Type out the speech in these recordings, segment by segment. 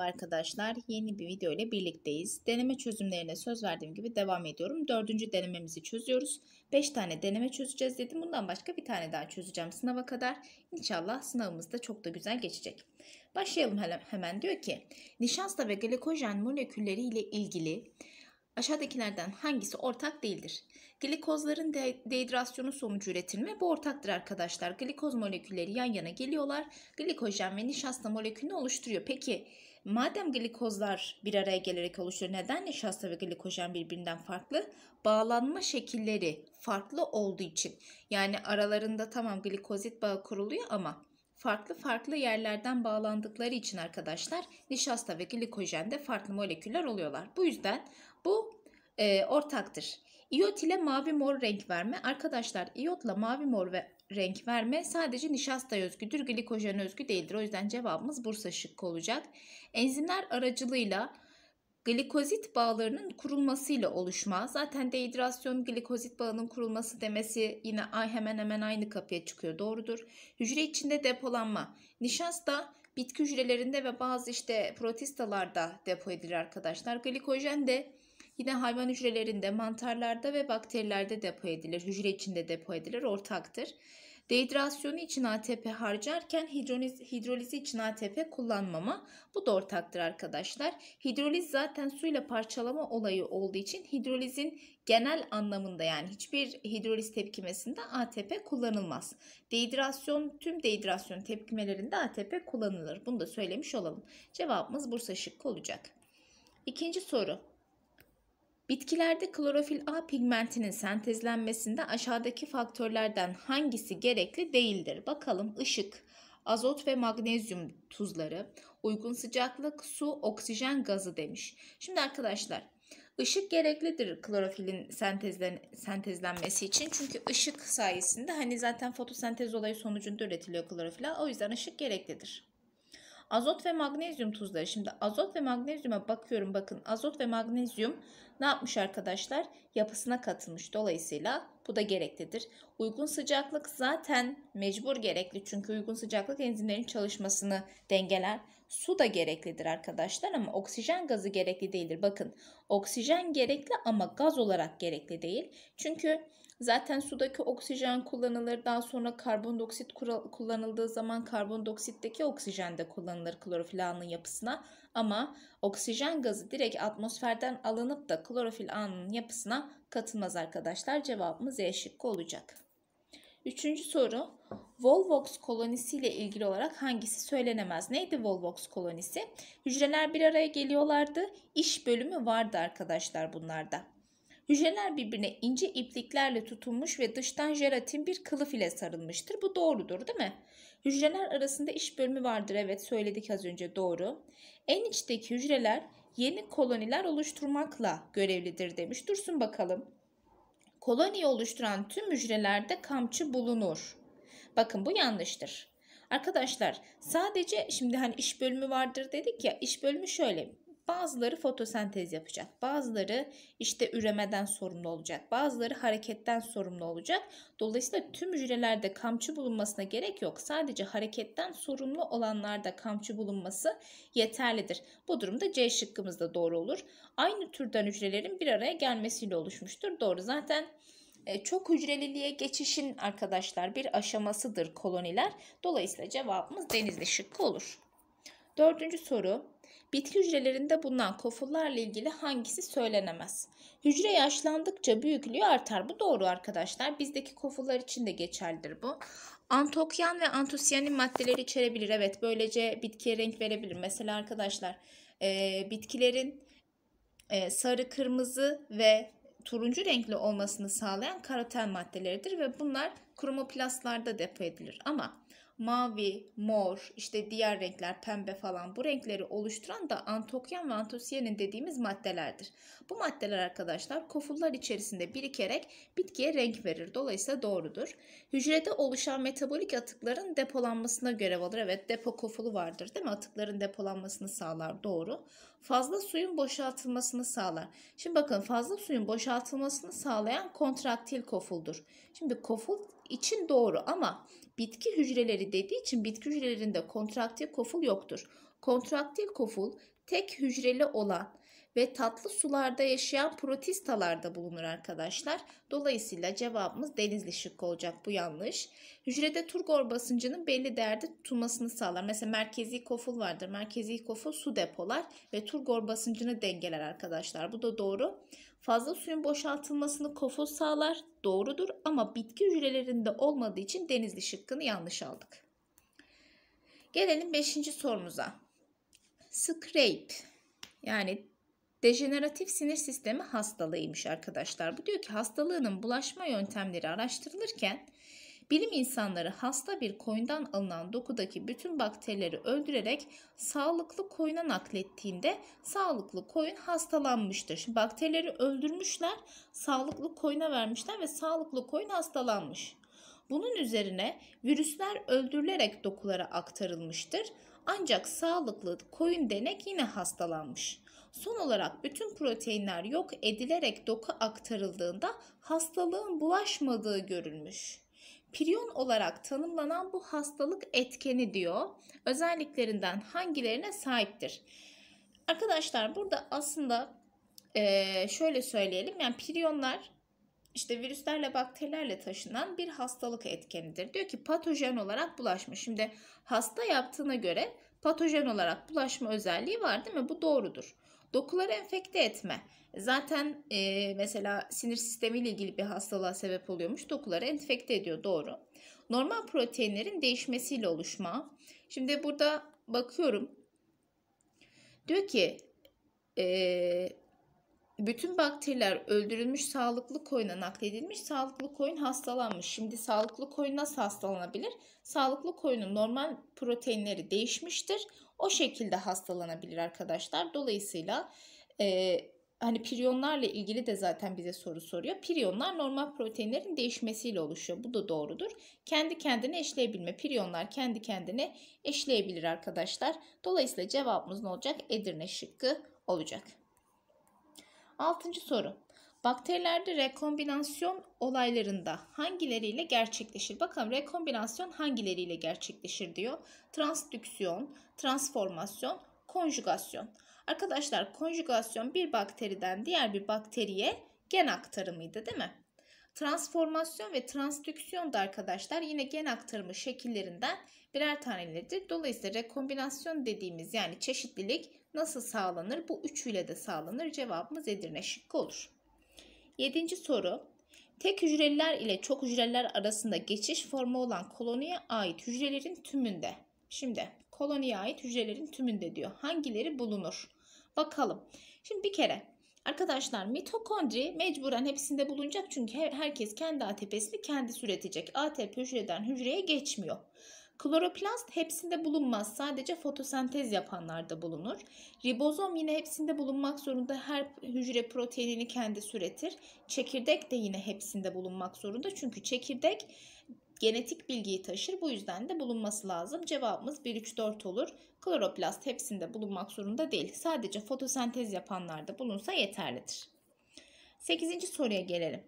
Merhaba arkadaşlar, yeni bir video ile birlikteyiz. Deneme çözümlerine söz verdiğim gibi devam ediyorum. Dördüncü denememizi çözüyoruz. Beş tane deneme çözeceğiz dedim. Bundan başka bir tane daha çözeceğim sınava kadar. İnşallah sınavımız da çok da güzel geçecek. Başlayalım hemen. Diyor ki, nişasta ve glikojen molekülleri ile ilgili aşağıdakilerden hangisi ortak değildir? Glikozların de dehidrasyonu sonucu üretilme bu ortaktır arkadaşlar. Glikoz molekülleri yan yana geliyorlar. Glikojen ve nişasta molekülünü oluşturuyor. Peki Madem glikozlar bir araya gelerek oluşuyor neden nişasta ve glikojen birbirinden farklı? Bağlanma şekilleri farklı olduğu için. Yani aralarında tamam glikozit bağı kuruluyor ama farklı farklı yerlerden bağlandıkları için arkadaşlar nişasta ve glikojen de farklı moleküller oluyorlar. Bu yüzden bu e, ortaktır. İyot ile mavi mor renk verme. Arkadaşlar iyotla mavi mor ve renk verme sadece nişasta özgüdür, glikojen özgü değildir. O yüzden cevabımız Bursa şıkkı olacak. Enzimler aracılığıyla glikozit bağlarının kurulmasıyla oluşma. Zaten dehidrasyon glikozit bağının kurulması demesi yine hemen hemen aynı kapıya çıkıyor. Doğrudur. Hücre içinde depolanma. Nişasta bitki hücrelerinde ve bazı işte protistalarda depo edilir arkadaşlar. Glikojen de Yine hayvan hücrelerinde, mantarlarda ve bakterilerde depo edilir. Hücre içinde depo edilir, ortaktır. Dehidrasyonu için ATP harcarken hidroliz, hidrolizi için ATP kullanmama bu da ortaktır arkadaşlar. Hidroliz zaten suyla parçalama olayı olduğu için hidrolizin genel anlamında yani hiçbir hidroliz tepkimesinde ATP kullanılmaz. Dehidrasyon tüm dehidrasyon tepkimelerinde ATP kullanılır. Bunu da söylemiş olalım. Cevabımız Bursa şıkkı olacak. İkinci soru. Bitkilerde klorofil A pigmentinin sentezlenmesinde aşağıdaki faktörlerden hangisi gerekli değildir? Bakalım ışık, azot ve magnezyum tuzları, uygun sıcaklık, su, oksijen gazı demiş. Şimdi arkadaşlar ışık gereklidir klorofilin sentezlen sentezlenmesi için. Çünkü ışık sayesinde hani zaten fotosentez olayı sonucunda üretiliyor klorofila. O yüzden ışık gereklidir. Azot ve magnezyum tuzları. Şimdi azot ve magnezyuma bakıyorum. Bakın azot ve magnezyum ne yapmış arkadaşlar? Yapısına katılmış. Dolayısıyla bu da gereklidir. Uygun sıcaklık zaten mecbur gerekli. Çünkü uygun sıcaklık enzimlerin çalışmasını dengeler. Su da gereklidir arkadaşlar ama oksijen gazı gerekli değildir. Bakın oksijen gerekli ama gaz olarak gerekli değil. Çünkü Zaten sudaki oksijen kullanılır. Daha sonra karbondioksit kullanıldığı zaman karbondioksitteki oksijen de kullanılır klorofil anın yapısına. Ama oksijen gazı direkt atmosferden alınıp da klorofil anın yapısına katılmaz arkadaşlar. Cevabımız E şıkkı olacak. Üçüncü soru. Volvox kolonisi ile ilgili olarak hangisi söylenemez? Neydi Volvox kolonisi? Hücreler bir araya geliyorlardı. İş bölümü vardı arkadaşlar bunlarda. Hücreler birbirine ince ipliklerle tutunmuş ve dıştan jelatin bir kılıf ile sarılmıştır. Bu doğrudur değil mi? Hücreler arasında iş bölümü vardır evet söyledik az önce doğru. En içteki hücreler yeni koloniler oluşturmakla görevlidir demiş. Dursun bakalım. Koloniyi oluşturan tüm hücrelerde kamçı bulunur. Bakın bu yanlıştır. Arkadaşlar sadece şimdi hani iş bölümü vardır dedik ya iş bölümü şöyle Bazıları fotosentez yapacak. Bazıları işte üremeden sorumlu olacak. Bazıları hareketten sorumlu olacak. Dolayısıyla tüm hücrelerde kamçı bulunmasına gerek yok. Sadece hareketten sorumlu olanlarda kamçı bulunması yeterlidir. Bu durumda C şıkkımız da doğru olur. Aynı türden hücrelerin bir araya gelmesiyle oluşmuştur. Doğru. Zaten e, çok hücreliliğe geçişin arkadaşlar bir aşamasıdır koloniler. Dolayısıyla cevabımız denizli şıkkı olur. Dördüncü soru. Bitki hücrelerinde bulunan kofullarla ilgili hangisi söylenemez? Hücre yaşlandıkça büyüklüğü artar. Bu doğru arkadaşlar. Bizdeki kofullar için de geçerlidir bu. Antokyan ve antosiyanin maddeleri içerebilir. Evet böylece bitkiye renk verebilir. Mesela arkadaşlar e, bitkilerin e, sarı, kırmızı ve turuncu renkli olmasını sağlayan karoten maddeleridir ve bunlar kromoplastlarda depo edilir. Ama mavi, mor, işte diğer renkler, pembe falan bu renkleri oluşturan da antokyan ve antosiyanin dediğimiz maddelerdir. Bu maddeler arkadaşlar kofullar içerisinde birikerek bitkiye renk verir. Dolayısıyla doğrudur. Hücrede oluşan metabolik atıkların depolanmasına görev alır. Evet depo kofulu vardır değil mi? Atıkların depolanmasını sağlar. Doğru. Fazla suyun boşaltılmasını sağlar. Şimdi bakın fazla suyun boşaltılmasını sağlayan kontraktil kofuldur. Şimdi koful için doğru ama bitki hücreleri dediği için bitki hücrelerinde kontraktil koful yoktur. Kontraktil koful tek hücreli olan ve tatlı sularda yaşayan protistalarda bulunur arkadaşlar. Dolayısıyla cevabımız denizli şıkkı olacak bu yanlış. Hücrede turgor basıncının belli değerde tutulmasını sağlar. Mesela merkezi koful vardır. Merkezi koful su depolar ve turgor basıncını dengeler arkadaşlar. Bu da doğru. Fazla suyun boşaltılmasını kofoz sağlar. Doğrudur ama bitki hücrelerinde olmadığı için denizli şıkkını yanlış aldık. Gelelim 5. sorumuza. Scrape yani dejeneratif sinir sistemi hastalığıymış arkadaşlar. Bu diyor ki hastalığının bulaşma yöntemleri araştırılırken Bilim insanları hasta bir koyundan alınan dokudaki bütün bakterileri öldürerek sağlıklı koyuna naklettiğinde sağlıklı koyun hastalanmıştır. Şimdi bakterileri öldürmüşler, sağlıklı koyuna vermişler ve sağlıklı koyun hastalanmış. Bunun üzerine virüsler öldürülerek dokulara aktarılmıştır. Ancak sağlıklı koyun denek yine hastalanmış. Son olarak bütün proteinler yok edilerek doku aktarıldığında hastalığın bulaşmadığı görülmüş. Priyon olarak tanımlanan bu hastalık etkeni diyor. Özelliklerinden hangilerine sahiptir? Arkadaşlar burada aslında e, şöyle söyleyelim. Yani priyonlar işte virüslerle bakterilerle taşınan bir hastalık etkenidir. Diyor ki patojen olarak bulaşma. Şimdi hasta yaptığına göre patojen olarak bulaşma özelliği var değil mi? Bu doğrudur. Dokuları enfekte etme. Zaten e, mesela sinir sistemiyle ilgili bir hastalığa sebep oluyormuş. Dokuları enfekte ediyor doğru. Normal proteinlerin değişmesiyle oluşma. Şimdi burada bakıyorum. Diyor ki e, bütün bakteriler öldürülmüş sağlıklı koyuna nakledilmiş. Sağlıklı koyun hastalanmış. Şimdi sağlıklı koyun nasıl hastalanabilir? Sağlıklı koyunun normal proteinleri değişmiştir. O şekilde hastalanabilir arkadaşlar. Dolayısıyla e, hani priyonlarla ilgili de zaten bize soru soruyor. Priyonlar normal proteinlerin değişmesiyle oluşuyor. Bu da doğrudur. Kendi kendine eşleyebilme. Priyonlar kendi kendine eşleyebilir arkadaşlar. Dolayısıyla cevabımız ne olacak? Edirne şıkkı olacak. Altıncı soru. Bakterilerde rekombinasyon olaylarında hangileriyle gerçekleşir? Bakalım rekombinasyon hangileriyle gerçekleşir diyor. Transdüksiyon, transformasyon, konjugasyon. Arkadaşlar konjugasyon bir bakteriden diğer bir bakteriye gen aktarımıydı değil mi? Transformasyon ve transdüksiyon da arkadaşlar yine gen aktarımı şekillerinden birer taneleridir. Dolayısıyla rekombinasyon dediğimiz yani çeşitlilik nasıl sağlanır? Bu üçüyle de sağlanır. Cevabımız Edirne şıkkı olur. Yedinci soru. Tek hücreliler ile çok hücreliler arasında geçiş formu olan koloniye ait hücrelerin tümünde. Şimdi koloniye ait hücrelerin tümünde diyor. Hangileri bulunur? Bakalım. Şimdi bir kere Arkadaşlar mitokondri mecburen hepsinde bulunacak çünkü herkes kendi ATP'sini kendi üretecek. ATP hücreden hücreye geçmiyor. Kloroplast hepsinde bulunmaz. Sadece fotosentez yapanlarda bulunur. Ribozom yine hepsinde bulunmak zorunda. Her hücre proteinini kendi üretir. Çekirdek de yine hepsinde bulunmak zorunda. Çünkü çekirdek genetik bilgiyi taşır. Bu yüzden de bulunması lazım. Cevabımız 1 3 4 olur. Kloroplast hepsinde bulunmak zorunda değil. Sadece fotosentez yapanlarda bulunsa yeterlidir. 8. soruya gelelim.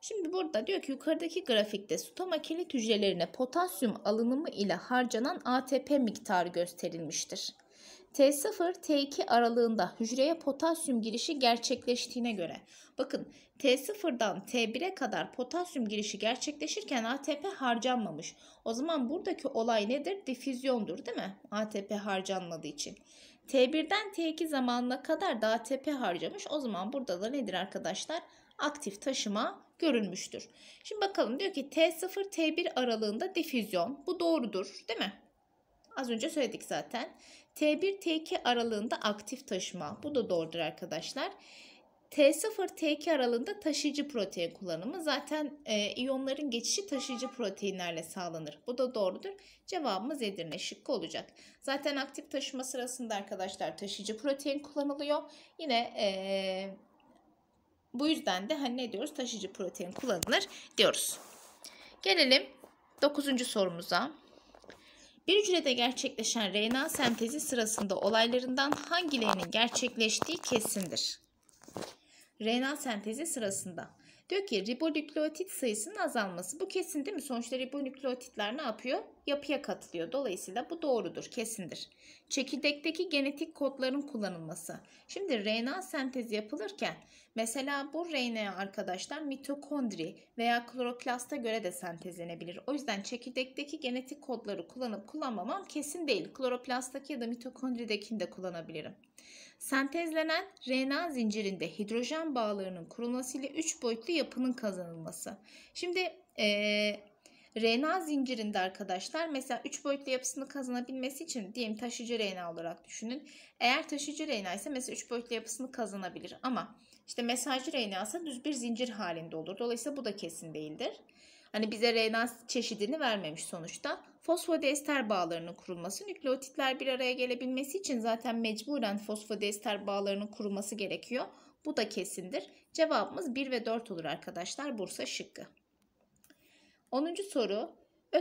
Şimdi burada diyor ki yukarıdaki grafikte stoma kilit hücrelerine potasyum alınımı ile harcanan ATP miktarı gösterilmiştir. T0-T2 aralığında hücreye potasyum girişi gerçekleştiğine göre bakın T0'dan T1'e kadar potasyum girişi gerçekleşirken ATP harcanmamış. O zaman buradaki olay nedir? Difüzyondur değil mi? ATP harcanmadığı için. T1'den T2 zamanına kadar da ATP harcamış. O zaman burada da nedir arkadaşlar? aktif taşıma görülmüştür. Şimdi bakalım diyor ki T0 T1 aralığında difüzyon. Bu doğrudur değil mi? Az önce söyledik zaten. T1 T2 aralığında aktif taşıma. Bu da doğrudur arkadaşlar. T0 T2 aralığında taşıyıcı protein kullanımı zaten e, iyonların geçişi taşıyıcı proteinlerle sağlanır. Bu da doğrudur. Cevabımız Edirne şıkkı olacak. Zaten aktif taşıma sırasında arkadaşlar taşıyıcı protein kullanılıyor. Yine e, bu yüzden de hani ne diyoruz? Taşıyıcı protein kullanılır diyoruz. Gelelim 9. sorumuza. Bir hücrede gerçekleşen RNA sentezi sırasında olaylarından hangilerinin gerçekleştiği kesindir? RNA sentezi sırasında Diyor ki ribonükleotit sayısının azalması. Bu kesin değil mi? Sonuçta ribonükleotitler ne yapıyor? Yapıya katılıyor. Dolayısıyla bu doğrudur, kesindir. Çekirdekteki genetik kodların kullanılması. Şimdi RNA sentezi yapılırken mesela bu RNA arkadaşlar mitokondri veya kloroplasta göre de sentezlenebilir. O yüzden çekirdekteki genetik kodları kullanıp kullanmamam kesin değil. Kloroplasttaki ya da mitokondridekini de kullanabilirim. Sentezlenen RNA zincirinde hidrojen bağlarının kurulmasıyla 3 boyutlu yapının kazanılması. Şimdi ee, RNA zincirinde arkadaşlar mesela 3 boyutlu yapısını kazanabilmesi için diyelim taşıcı RNA olarak düşünün. Eğer taşıcı RNA ise mesela 3 boyutlu yapısını kazanabilir ama işte mesajcı RNA ise düz bir zincir halinde olur. Dolayısıyla bu da kesin değildir. Hani bize RNA çeşidini vermemiş sonuçta fosfodiester bağlarının kurulması. Nükleotitler bir araya gelebilmesi için zaten mecburen fosfodiester bağlarının kurulması gerekiyor. Bu da kesindir. Cevabımız 1 ve 4 olur arkadaşlar. Bursa şıkkı. 10. soru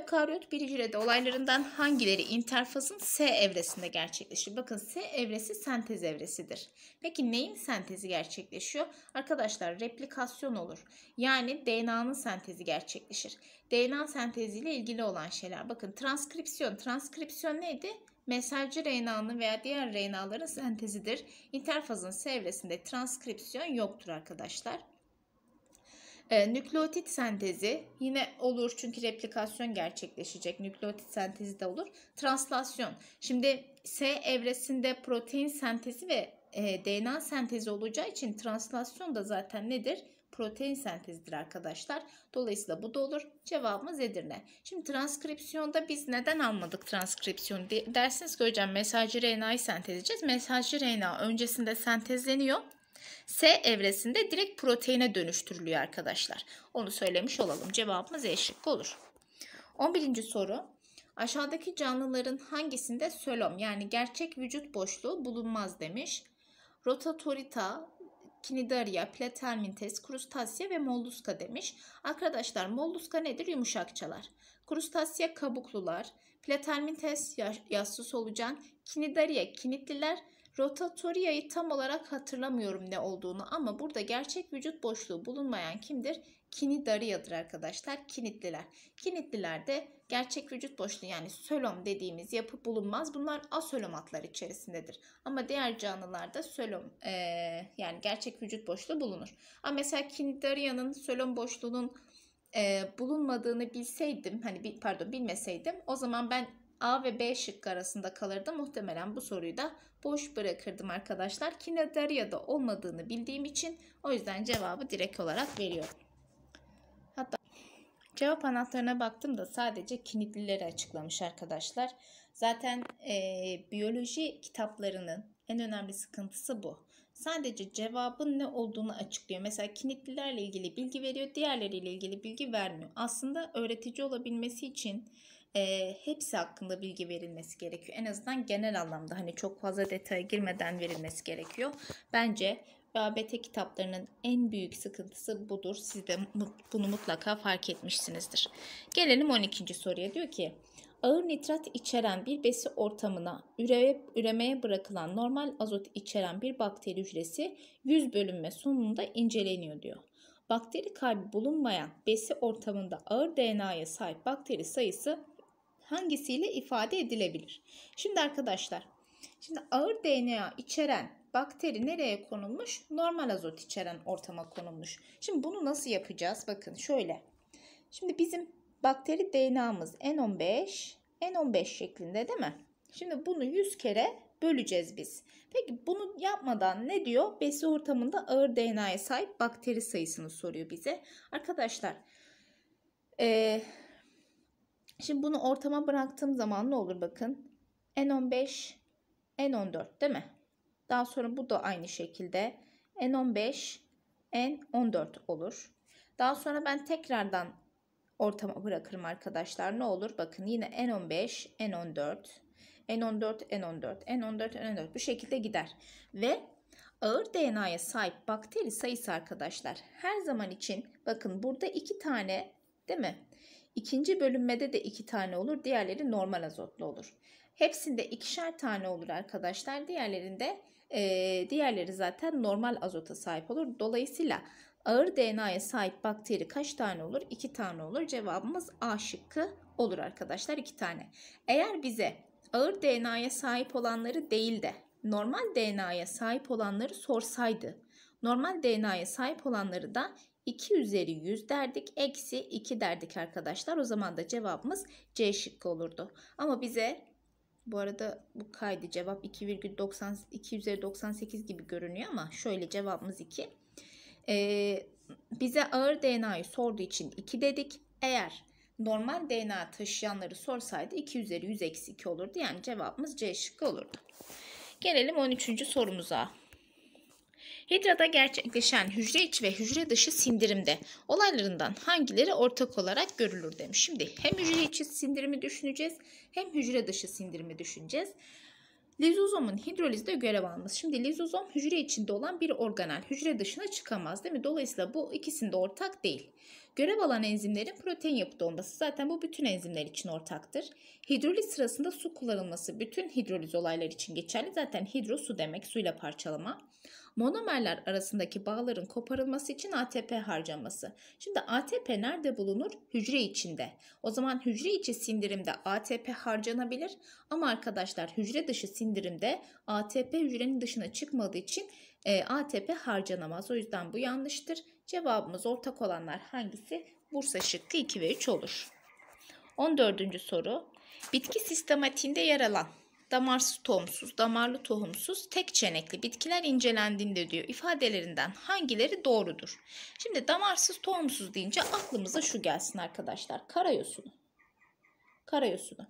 Ökaryot bir hücrede olaylarından hangileri interfazın S evresinde gerçekleşir? Bakın S evresi sentez evresidir. Peki neyin sentezi gerçekleşiyor? Arkadaşlar replikasyon olur. Yani DNA'nın sentezi gerçekleşir. DNA senteziyle ilgili olan şeyler. Bakın transkripsiyon. Transkripsiyon neydi? Mesajcı RNA'nın veya diğer RNA'ların sentezidir. İnterfazın S evresinde transkripsiyon yoktur arkadaşlar. E, nükleotit sentezi yine olur çünkü replikasyon gerçekleşecek. Nükleotit sentezi de olur. Translasyon. Şimdi S evresinde protein sentezi ve e, DNA sentezi olacağı için translasyon da zaten nedir? Protein sentezidir arkadaşlar. Dolayısıyla bu da olur. Cevabımız Edirne. Şimdi transkripsiyonda biz neden almadık transkripsiyon dersiniz ki hocam mesajcı RNA'yı sentez edeceğiz. Mesajcı RNA öncesinde sentezleniyor. S evresinde direkt proteine dönüştürülüyor arkadaşlar. Onu söylemiş olalım. Cevabımız E şıkkı olur. 11. soru. Aşağıdaki canlıların hangisinde sölom yani gerçek vücut boşluğu bulunmaz demiş. Rotatorita, Cnidaria, Platermintes, Krustasya ve Molluska demiş. Arkadaşlar Molluska nedir? Yumuşakçalar. Krustasya kabuklular, Platermintes yassı solucan, Cnidaria kinitliler, Rotatoria'yı tam olarak hatırlamıyorum ne olduğunu ama burada gerçek vücut boşluğu bulunmayan kimdir? Kinidaria'dır arkadaşlar. Kinitliler. Kinitlilerde gerçek vücut boşluğu yani sölom dediğimiz yapı bulunmaz. Bunlar asölomatlar içerisindedir. Ama diğer canlılarda sölom e, yani gerçek vücut boşluğu bulunur. Ama mesela kinidariyanın sölom boşluğunun e, bulunmadığını bilseydim hani pardon bilmeseydim o zaman ben A ve B şıkkı arasında kalırdı. Muhtemelen bu soruyu da boş bırakırdım arkadaşlar. Kinadarya'da olmadığını bildiğim için o yüzden cevabı direkt olarak veriyorum. Hatta cevap anahtarına baktım da sadece kinitlileri açıklamış arkadaşlar. Zaten e, biyoloji kitaplarının en önemli sıkıntısı bu. Sadece cevabın ne olduğunu açıklıyor. Mesela kinitlilerle ilgili bilgi veriyor, diğerleriyle ilgili bilgi vermiyor. Aslında öğretici olabilmesi için e, hepsi hakkında bilgi verilmesi gerekiyor. En azından genel anlamda hani çok fazla detaya girmeden verilmesi gerekiyor. Bence ÖABT kitaplarının en büyük sıkıntısı budur. Siz de bunu mutlaka fark etmişsinizdir. Gelelim 12. soruya. Diyor ki ağır nitrat içeren bir besi ortamına üreve, üremeye bırakılan normal azot içeren bir bakteri hücresi 100 bölünme sonunda inceleniyor diyor. Bakteri kalbi bulunmayan besi ortamında ağır DNA'ya sahip bakteri sayısı hangisiyle ifade edilebilir? Şimdi arkadaşlar, şimdi ağır DNA içeren bakteri nereye konulmuş? Normal azot içeren ortama konulmuş. Şimdi bunu nasıl yapacağız? Bakın şöyle. Şimdi bizim bakteri DNA'mız N15, N15 şeklinde değil mi? Şimdi bunu 100 kere böleceğiz biz. Peki bunu yapmadan ne diyor? Besi ortamında ağır DNA'ya sahip bakteri sayısını soruyor bize. Arkadaşlar, ee, Şimdi bunu ortama bıraktığım zaman ne olur bakın. N15, N14 değil mi? Daha sonra bu da aynı şekilde N15, N14 olur. Daha sonra ben tekrardan ortama bırakırım arkadaşlar. Ne olur? Bakın yine N15, N14, N14, N14, N14, N14 bu şekilde gider. Ve ağır DNA'ya sahip bakteri sayısı arkadaşlar her zaman için bakın burada iki tane değil mi? İkinci bölünmede de iki tane olur. Diğerleri normal azotlu olur. Hepsinde ikişer tane olur arkadaşlar. Diğerlerinde e, diğerleri zaten normal azota sahip olur. Dolayısıyla ağır DNA'ya sahip bakteri kaç tane olur? İki tane olur. Cevabımız A şıkkı olur arkadaşlar. iki tane. Eğer bize ağır DNA'ya sahip olanları değil de normal DNA'ya sahip olanları sorsaydı Normal DNA'ya sahip olanları da 2 üzeri 100 derdik. Eksi 2 derdik arkadaşlar. O zaman da cevabımız C şıkkı olurdu. Ama bize bu arada bu kaydı cevap 2 90 2 üzeri 98 gibi görünüyor ama şöyle cevabımız 2. Ee, bize ağır DNA'yı sorduğu için 2 dedik. Eğer normal DNA taşıyanları sorsaydı 2 üzeri 100 eksi 2 olurdu. Yani cevabımız C şıkkı olurdu. Gelelim 13. sorumuza. Hidrada gerçekleşen hücre içi ve hücre dışı sindirimde olaylarından hangileri ortak olarak görülür demiş. Şimdi hem hücre içi sindirimi düşüneceğiz hem hücre dışı sindirimi düşüneceğiz. Lizozomun hidrolizde görev alması. Şimdi lizozom hücre içinde olan bir organel. Hücre dışına çıkamaz değil mi? Dolayısıyla bu ikisinde ortak değil. Görev alan enzimlerin protein yapıda olması zaten bu bütün enzimler için ortaktır. Hidroliz sırasında su kullanılması bütün hidroliz olaylar için geçerli. Zaten hidro su demek suyla parçalama monomerler arasındaki bağların koparılması için ATP harcaması. Şimdi ATP nerede bulunur? Hücre içinde. O zaman hücre içi sindirimde ATP harcanabilir ama arkadaşlar hücre dışı sindirimde ATP hücrenin dışına çıkmadığı için e, ATP harcanamaz. O yüzden bu yanlıştır. Cevabımız ortak olanlar hangisi? Bursa şıkkı 2 ve 3 olur. 14. soru. Bitki sistematiğinde yer alan damarsız tohumsuz, damarlı tohumsuz, tek çenekli bitkiler incelendiğinde diyor ifadelerinden hangileri doğrudur? Şimdi damarsız tohumsuz deyince aklımıza şu gelsin arkadaşlar. Karayosunu. Karayosunu.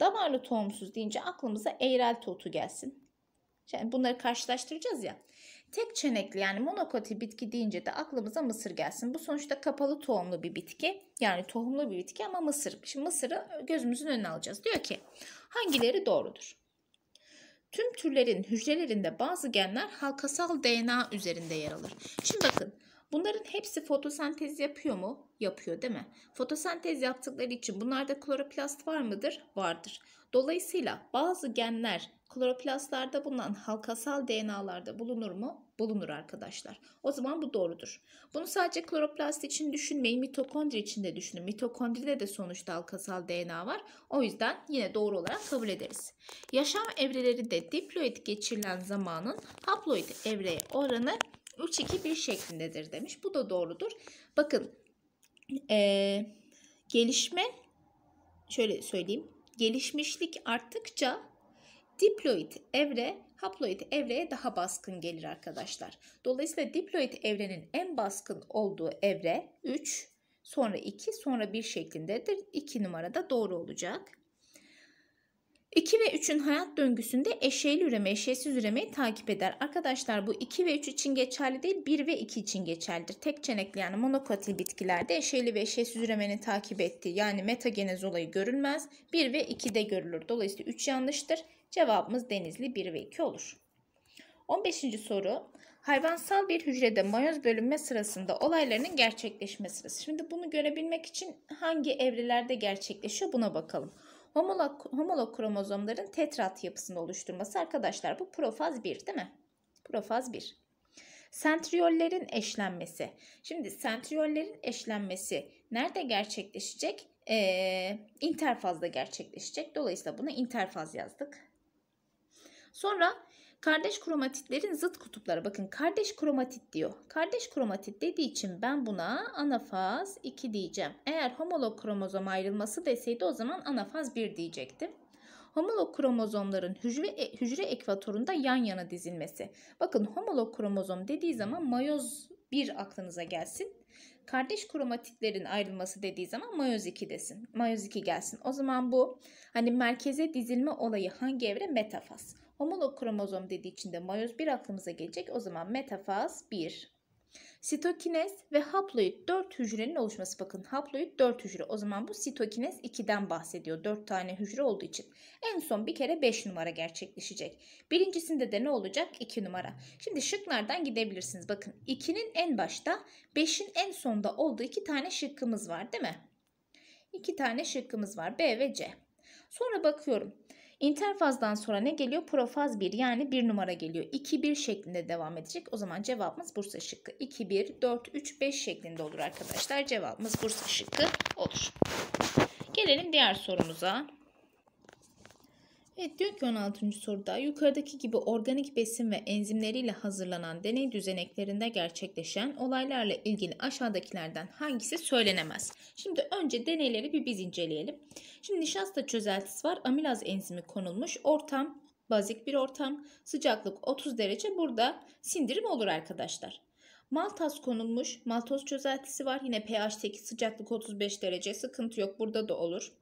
Damarlı tohumsuz deyince aklımıza eğrel totu gelsin. Yani bunları karşılaştıracağız ya. Tek çenekli yani monokoti bitki deyince de aklımıza mısır gelsin. Bu sonuçta kapalı tohumlu bir bitki. Yani tohumlu bir bitki ama mısır. Şimdi mısırı gözümüzün önüne alacağız. Diyor ki Hangileri doğrudur? Tüm türlerin hücrelerinde bazı genler halkasal DNA üzerinde yer alır. Şimdi bakın bunların hepsi fotosentez yapıyor mu? Yapıyor değil mi? Fotosentez yaptıkları için bunlarda kloroplast var mıdır? Vardır. Dolayısıyla bazı genler Kloroplastlarda bulunan halkasal DNA'larda bulunur mu? Bulunur arkadaşlar. O zaman bu doğrudur. Bunu sadece kloroplast için düşünmeyin. Mitokondri için de düşünün. Mitokondride de sonuçta halkasal DNA var. O yüzden yine doğru olarak kabul ederiz. Yaşam evrelerinde de diploid geçirilen zamanın haploid evreye oranı 3-2-1 şeklindedir demiş. Bu da doğrudur. Bakın ee, gelişme şöyle söyleyeyim. Gelişmişlik arttıkça diploid evre haploid evreye daha baskın gelir arkadaşlar. Dolayısıyla diploid evrenin en baskın olduğu evre 3, sonra 2, sonra 1 şeklindedir. 2 numarada doğru olacak. 2 ve 3'ün hayat döngüsünde eşeğli üreme, eşeğsiz üremeyi takip eder. Arkadaşlar bu 2 ve 3 için geçerli değil, 1 ve 2 için geçerlidir. Tek çenekli yani monokotil bitkilerde eşeğli ve eşeğsiz üremenin takip ettiği yani metagenez olayı görülmez. 1 ve de görülür. Dolayısıyla 3 yanlıştır. Cevabımız denizli 1 ve 2 olur. 15. soru. Hayvansal bir hücrede mayoz bölünme sırasında olaylarının gerçekleşme sırası. Şimdi bunu görebilmek için hangi evrelerde gerçekleşiyor buna bakalım homolog, homolog kromozomların tetrat yapısını oluşturması. Arkadaşlar bu profaz 1 değil mi? Profaz 1. Sentriyollerin eşlenmesi. Şimdi sentriyollerin eşlenmesi nerede gerçekleşecek? Ee, interfazda gerçekleşecek. Dolayısıyla buna interfaz yazdık. Sonra Kardeş kromatitlerin zıt kutupları. Bakın kardeş kromatit diyor. Kardeş kromatit dediği için ben buna anafaz 2 diyeceğim. Eğer homolog kromozom ayrılması deseydi o zaman anafaz 1 diyecektim. Homolog kromozomların hücre, e, hücre ekvatorunda yan yana dizilmesi. Bakın homolog kromozom dediği zaman mayoz 1 aklınıza gelsin. Kardeş kromatitlerin ayrılması dediği zaman mayoz 2 desin. Mayoz 2 gelsin. O zaman bu hani merkeze dizilme olayı hangi evre? Metafaz. Homolog kromozom dediği için de mayoz 1 aklımıza gelecek. O zaman metafaz 1. Sitokinez ve haploid 4 hücrenin oluşması. Bakın haploid 4 hücre. O zaman bu sitokinez 2'den bahsediyor. 4 tane hücre olduğu için. En son bir kere 5 numara gerçekleşecek. Birincisinde de ne olacak? 2 numara. Şimdi şıklardan gidebilirsiniz. Bakın 2'nin en başta 5'in en sonda olduğu 2 tane şıkkımız var değil mi? 2 tane şıkkımız var. B ve C. Sonra bakıyorum. İnterfazdan sonra ne geliyor? Profaz 1 yani 1 numara geliyor. 2-1 şeklinde devam edecek. O zaman cevabımız Bursa şıkkı. 2-1, 4-3-5 şeklinde olur arkadaşlar. Cevabımız Bursa şıkkı olur. Gelelim diğer sorumuza. Evet diyor ki 16. soruda yukarıdaki gibi organik besin ve enzimleriyle hazırlanan deney düzeneklerinde gerçekleşen olaylarla ilgili aşağıdakilerden hangisi söylenemez? Şimdi önce deneyleri bir biz inceleyelim. Şimdi nişasta çözeltisi var. Amilaz enzimi konulmuş. Ortam bazik bir ortam. Sıcaklık 30 derece. Burada sindirim olur arkadaşlar. Maltaz konulmuş. Maltoz çözeltisi var. Yine pH 8 sıcaklık 35 derece. Sıkıntı yok. Burada da olur.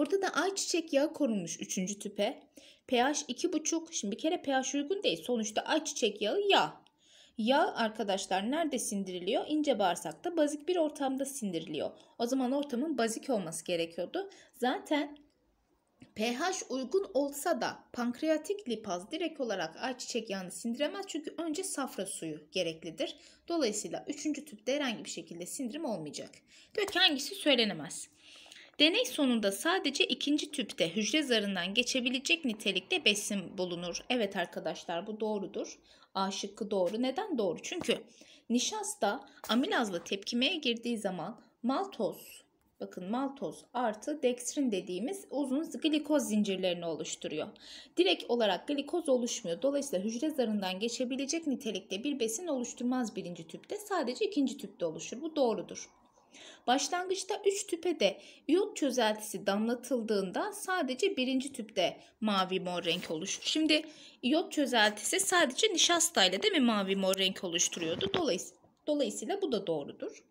Burada da ayçiçek yağı konulmuş 3. tüpe. pH 2,5. Şimdi bir kere pH uygun değil. Sonuçta ayçiçek yağı yağ. Yağ arkadaşlar nerede sindiriliyor? İnce bağırsakta bazik bir ortamda sindiriliyor. O zaman ortamın bazik olması gerekiyordu. Zaten pH uygun olsa da pankreatik lipaz direkt olarak ayçiçek yağını sindiremez çünkü önce safra suyu gereklidir. Dolayısıyla 3. tüpte herhangi bir şekilde sindirim olmayacak. Diyor ki hangisi söylenemez. Deney sonunda sadece ikinci tüpte hücre zarından geçebilecek nitelikte besin bulunur. Evet arkadaşlar bu doğrudur. A şıkkı doğru. Neden doğru? Çünkü nişasta amilazla tepkimeye girdiği zaman maltoz Bakın maltoz artı dekstrin dediğimiz uzun glikoz zincirlerini oluşturuyor. Direkt olarak glikoz oluşmuyor. Dolayısıyla hücre zarından geçebilecek nitelikte bir besin oluşturmaz birinci tüpte. Sadece ikinci tüpte oluşur. Bu doğrudur. Başlangıçta 3 tüpe de iyot çözeltisi damlatıldığında sadece birinci tüpte mavi mor renk oluşur. Şimdi iot çözeltisi sadece nişastayla değil mi mavi mor renk oluşturuyordu. Dolayısıyla, dolayısıyla bu da doğrudur.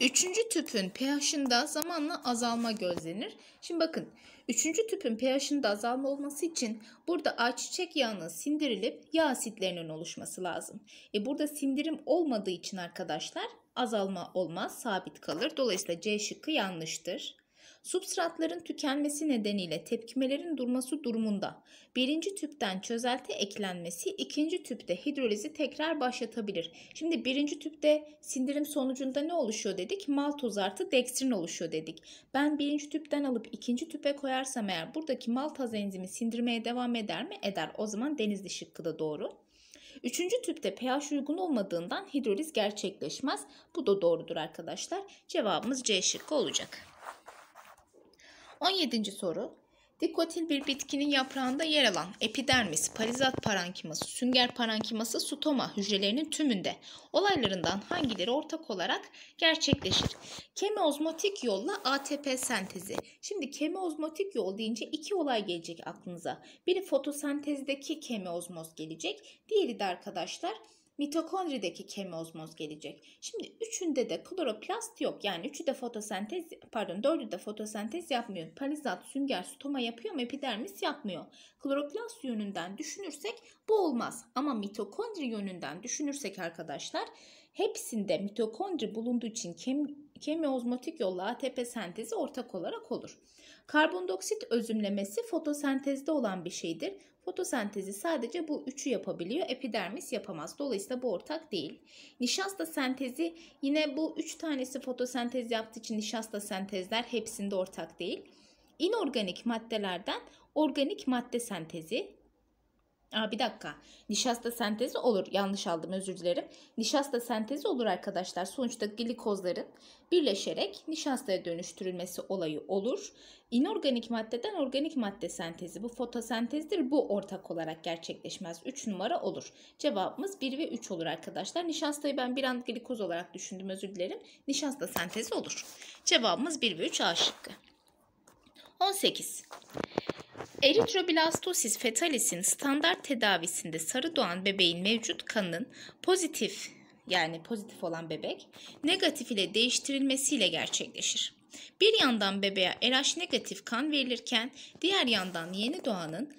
Üçüncü tüpün pH'ında zamanla azalma gözlenir. Şimdi bakın üçüncü tüpün pH'ında azalma olması için burada ayçiçek yağının sindirilip yağ asitlerinin oluşması lazım. E burada sindirim olmadığı için arkadaşlar azalma olmaz, sabit kalır. Dolayısıyla C şıkkı yanlıştır. Substratların tükenmesi nedeniyle tepkimelerin durması durumunda birinci tüpten çözelti eklenmesi ikinci tüpte hidrolizi tekrar başlatabilir. Şimdi birinci tüpte sindirim sonucunda ne oluşuyor dedik? Maltoz artı dekstrin oluşuyor dedik. Ben birinci tüpten alıp ikinci tüpe koyarsam eğer buradaki maltaz enzimi sindirmeye devam eder mi? Eder. O zaman denizli şıkkı da doğru. Üçüncü tüpte pH uygun olmadığından hidroliz gerçekleşmez. Bu da doğrudur arkadaşlar. Cevabımız C şıkkı olacak. 17. soru. Dikotil bir bitkinin yaprağında yer alan epidermis, parizat parankiması, sünger parankiması, sutoma hücrelerinin tümünde olaylarından hangileri ortak olarak gerçekleşir? Kemiozmotik yolla ATP sentezi. Şimdi kemiozmotik yol deyince iki olay gelecek aklınıza. Biri fotosentezdeki kemiozmoz gelecek, diğeri de arkadaşlar mitokondrideki kemiozmoz gelecek. Şimdi üçünde de kloroplast yok. Yani üçü de fotosentez pardon dördü de fotosentez yapmıyor. Palizat, sünger, stoma yapıyor ama epidermis yapmıyor. Kloroplast yönünden düşünürsek bu olmaz. Ama mitokondri yönünden düşünürsek arkadaşlar hepsinde mitokondri bulunduğu için kem, kemiozmotik yolla ATP sentezi ortak olarak olur. Karbondoksit özümlemesi fotosentezde olan bir şeydir. Fotosentezi sadece bu üçü yapabiliyor. Epidermis yapamaz. Dolayısıyla bu ortak değil. Nişasta sentezi yine bu üç tanesi fotosentez yaptığı için nişasta sentezler hepsinde ortak değil. İnorganik maddelerden organik madde sentezi Aa, bir dakika. Nişasta sentezi olur. Yanlış aldım özür dilerim. Nişasta sentezi olur arkadaşlar. Sonuçta glikozların birleşerek nişastaya dönüştürülmesi olayı olur. İnorganik maddeden organik madde sentezi. Bu fotosentezdir. Bu ortak olarak gerçekleşmez. 3 numara olur. Cevabımız 1 ve 3 olur arkadaşlar. Nişastayı ben bir an glikoz olarak düşündüm özür dilerim. Nişasta sentezi olur. Cevabımız 1 ve 3 A şıkkı. 18. Eritroblastosis fetalis'in standart tedavisinde sarı doğan bebeğin mevcut kanının pozitif yani pozitif olan bebek negatif ile değiştirilmesiyle gerçekleşir. Bir yandan bebeğe RH negatif kan verilirken diğer yandan yeni doğanın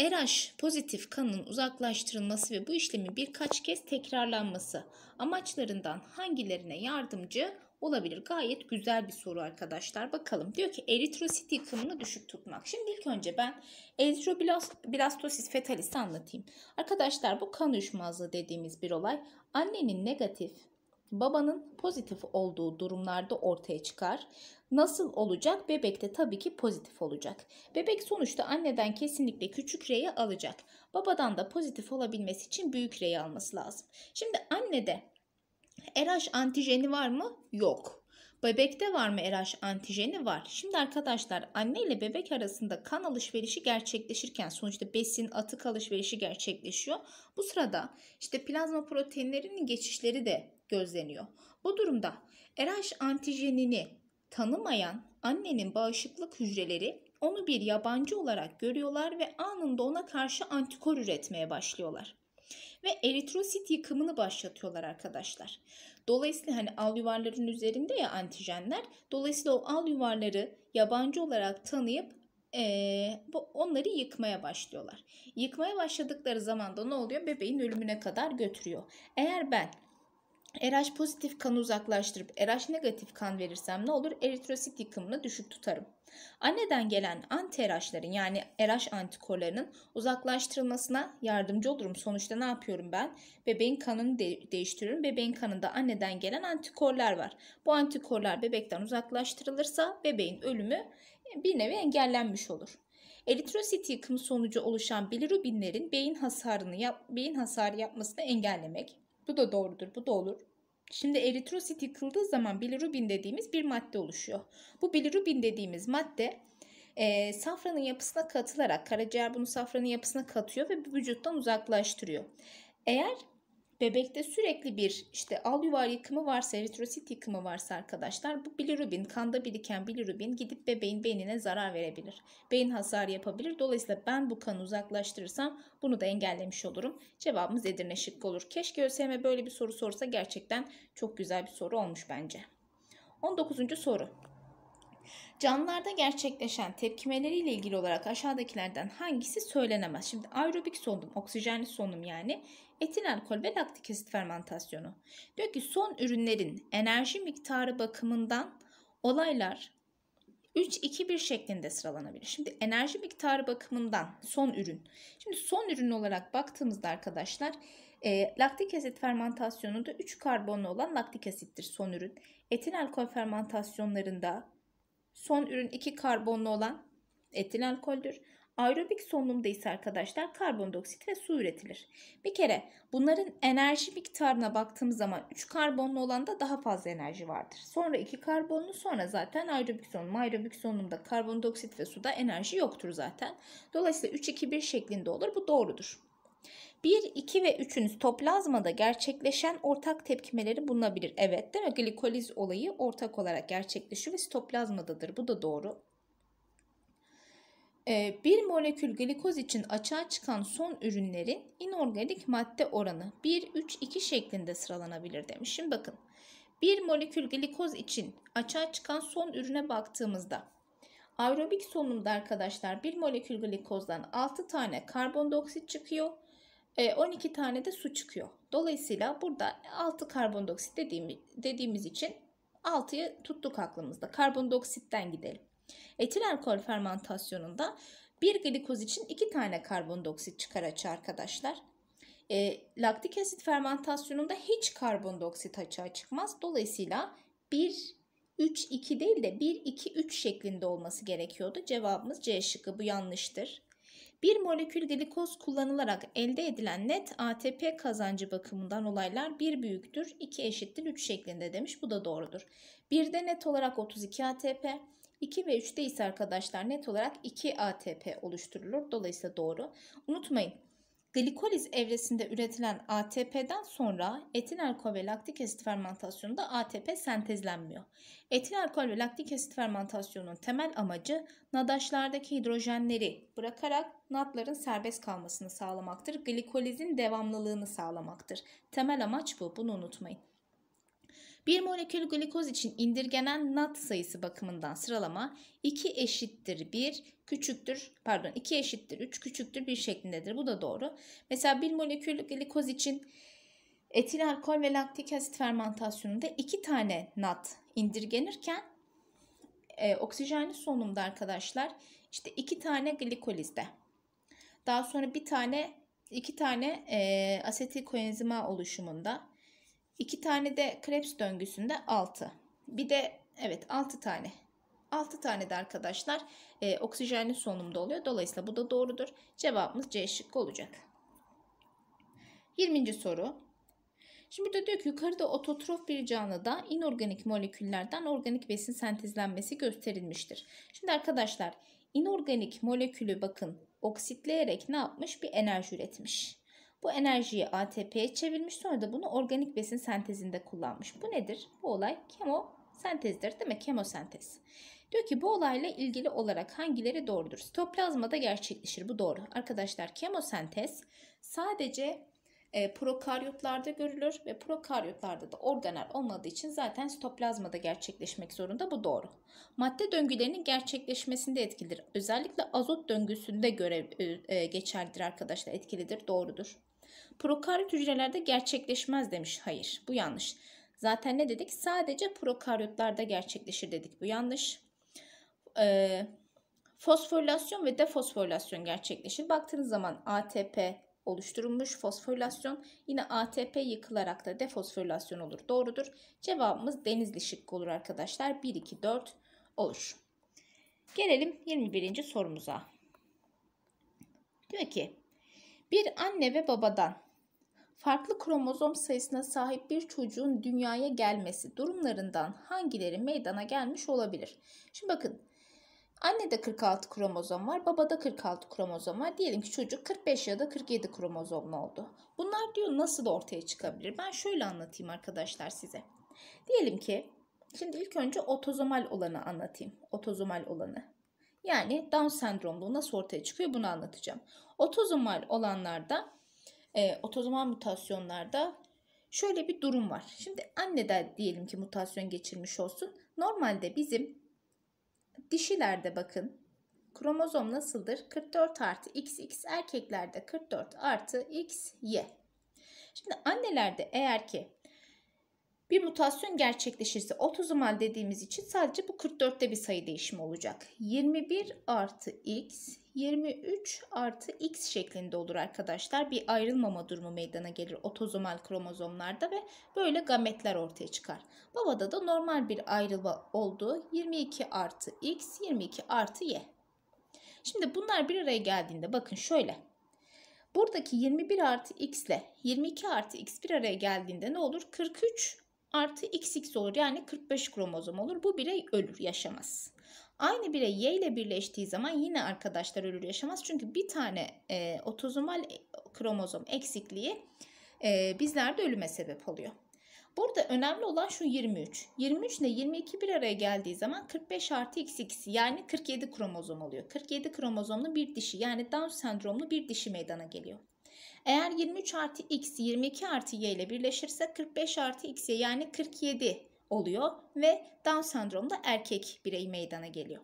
RH pozitif kanın uzaklaştırılması ve bu işlemin birkaç kez tekrarlanması amaçlarından hangilerine yardımcı olabilir. Gayet güzel bir soru arkadaşlar. Bakalım diyor ki eritrosit yıkımını düşük tutmak. Şimdi ilk önce ben eritroblastosis fetalisi anlatayım. Arkadaşlar bu kan uyuşmazlığı dediğimiz bir olay annenin negatif babanın pozitif olduğu durumlarda ortaya çıkar. Nasıl olacak? Bebek de tabii ki pozitif olacak. Bebek sonuçta anneden kesinlikle küçük R'yi alacak. Babadan da pozitif olabilmesi için büyük R'yi alması lazım. Şimdi annede RH antijeni var mı? Yok. Bebekte var mı RH antijeni? Var. Şimdi arkadaşlar anne ile bebek arasında kan alışverişi gerçekleşirken sonuçta besin atık alışverişi gerçekleşiyor. Bu sırada işte plazma proteinlerinin geçişleri de gözleniyor. Bu durumda RH antijenini tanımayan annenin bağışıklık hücreleri onu bir yabancı olarak görüyorlar ve anında ona karşı antikor üretmeye başlıyorlar ve eritrosit yıkımını başlatıyorlar arkadaşlar. Dolayısıyla hani al yuvarların üzerinde ya antijenler. Dolayısıyla o al yuvarları yabancı olarak tanıyıp ee, bu onları yıkmaya başlıyorlar. Yıkmaya başladıkları zaman da ne oluyor? Bebeğin ölümüne kadar götürüyor. Eğer ben RH pozitif kanı uzaklaştırıp RH negatif kan verirsem ne olur? Eritrosit yıkımını düşük tutarım. Anneden gelen anti-RH'ların yani RH antikorlarının uzaklaştırılmasına yardımcı olurum. Sonuçta ne yapıyorum ben? Bebeğin kanını de- değiştiriyorum. Bebeğin kanında anneden gelen antikorlar var. Bu antikorlar bebekten uzaklaştırılırsa bebeğin ölümü bir nevi engellenmiş olur. Eritrosit yıkımı sonucu oluşan bilirubinlerin beyin hasarını yap, beyin hasarı yapmasını engellemek, bu da doğrudur. Bu da olur. Şimdi eritrosit yıkıldığı zaman bilirubin dediğimiz bir madde oluşuyor. Bu bilirubin dediğimiz madde e, safranın yapısına katılarak karaciğer bunu safranın yapısına katıyor ve vücuttan uzaklaştırıyor. Eğer Bebekte sürekli bir işte al yuvar yıkımı varsa, eritrosit yıkımı varsa arkadaşlar bu bilirubin, kanda biriken bilirubin gidip bebeğin beynine zarar verebilir. Beyin hasarı yapabilir. Dolayısıyla ben bu kanı uzaklaştırırsam bunu da engellemiş olurum. Cevabımız Edirne şıkkı olur. Keşke ÖSYM böyle bir soru sorsa gerçekten çok güzel bir soru olmuş bence. 19. soru. Canlılarda gerçekleşen tepkimeleriyle ilgili olarak aşağıdakilerden hangisi söylenemez? Şimdi aerobik solunum, oksijenli solunum yani etil alkol ve laktik asit fermentasyonu. Diyor ki son ürünlerin enerji miktarı bakımından olaylar 3-2-1 şeklinde sıralanabilir. Şimdi enerji miktarı bakımından son ürün. Şimdi son ürün olarak baktığımızda arkadaşlar e, laktik asit fermentasyonu da 3 karbonlu olan laktik asittir son ürün. Etil alkol fermentasyonlarında son ürün 2 karbonlu olan etil alkoldür. Aerobik solunumda ise arkadaşlar karbondioksit ve su üretilir. Bir kere bunların enerji miktarına baktığımız zaman 3 karbonlu olanda daha fazla enerji vardır. Sonra 2 karbonlu sonra zaten aerobik solunum. Aerobik solunumda karbondioksit ve suda enerji yoktur zaten. Dolayısıyla 3-2-1 şeklinde olur. Bu doğrudur. 1, 2 ve 3'ünüz toplazmada gerçekleşen ortak tepkimeleri bulunabilir. Evet değil mi? Glikoliz olayı ortak olarak gerçekleşiyor ve toplazmadadır. Bu da doğru. Ee, bir molekül glikoz için açığa çıkan son ürünlerin inorganik madde oranı 1-3-2 şeklinde sıralanabilir demişim. Bakın bir molekül glikoz için açığa çıkan son ürüne baktığımızda aerobik solunumda arkadaşlar bir molekül glikozdan 6 tane karbondioksit çıkıyor. 12 e, tane de su çıkıyor. Dolayısıyla burada 6 karbondioksit dediğimiz, için 6'yı tuttuk aklımızda. Karbondioksitten gidelim. Etil alkol fermentasyonunda bir glikoz için iki tane karbondioksit çıkar açı arkadaşlar. E, laktik asit fermentasyonunda hiç karbondioksit açığa çıkmaz. Dolayısıyla 1 3 2 değil de 1 2 3 şeklinde olması gerekiyordu. Cevabımız C şıkkı bu yanlıştır. Bir molekül glikoz kullanılarak elde edilen net ATP kazancı bakımından olaylar 1 büyüktür, 2 eşittir 3 şeklinde demiş. Bu da doğrudur. 1'de net olarak 32 ATP, 2 ve 3'te ise arkadaşlar net olarak 2 ATP oluşturulur. Dolayısıyla doğru. Unutmayın Glikoliz evresinde üretilen ATP'den sonra etil alkol ve laktik asit fermentasyonunda ATP sentezlenmiyor. Etil alkol ve laktik asit fermentasyonunun temel amacı nadaşlardaki hidrojenleri bırakarak natların serbest kalmasını sağlamaktır. Glikolizin devamlılığını sağlamaktır. Temel amaç bu. Bunu unutmayın. Bir molekül glikoz için indirgenen nat sayısı bakımından sıralama 2 eşittir 1 küçüktür pardon 2 eşittir 3 küçüktür 1 şeklindedir. Bu da doğru. Mesela bir molekül glikoz için etil alkol ve laktik asit fermentasyonunda 2 tane nat indirgenirken e, oksijenli solunumda arkadaşlar işte 2 tane glikolizde. Daha sonra bir tane iki tane e, asetil koenzima oluşumunda 2 tane de Krebs döngüsünde 6. Bir de evet 6 tane. 6 tane de arkadaşlar e, oksijenli solunumda oluyor. Dolayısıyla bu da doğrudur. Cevabımız C şıkkı olacak. 20. soru. Şimdi burada diyor ki yukarıda ototrof bir canlıda inorganik moleküllerden organik besin sentezlenmesi gösterilmiştir. Şimdi arkadaşlar inorganik molekülü bakın oksitleyerek ne yapmış? Bir enerji üretmiş. Bu enerjiyi ATP'ye çevirmiş sonra da bunu organik besin sentezinde kullanmış. Bu nedir? Bu olay kemo sentezdir, değil mi? Kemosentez. Diyor ki bu olayla ilgili olarak hangileri doğrudur? Sitoplazmada gerçekleşir. Bu doğru. Arkadaşlar kemosentez sadece e, prokaryotlarda görülür ve prokaryotlarda da organel olmadığı için zaten sitoplazmada gerçekleşmek zorunda bu doğru. Madde döngülerinin gerçekleşmesinde etkilidir. Özellikle azot döngüsünde görev e, e geçerlidir arkadaşlar etkilidir doğrudur prokaryot hücrelerde gerçekleşmez demiş. Hayır bu yanlış. Zaten ne dedik? Sadece prokaryotlarda gerçekleşir dedik. Bu yanlış. Ee, fosforilasyon ve defosforilasyon gerçekleşir. Baktığınız zaman ATP oluşturulmuş fosforilasyon yine ATP yıkılarak da defosforilasyon olur. Doğrudur. Cevabımız denizli şıkkı olur arkadaşlar. 1 2 4 olur. Gelelim 21. sorumuza. Diyor ki bir anne ve babadan farklı kromozom sayısına sahip bir çocuğun dünyaya gelmesi durumlarından hangileri meydana gelmiş olabilir? Şimdi bakın annede 46 kromozom var, babada 46 kromozom var. Diyelim ki çocuk 45 ya da 47 kromozomlu oldu. Bunlar diyor nasıl ortaya çıkabilir? Ben şöyle anlatayım arkadaşlar size. Diyelim ki şimdi ilk önce otozomal olanı anlatayım. Otozomal olanı. Yani Down sendromluğu nasıl ortaya çıkıyor bunu anlatacağım. Otozomal olanlarda, e, otozomal mutasyonlarda şöyle bir durum var. Şimdi anne de diyelim ki mutasyon geçirmiş olsun. Normalde bizim dişilerde bakın kromozom nasıldır? 44 artı XX erkeklerde 44 artı XY. Şimdi annelerde eğer ki bir mutasyon gerçekleşirse otozomal dediğimiz için sadece bu 44'te bir sayı değişimi olacak. 21 artı x 23 artı x şeklinde olur arkadaşlar. Bir ayrılmama durumu meydana gelir otozomal kromozomlarda ve böyle gametler ortaya çıkar. Babada da normal bir ayrılma oldu. 22 artı x 22 artı y. Şimdi bunlar bir araya geldiğinde bakın şöyle. Buradaki 21 artı x ile 22 artı x bir araya geldiğinde ne olur? 43 artı XX olur yani 45 kromozom olur. Bu birey ölür yaşamaz. Aynı birey Y ile birleştiği zaman yine arkadaşlar ölür yaşamaz. Çünkü bir tane e, otozomal e, kromozom eksikliği e, bizlerde ölüme sebep oluyor. Burada önemli olan şu 23. 23 ile 22 bir araya geldiği zaman 45 artı XX yani 47 kromozom oluyor. 47 kromozomlu bir dişi yani Down sendromlu bir dişi meydana geliyor. Eğer 23 artı x 22 artı y ile birleşirse 45 artı x y yani 47 oluyor ve Down sendromda erkek birey meydana geliyor.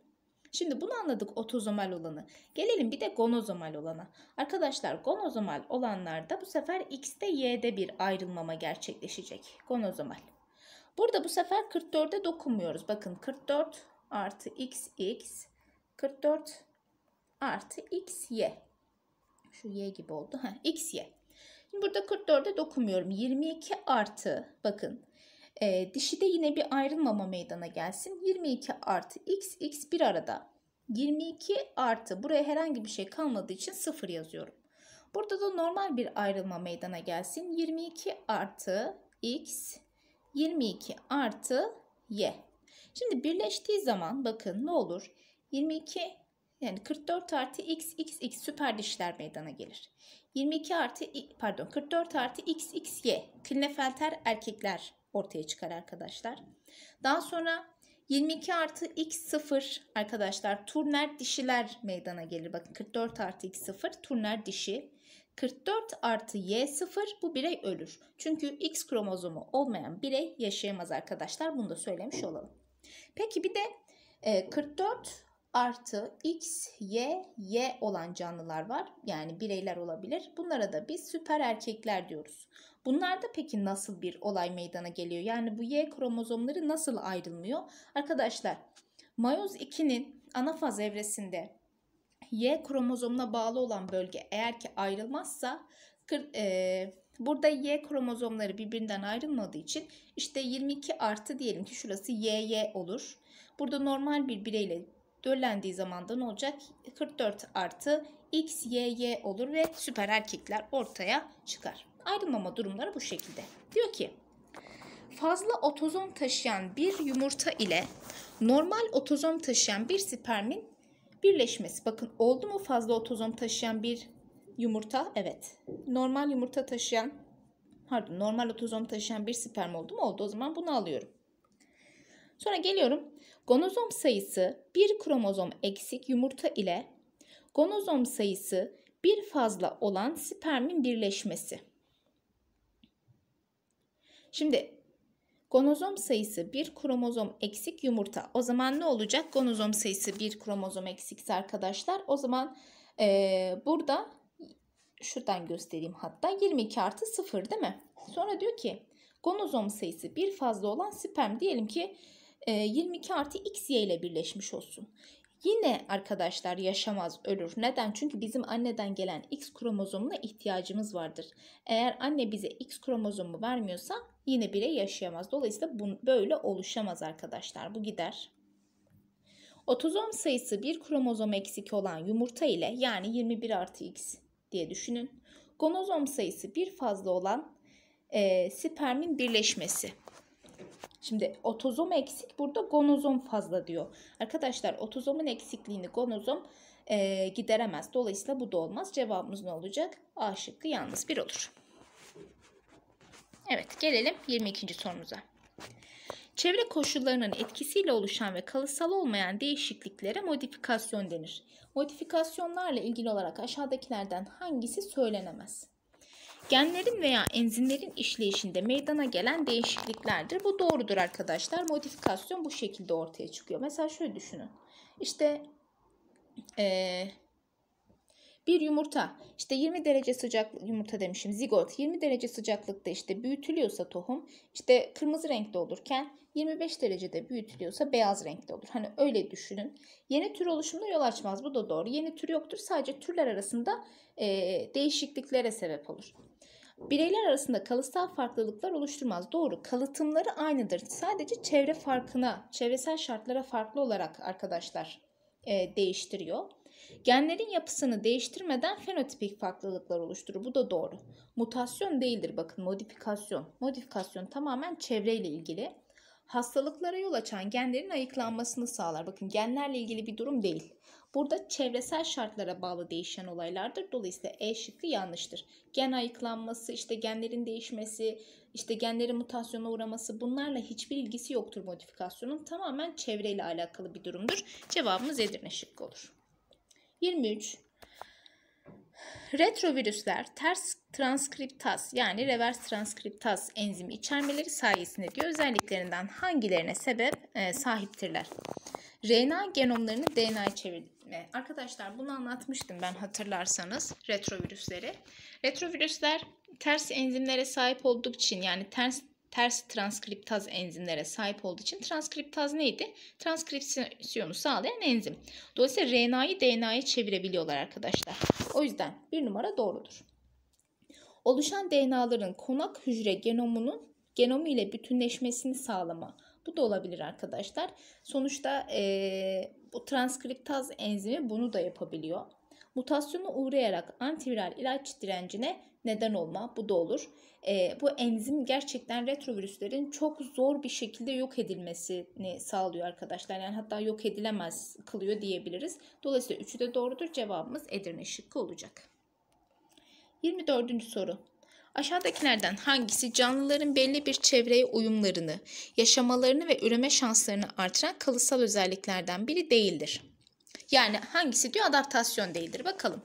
Şimdi bunu anladık otozomal olanı. Gelelim bir de gonozomal olana. Arkadaşlar gonozomal olanlarda bu sefer X'de Y'de bir ayrılmama gerçekleşecek. Gonozomal. Burada bu sefer 44'e dokunmuyoruz. Bakın 44 artı XX 44 artı XY. Şu y gibi oldu. Ha, x, y. Şimdi burada 44'e dokunmuyorum. 22 artı bakın e, dişi de yine bir ayrılmama meydana gelsin. 22 artı x, x bir arada. 22 artı buraya herhangi bir şey kalmadığı için 0 yazıyorum. Burada da normal bir ayrılma meydana gelsin. 22 artı x, 22 artı y. Şimdi birleştiği zaman bakın ne olur? 22 yani 44 artı x, x, x süper dişler meydana gelir. 22 artı, pardon 44 artı x, x, y. Klinefelter erkekler ortaya çıkar arkadaşlar. Daha sonra 22 artı x 0 arkadaşlar turner dişiler meydana gelir. Bakın 44 artı x 0 turner dişi. 44 artı y 0 bu birey ölür. Çünkü x kromozomu olmayan birey yaşayamaz arkadaşlar. Bunu da söylemiş olalım. Peki bir de 44 e, artı x, y, y olan canlılar var. Yani bireyler olabilir. Bunlara da biz süper erkekler diyoruz. Bunlarda peki nasıl bir olay meydana geliyor? Yani bu y kromozomları nasıl ayrılmıyor? Arkadaşlar mayoz 2'nin ana faz evresinde y kromozomuna bağlı olan bölge eğer ki ayrılmazsa e, burada y kromozomları birbirinden ayrılmadığı için işte 22 artı diyelim ki şurası yy olur. Burada normal bir bireyle Döllendiği zamandan olacak? 44 artı x, y, y olur ve süper erkekler ortaya çıkar. Ayrılmama durumları bu şekilde. Diyor ki fazla otozom taşıyan bir yumurta ile normal otozom taşıyan bir spermin birleşmesi. Bakın oldu mu fazla otozom taşıyan bir yumurta? Evet. Normal yumurta taşıyan pardon normal otozom taşıyan bir sperm oldu mu? Oldu. O zaman bunu alıyorum. Sonra geliyorum. Gonozom sayısı bir kromozom eksik yumurta ile gonozom sayısı bir fazla olan spermin birleşmesi. Şimdi Gonozom sayısı bir kromozom eksik yumurta. O zaman ne olacak? Gonozom sayısı bir kromozom eksikse arkadaşlar o zaman e, burada şuradan göstereyim hatta 22 artı 0 değil mi? Sonra diyor ki gonozom sayısı bir fazla olan sperm diyelim ki 22 artı x y ile birleşmiş olsun. Yine arkadaşlar yaşamaz ölür. Neden? Çünkü bizim anneden gelen X kromozomuna ihtiyacımız vardır. Eğer anne bize X kromozomu vermiyorsa yine birey yaşayamaz. Dolayısıyla bu, böyle oluşamaz arkadaşlar. Bu gider. Otozom sayısı bir kromozom eksik olan yumurta ile yani 21 artı X diye düşünün. Gonozom sayısı bir fazla olan e, spermin birleşmesi. Şimdi otozom eksik burada gonozom fazla diyor. Arkadaşlar otozomun eksikliğini gonozom e, gideremez. Dolayısıyla bu da olmaz. Cevabımız ne olacak? A şıkkı yalnız bir olur. Evet gelelim 22. sorumuza. Çevre koşullarının etkisiyle oluşan ve kalıtsal olmayan değişikliklere modifikasyon denir. Modifikasyonlarla ilgili olarak aşağıdakilerden hangisi söylenemez? genlerin veya enzimlerin işleyişinde meydana gelen değişikliklerdir. Bu doğrudur arkadaşlar. Modifikasyon bu şekilde ortaya çıkıyor. Mesela şöyle düşünün. İşte ee, bir yumurta işte 20 derece sıcaklık yumurta demişim zigot 20 derece sıcaklıkta işte büyütülüyorsa tohum işte kırmızı renkte olurken 25 derecede büyütülüyorsa beyaz renkte olur. Hani öyle düşünün. Yeni tür oluşumuna yol açmaz bu da doğru. Yeni tür yoktur sadece türler arasında e, değişikliklere sebep olur bireyler arasında kalıtsal farklılıklar oluşturmaz. Doğru. Kalıtımları aynıdır. Sadece çevre farkına, çevresel şartlara farklı olarak arkadaşlar e, değiştiriyor. Genlerin yapısını değiştirmeden fenotipik farklılıklar oluşturur. Bu da doğru. Mutasyon değildir bakın modifikasyon. Modifikasyon tamamen çevreyle ilgili hastalıklara yol açan genlerin ayıklanmasını sağlar. Bakın genlerle ilgili bir durum değil. Burada çevresel şartlara bağlı değişen olaylardır. Dolayısıyla E şıkkı yanlıştır. Gen ayıklanması, işte genlerin değişmesi, işte genlerin mutasyona uğraması bunlarla hiçbir ilgisi yoktur modifikasyonun. Tamamen çevreyle alakalı bir durumdur. Cevabımız Edirne şıkkı olur. 23. Retrovirüsler ters transkriptaz yani reverse transkriptaz enzimi içermeleri sayesindeki özelliklerinden hangilerine sebep e, sahiptirler? RNA genomlarını DNA'ya çevirme. Arkadaşlar bunu anlatmıştım ben hatırlarsanız retrovirüsleri. Retrovirüsler ters enzimlere sahip olduğu için yani ters ters transkriptaz enzimlere sahip olduğu için transkriptaz neydi? Transkripsiyonu sağlayan enzim. Dolayısıyla RNA'yı DNA'ya çevirebiliyorlar arkadaşlar. O yüzden bir numara doğrudur. Oluşan DNA'ların konak hücre genomunun genomu ile bütünleşmesini sağlama. Bu da olabilir arkadaşlar. Sonuçta e, bu transkriptaz enzimi bunu da yapabiliyor. Mutasyonu uğrayarak antiviral ilaç direncine neden olma bu da olur e, bu enzim gerçekten retrovirüslerin çok zor bir şekilde yok edilmesini sağlıyor arkadaşlar. Yani hatta yok edilemez kılıyor diyebiliriz. Dolayısıyla üçü de doğrudur. Cevabımız Edirne şıkkı olacak. 24. soru. Aşağıdakilerden hangisi canlıların belli bir çevreye uyumlarını, yaşamalarını ve üreme şanslarını artıran kalıtsal özelliklerden biri değildir? Yani hangisi diyor adaptasyon değildir. Bakalım.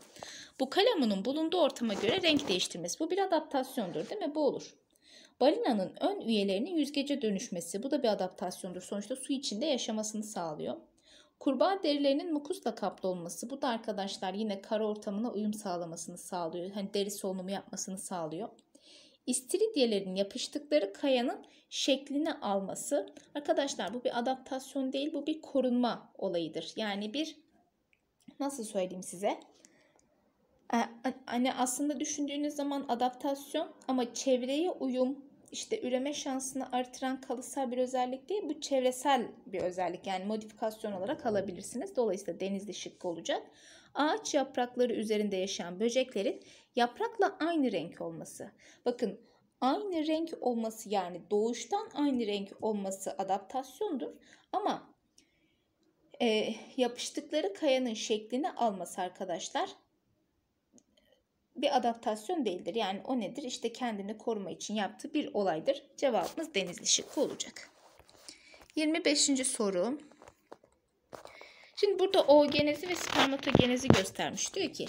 Bu kalamunun bulunduğu ortama göre renk değiştirmesi. Bu bir adaptasyondur değil mi? Bu olur. Balinanın ön üyelerinin yüzgece dönüşmesi. Bu da bir adaptasyondur. Sonuçta su içinde yaşamasını sağlıyor. Kurbağa derilerinin mukusla kaplı olması. Bu da arkadaşlar yine kara ortamına uyum sağlamasını sağlıyor. Hani deri solunumu yapmasını sağlıyor. İstiridyelerin yapıştıkları kayanın şeklini alması. Arkadaşlar bu bir adaptasyon değil bu bir korunma olayıdır. Yani bir nasıl söyleyeyim size ee, hani aslında düşündüğünüz zaman adaptasyon ama çevreye uyum işte üreme şansını artıran kalıtsal bir özellik değil bu çevresel bir özellik yani modifikasyon olarak alabilirsiniz. Dolayısıyla denizli şıkkı olacak. Ağaç yaprakları üzerinde yaşayan böceklerin yaprakla aynı renk olması. Bakın aynı renk olması yani doğuştan aynı renk olması adaptasyondur ama e, yapıştıkları kayanın şeklini alması arkadaşlar bir adaptasyon değildir. Yani o nedir? İşte kendini koruma için yaptığı bir olaydır. Cevabımız denizli şıkkı olacak. 25. soru. Şimdi burada oogenezi ve spermatogenezi göstermiş. Diyor ki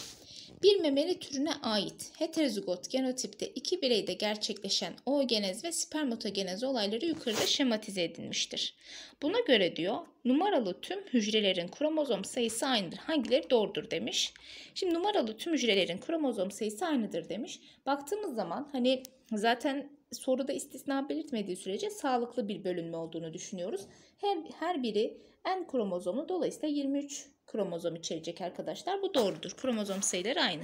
bir memeli türüne ait heterozigot genotipte iki bireyde gerçekleşen oogenez ve spermatogenez olayları yukarıda şematize edilmiştir. Buna göre diyor numaralı tüm hücrelerin kromozom sayısı aynıdır. Hangileri doğrudur demiş. Şimdi numaralı tüm hücrelerin kromozom sayısı aynıdır demiş. Baktığımız zaman hani zaten soruda istisna belirtmediği sürece sağlıklı bir bölünme olduğunu düşünüyoruz. Her, her biri en kromozomu dolayısıyla 23 kromozom içerecek arkadaşlar. Bu doğrudur. Kromozom sayıları aynı.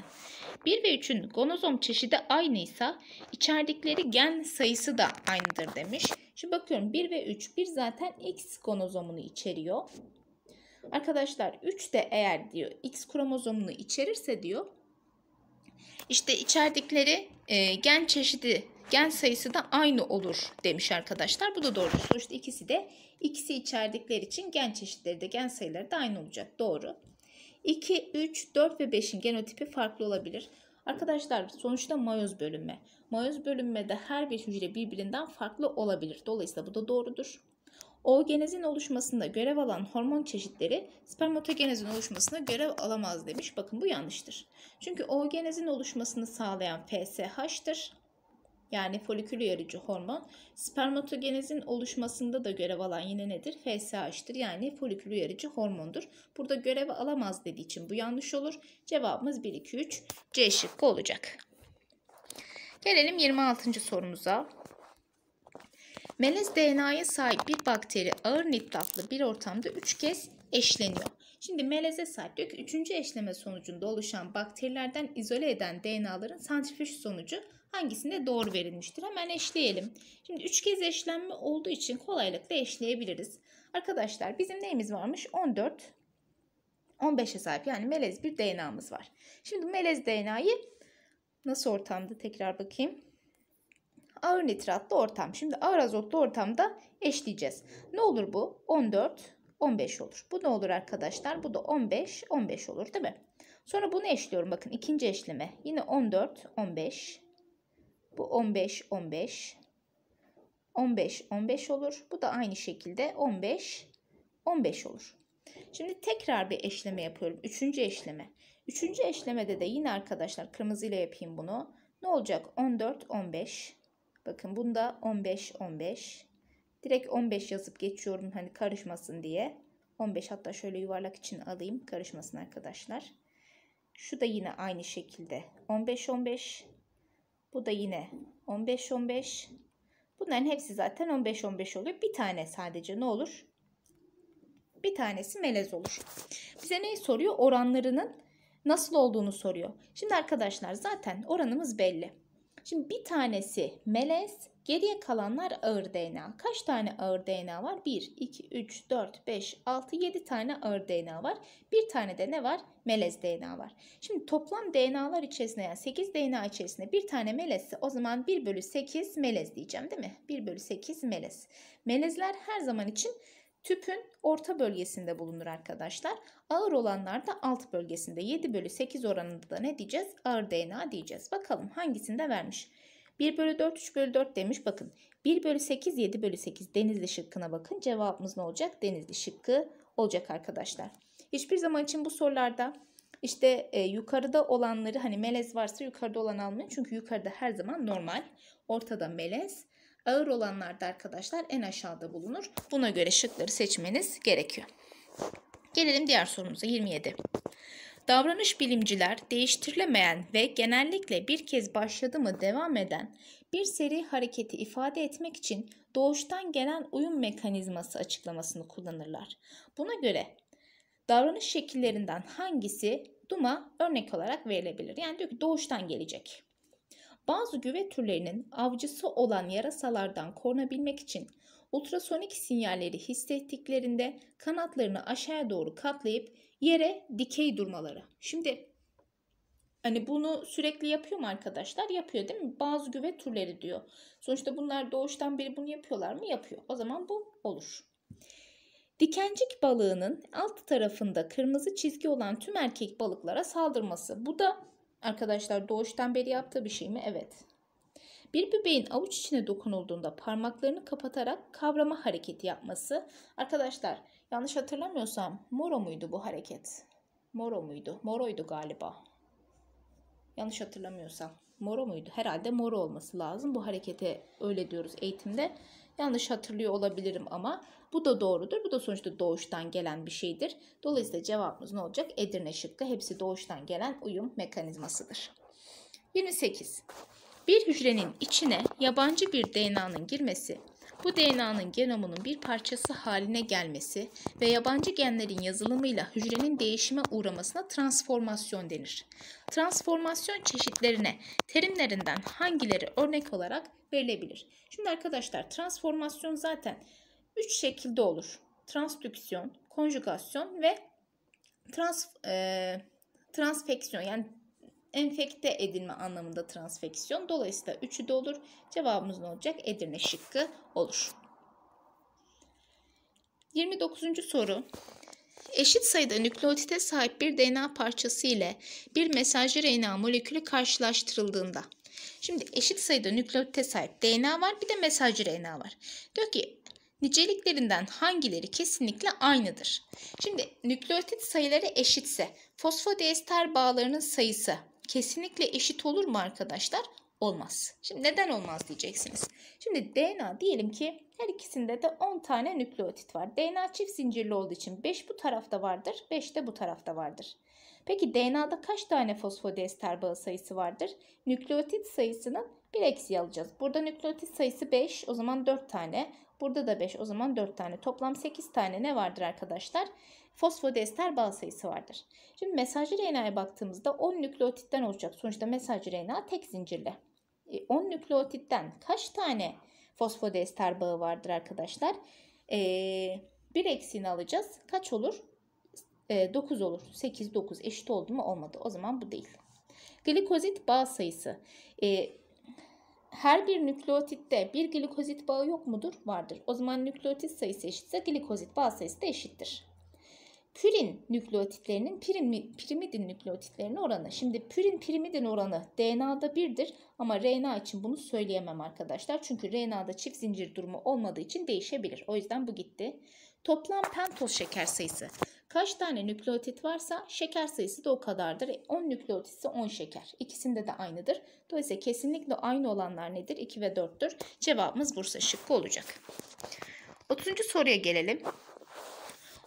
1 ve 3'ün gonozom çeşidi aynıysa içerdikleri gen sayısı da aynıdır demiş. Şimdi bakıyorum 1 ve 3. 1 zaten X gonozomunu içeriyor. Arkadaşlar 3 de eğer diyor X kromozomunu içerirse diyor işte içerdikleri e, gen çeşidi gen sayısı da aynı olur demiş arkadaşlar. Bu da doğru. Sonuçta ikisi de ikisi içerdikleri için gen çeşitleri de gen sayıları da aynı olacak. Doğru. 2, 3, 4 ve 5'in genotipi farklı olabilir. Arkadaşlar sonuçta mayoz bölünme. Mayoz bölünmede her bir hücre birbirinden farklı olabilir. Dolayısıyla bu da doğrudur. Oogenezin oluşmasında görev alan hormon çeşitleri spermatogenezin oluşmasına görev alamaz demiş. Bakın bu yanlıştır. Çünkü oogenezin oluşmasını sağlayan FSH'tır yani folikül uyarıcı hormon spermatogenezin oluşmasında da görev alan yine nedir? FSH'tır yani folikül uyarıcı hormondur. Burada görev alamaz dediği için bu yanlış olur. Cevabımız 1, 2, 3 C şıkkı olacak. Gelelim 26. sorumuza. Melez DNA'ya sahip bir bakteri ağır nitratlı bir ortamda 3 kez eşleniyor. Şimdi meleze sahip diyor ki 3. eşleme sonucunda oluşan bakterilerden izole eden DNA'ların santrifüj sonucu hangisinde doğru verilmiştir. Hemen eşleyelim. Şimdi 3 kez eşlenme olduğu için kolaylıkla eşleyebiliriz. Arkadaşlar bizim neyimiz varmış? 14, 15'e sahip yani melez bir DNA'mız var. Şimdi melez DNA'yı nasıl ortamda tekrar bakayım. Ağır nitratlı ortam. Şimdi ağır azotlu ortamda eşleyeceğiz. Ne olur bu? 14, 15 olur. Bu ne olur arkadaşlar? Bu da 15, 15 olur değil mi? Sonra bunu eşliyorum. Bakın ikinci eşleme. Yine 14, 15, bu 15, 15. 15, 15 olur. Bu da aynı şekilde 15, 15 olur. Şimdi tekrar bir eşleme yapıyorum. Üçüncü eşleme. Üçüncü eşlemede de yine arkadaşlar kırmızıyla yapayım bunu. Ne olacak? 14, 15. Bakın bunda 15, 15. Direkt 15 yazıp geçiyorum hani karışmasın diye. 15 hatta şöyle yuvarlak için alayım karışmasın arkadaşlar. Şu da yine aynı şekilde 15, 15. Bu da yine 15-15. Bunların hepsi zaten 15-15 oluyor. Bir tane sadece ne olur? Bir tanesi melez olur. Bize neyi soruyor? Oranlarının nasıl olduğunu soruyor. Şimdi arkadaşlar zaten oranımız belli. Şimdi bir tanesi melez, geriye kalanlar ağır DNA. Kaç tane ağır DNA var? 1, 2, 3, 4, 5, 6, 7 tane ağır DNA var. Bir tane de ne var? Melez DNA var. Şimdi toplam DNA'lar içerisinde yani 8 DNA içerisinde bir tane melezse o zaman 1 bölü 8 melez diyeceğim değil mi? 1 bölü 8 melez. Melezler her zaman için Tüpün orta bölgesinde bulunur arkadaşlar. Ağır olanlar da alt bölgesinde. 7 bölü 8 oranında ne diyeceğiz? Ağır DNA diyeceğiz. Bakalım hangisinde vermiş? 1 bölü 4, 3 bölü 4 demiş. Bakın 1 bölü 8, 7 bölü 8 denizli şıkkına bakın. Cevabımız ne olacak? Denizli şıkkı olacak arkadaşlar. Hiçbir zaman için bu sorularda işte e, yukarıda olanları hani melez varsa yukarıda olan almayın. Çünkü yukarıda her zaman normal. Ortada melez. Ağır olanlar da arkadaşlar en aşağıda bulunur. Buna göre şıkları seçmeniz gerekiyor. Gelelim diğer sorumuza 27. Davranış bilimciler değiştirilemeyen ve genellikle bir kez başladı mı devam eden bir seri hareketi ifade etmek için doğuştan gelen uyum mekanizması açıklamasını kullanırlar. Buna göre davranış şekillerinden hangisi duma örnek olarak verilebilir? Yani diyor ki doğuştan gelecek. Bazı güve türlerinin avcısı olan yarasalardan korunabilmek için ultrasonik sinyalleri hissettiklerinde kanatlarını aşağıya doğru katlayıp yere dikey durmaları. Şimdi Hani bunu sürekli yapıyor mu arkadaşlar? Yapıyor değil mi? Bazı güve türleri diyor. Sonuçta bunlar doğuştan beri bunu yapıyorlar mı? Yapıyor. O zaman bu olur. Dikencik balığının alt tarafında kırmızı çizgi olan tüm erkek balıklara saldırması. Bu da Arkadaşlar doğuştan beri yaptığı bir şey mi? Evet. Bir bebeğin avuç içine dokunulduğunda parmaklarını kapatarak kavrama hareketi yapması. Arkadaşlar yanlış hatırlamıyorsam moro muydu bu hareket? Moro muydu? Moroydu galiba. Yanlış hatırlamıyorsam. Moro muydu? Herhalde moro olması lazım. Bu harekete öyle diyoruz eğitimde. Yanlış hatırlıyor olabilirim ama bu da doğrudur. Bu da sonuçta doğuştan gelen bir şeydir. Dolayısıyla cevabımız ne olacak? Edirne şıkkı hepsi doğuştan gelen uyum mekanizmasıdır. 28. Bir hücrenin içine yabancı bir DNA'nın girmesi, bu DNA'nın genomunun bir parçası haline gelmesi ve yabancı genlerin yazılımıyla hücrenin değişime uğramasına transformasyon denir. Transformasyon çeşitlerine terimlerinden hangileri örnek olarak verilebilir? Şimdi arkadaşlar transformasyon zaten üç şekilde olur. Transdüksiyon, konjugasyon ve trans, e, transfeksiyon yani enfekte edilme anlamında transfeksiyon. Dolayısıyla üçü de olur. Cevabımız ne olacak? Edirne şıkkı olur. 29. soru. Eşit sayıda nükleotite sahip bir DNA parçası ile bir mesajcı RNA molekülü karşılaştırıldığında. Şimdi eşit sayıda nükleotite sahip DNA var bir de mesajcı RNA var. Diyor ki Niceliklerinden hangileri kesinlikle aynıdır? Şimdi nükleotit sayıları eşitse fosfodiester bağlarının sayısı kesinlikle eşit olur mu arkadaşlar? Olmaz. Şimdi neden olmaz diyeceksiniz. Şimdi DNA diyelim ki her ikisinde de 10 tane nükleotit var. DNA çift zincirli olduğu için 5 bu tarafta vardır, 5 de bu tarafta vardır. Peki DNA'da kaç tane fosfodiester bağı sayısı vardır? Nükleotit sayısının bir eksiği alacağız. Burada nükleotit sayısı 5 o zaman 4 tane. Burada da 5 o zaman 4 tane. Toplam 8 tane ne vardır arkadaşlar? Fosfodiester bağ sayısı vardır. Şimdi mesajcı RNA'ya baktığımızda 10 nükleotitten olacak. Sonuçta mesajcı RNA tek zincirli. 10 e, nükleotitten kaç tane fosfodiester bağı vardır arkadaşlar? Ee, bir eksiğini alacağız. Kaç olur? Ee, 9 olur. 8, 9 eşit oldu mu? Olmadı. O zaman bu değil. Glikozit bağ sayısı. Ee, her bir nükleotitte bir glikozit bağı yok mudur? Vardır. O zaman nükleotit sayısı eşitse glikozit bağ sayısı da eşittir. Pürin nükleotitlerinin primi, pirimidin nükleotitlerinin oranı. Şimdi pürin pirimidin oranı DNA'da birdir ama RNA için bunu söyleyemem arkadaşlar. Çünkü RNA'da çift zincir durumu olmadığı için değişebilir. O yüzden bu gitti. Toplam pentoz şeker sayısı. Kaç tane nükleotit varsa şeker sayısı da o kadardır. 10 nükleotit ise 10 şeker. İkisinde de aynıdır. Dolayısıyla kesinlikle aynı olanlar nedir? 2 ve 4'tür. Cevabımız Bursa şıkkı olacak. 30. soruya gelelim.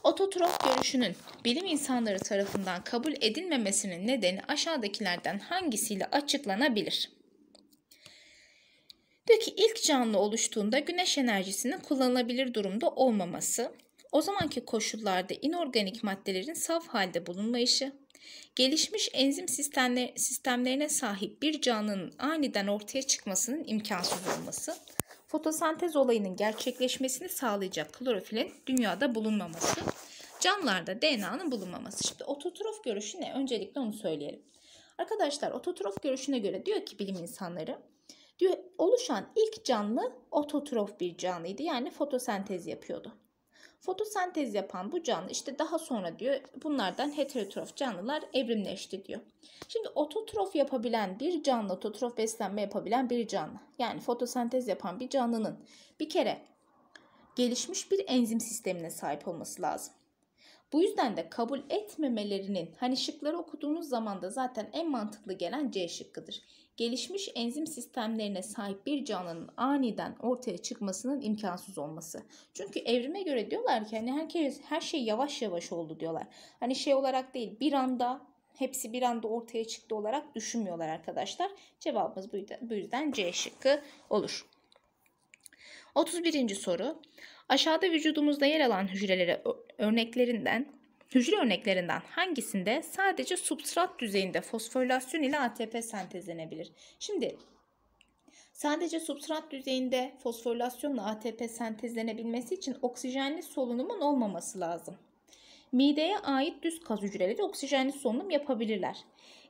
Ototrop görüşünün bilim insanları tarafından kabul edilmemesinin nedeni aşağıdakilerden hangisiyle açıklanabilir? Diyor ki ilk canlı oluştuğunda güneş enerjisinin kullanılabilir durumda olmaması, o zamanki koşullarda inorganik maddelerin saf halde bulunmayışı, gelişmiş enzim sistemlerine sahip bir canlının aniden ortaya çıkmasının imkansız olması, fotosentez olayının gerçekleşmesini sağlayacak klorofilin dünyada bulunmaması, canlılarda DNA'nın bulunmaması. Şimdi ototrof görüşü ne? Öncelikle onu söyleyelim. Arkadaşlar ototrof görüşüne göre diyor ki bilim insanları diyor oluşan ilk canlı ototrof bir canlıydı. Yani fotosentez yapıyordu. Fotosentez yapan bu canlı işte daha sonra diyor bunlardan heterotrof canlılar evrimleşti diyor. Şimdi ototrof yapabilen bir canlı, ototrof beslenme yapabilen bir canlı. Yani fotosentez yapan bir canlının bir kere gelişmiş bir enzim sistemine sahip olması lazım. Bu yüzden de kabul etmemelerinin hani şıkları okuduğunuz zaman da zaten en mantıklı gelen C şıkkıdır gelişmiş enzim sistemlerine sahip bir canlının aniden ortaya çıkmasının imkansız olması. Çünkü evrime göre diyorlar ki hani herkes her şey yavaş yavaş oldu diyorlar. Hani şey olarak değil bir anda hepsi bir anda ortaya çıktı olarak düşünmüyorlar arkadaşlar. Cevabımız bu yüzden C şıkkı olur. 31. soru. Aşağıda vücudumuzda yer alan hücrelere örneklerinden Hücre örneklerinden hangisinde sadece substrat düzeyinde fosforilasyon ile ATP sentezlenebilir? Şimdi sadece substrat düzeyinde fosforilasyon ile ATP sentezlenebilmesi için oksijenli solunumun olmaması lazım. Mideye ait düz kaz hücreleri oksijenli solunum yapabilirler.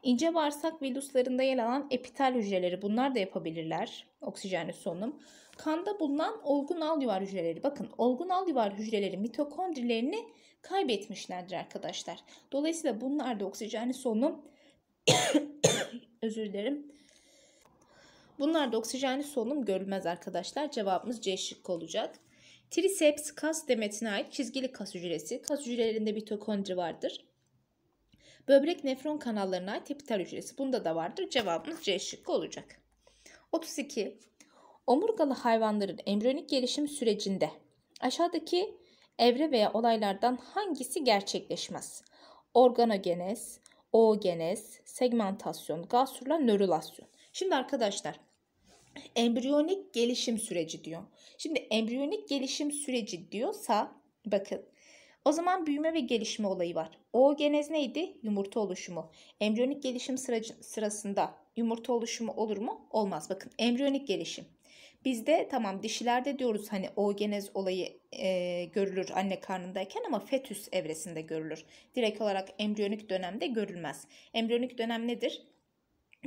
İnce bağırsak vilüslerinde yer alan epitel hücreleri bunlar da yapabilirler. Oksijenli solunum. Kanda bulunan olgun al yuvar hücreleri. Bakın olgun al yuvar hücreleri mitokondrilerini kaybetmişlerdir arkadaşlar. Dolayısıyla bunlar da oksijenin solunum özür dilerim. Bunlar da oksijenli solunum görülmez arkadaşlar. Cevabımız C şıkkı olacak. Triceps kas demetine ait çizgili kas hücresi. Kas hücrelerinde mitokondri vardır. Böbrek nefron kanallarına ait epitel hücresi. Bunda da vardır. Cevabımız C şıkkı olacak. 32. Omurgalı hayvanların embriyonik gelişim sürecinde aşağıdaki evre veya olaylardan hangisi gerçekleşmez? Organogenez, oogenez, segmentasyon, gastrula, nörülasyon. Şimdi arkadaşlar embriyonik gelişim süreci diyor. Şimdi embriyonik gelişim süreci diyorsa bakın o zaman büyüme ve gelişme olayı var. Oogenez neydi? Yumurta oluşumu. Embriyonik gelişim sıracı, sırasında yumurta oluşumu olur mu? Olmaz. Bakın embriyonik gelişim. Biz de tamam dişilerde diyoruz hani oogenez olayı e, görülür anne karnındayken ama fetüs evresinde görülür. Direkt olarak embriyonik dönemde görülmez. Embriyonik dönem nedir?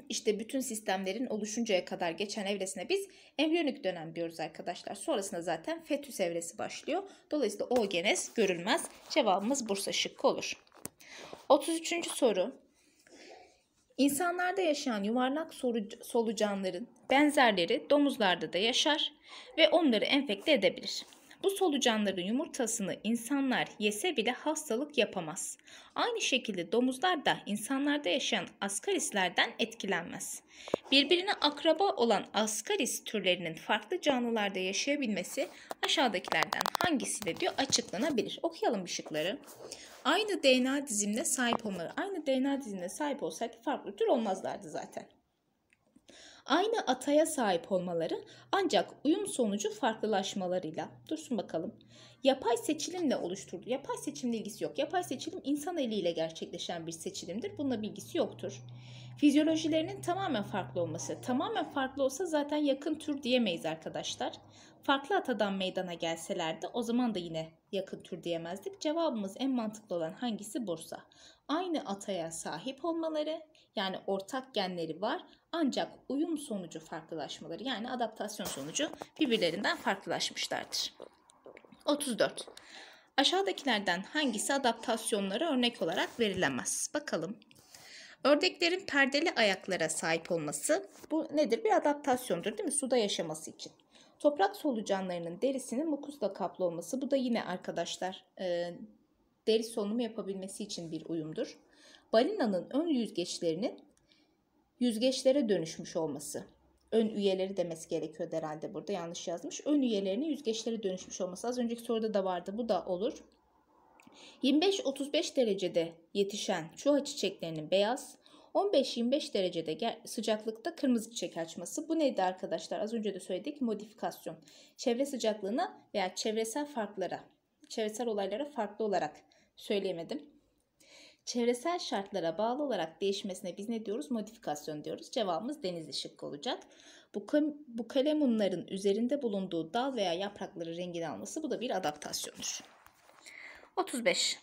İşte bütün sistemlerin oluşuncaya kadar geçen evresine biz embriyonik dönem diyoruz arkadaşlar. Sonrasında zaten fetüs evresi başlıyor. Dolayısıyla oogenez görülmez. Cevabımız Bursa şıkkı olur. 33. soru. İnsanlarda yaşayan yuvarlak solucanların benzerleri domuzlarda da yaşar ve onları enfekte edebilir. Bu solucanların yumurtasını insanlar yese bile hastalık yapamaz. Aynı şekilde domuzlar da insanlarda yaşayan askarislerden etkilenmez. Birbirine akraba olan askaris türlerinin farklı canlılarda yaşayabilmesi aşağıdakilerden hangisiyle diyor açıklanabilir. Okuyalım bir aynı DNA dizimine sahip olmaları. Aynı DNA dizimine sahip olsaydı farklı tür olmazlardı zaten. Aynı ataya sahip olmaları ancak uyum sonucu farklılaşmalarıyla. Dursun bakalım. Yapay seçilimle oluşturdu. Yapay seçimle ilgisi yok. Yapay seçilim insan eliyle gerçekleşen bir seçilimdir. Bununla bilgisi yoktur. Fizyolojilerinin tamamen farklı olması. Tamamen farklı olsa zaten yakın tür diyemeyiz arkadaşlar farklı atadan meydana gelselerdi o zaman da yine yakın tür diyemezdik. Cevabımız en mantıklı olan hangisi Bursa. Aynı ataya sahip olmaları yani ortak genleri var ancak uyum sonucu farklılaşmaları yani adaptasyon sonucu birbirlerinden farklılaşmışlardır. 34. Aşağıdakilerden hangisi adaptasyonlara örnek olarak verilemez? Bakalım. Ördeklerin perdeli ayaklara sahip olması bu nedir? Bir adaptasyondur değil mi? Suda yaşaması için. Toprak solucanlarının derisinin mukusla kaplı olması. Bu da yine arkadaşlar e, deri solunumu yapabilmesi için bir uyumdur. Balinanın ön yüzgeçlerinin yüzgeçlere dönüşmüş olması. Ön üyeleri demesi gerekiyor herhalde burada yanlış yazmış. Ön üyelerinin yüzgeçlere dönüşmüş olması. Az önceki soruda da vardı bu da olur. 25-35 derecede yetişen çuha çiçeklerinin beyaz, 15-25 derecede sıcaklıkta kırmızı çiçek açması. Bu neydi arkadaşlar? Az önce de söyledik modifikasyon. Çevre sıcaklığına veya çevresel farklara, çevresel olaylara farklı olarak söyleyemedim. Çevresel şartlara bağlı olarak değişmesine biz ne diyoruz? Modifikasyon diyoruz. Cevabımız deniz ışık olacak. Bu, bu kalemunların üzerinde bulunduğu dal veya yaprakları rengini alması bu da bir adaptasyondur. 35.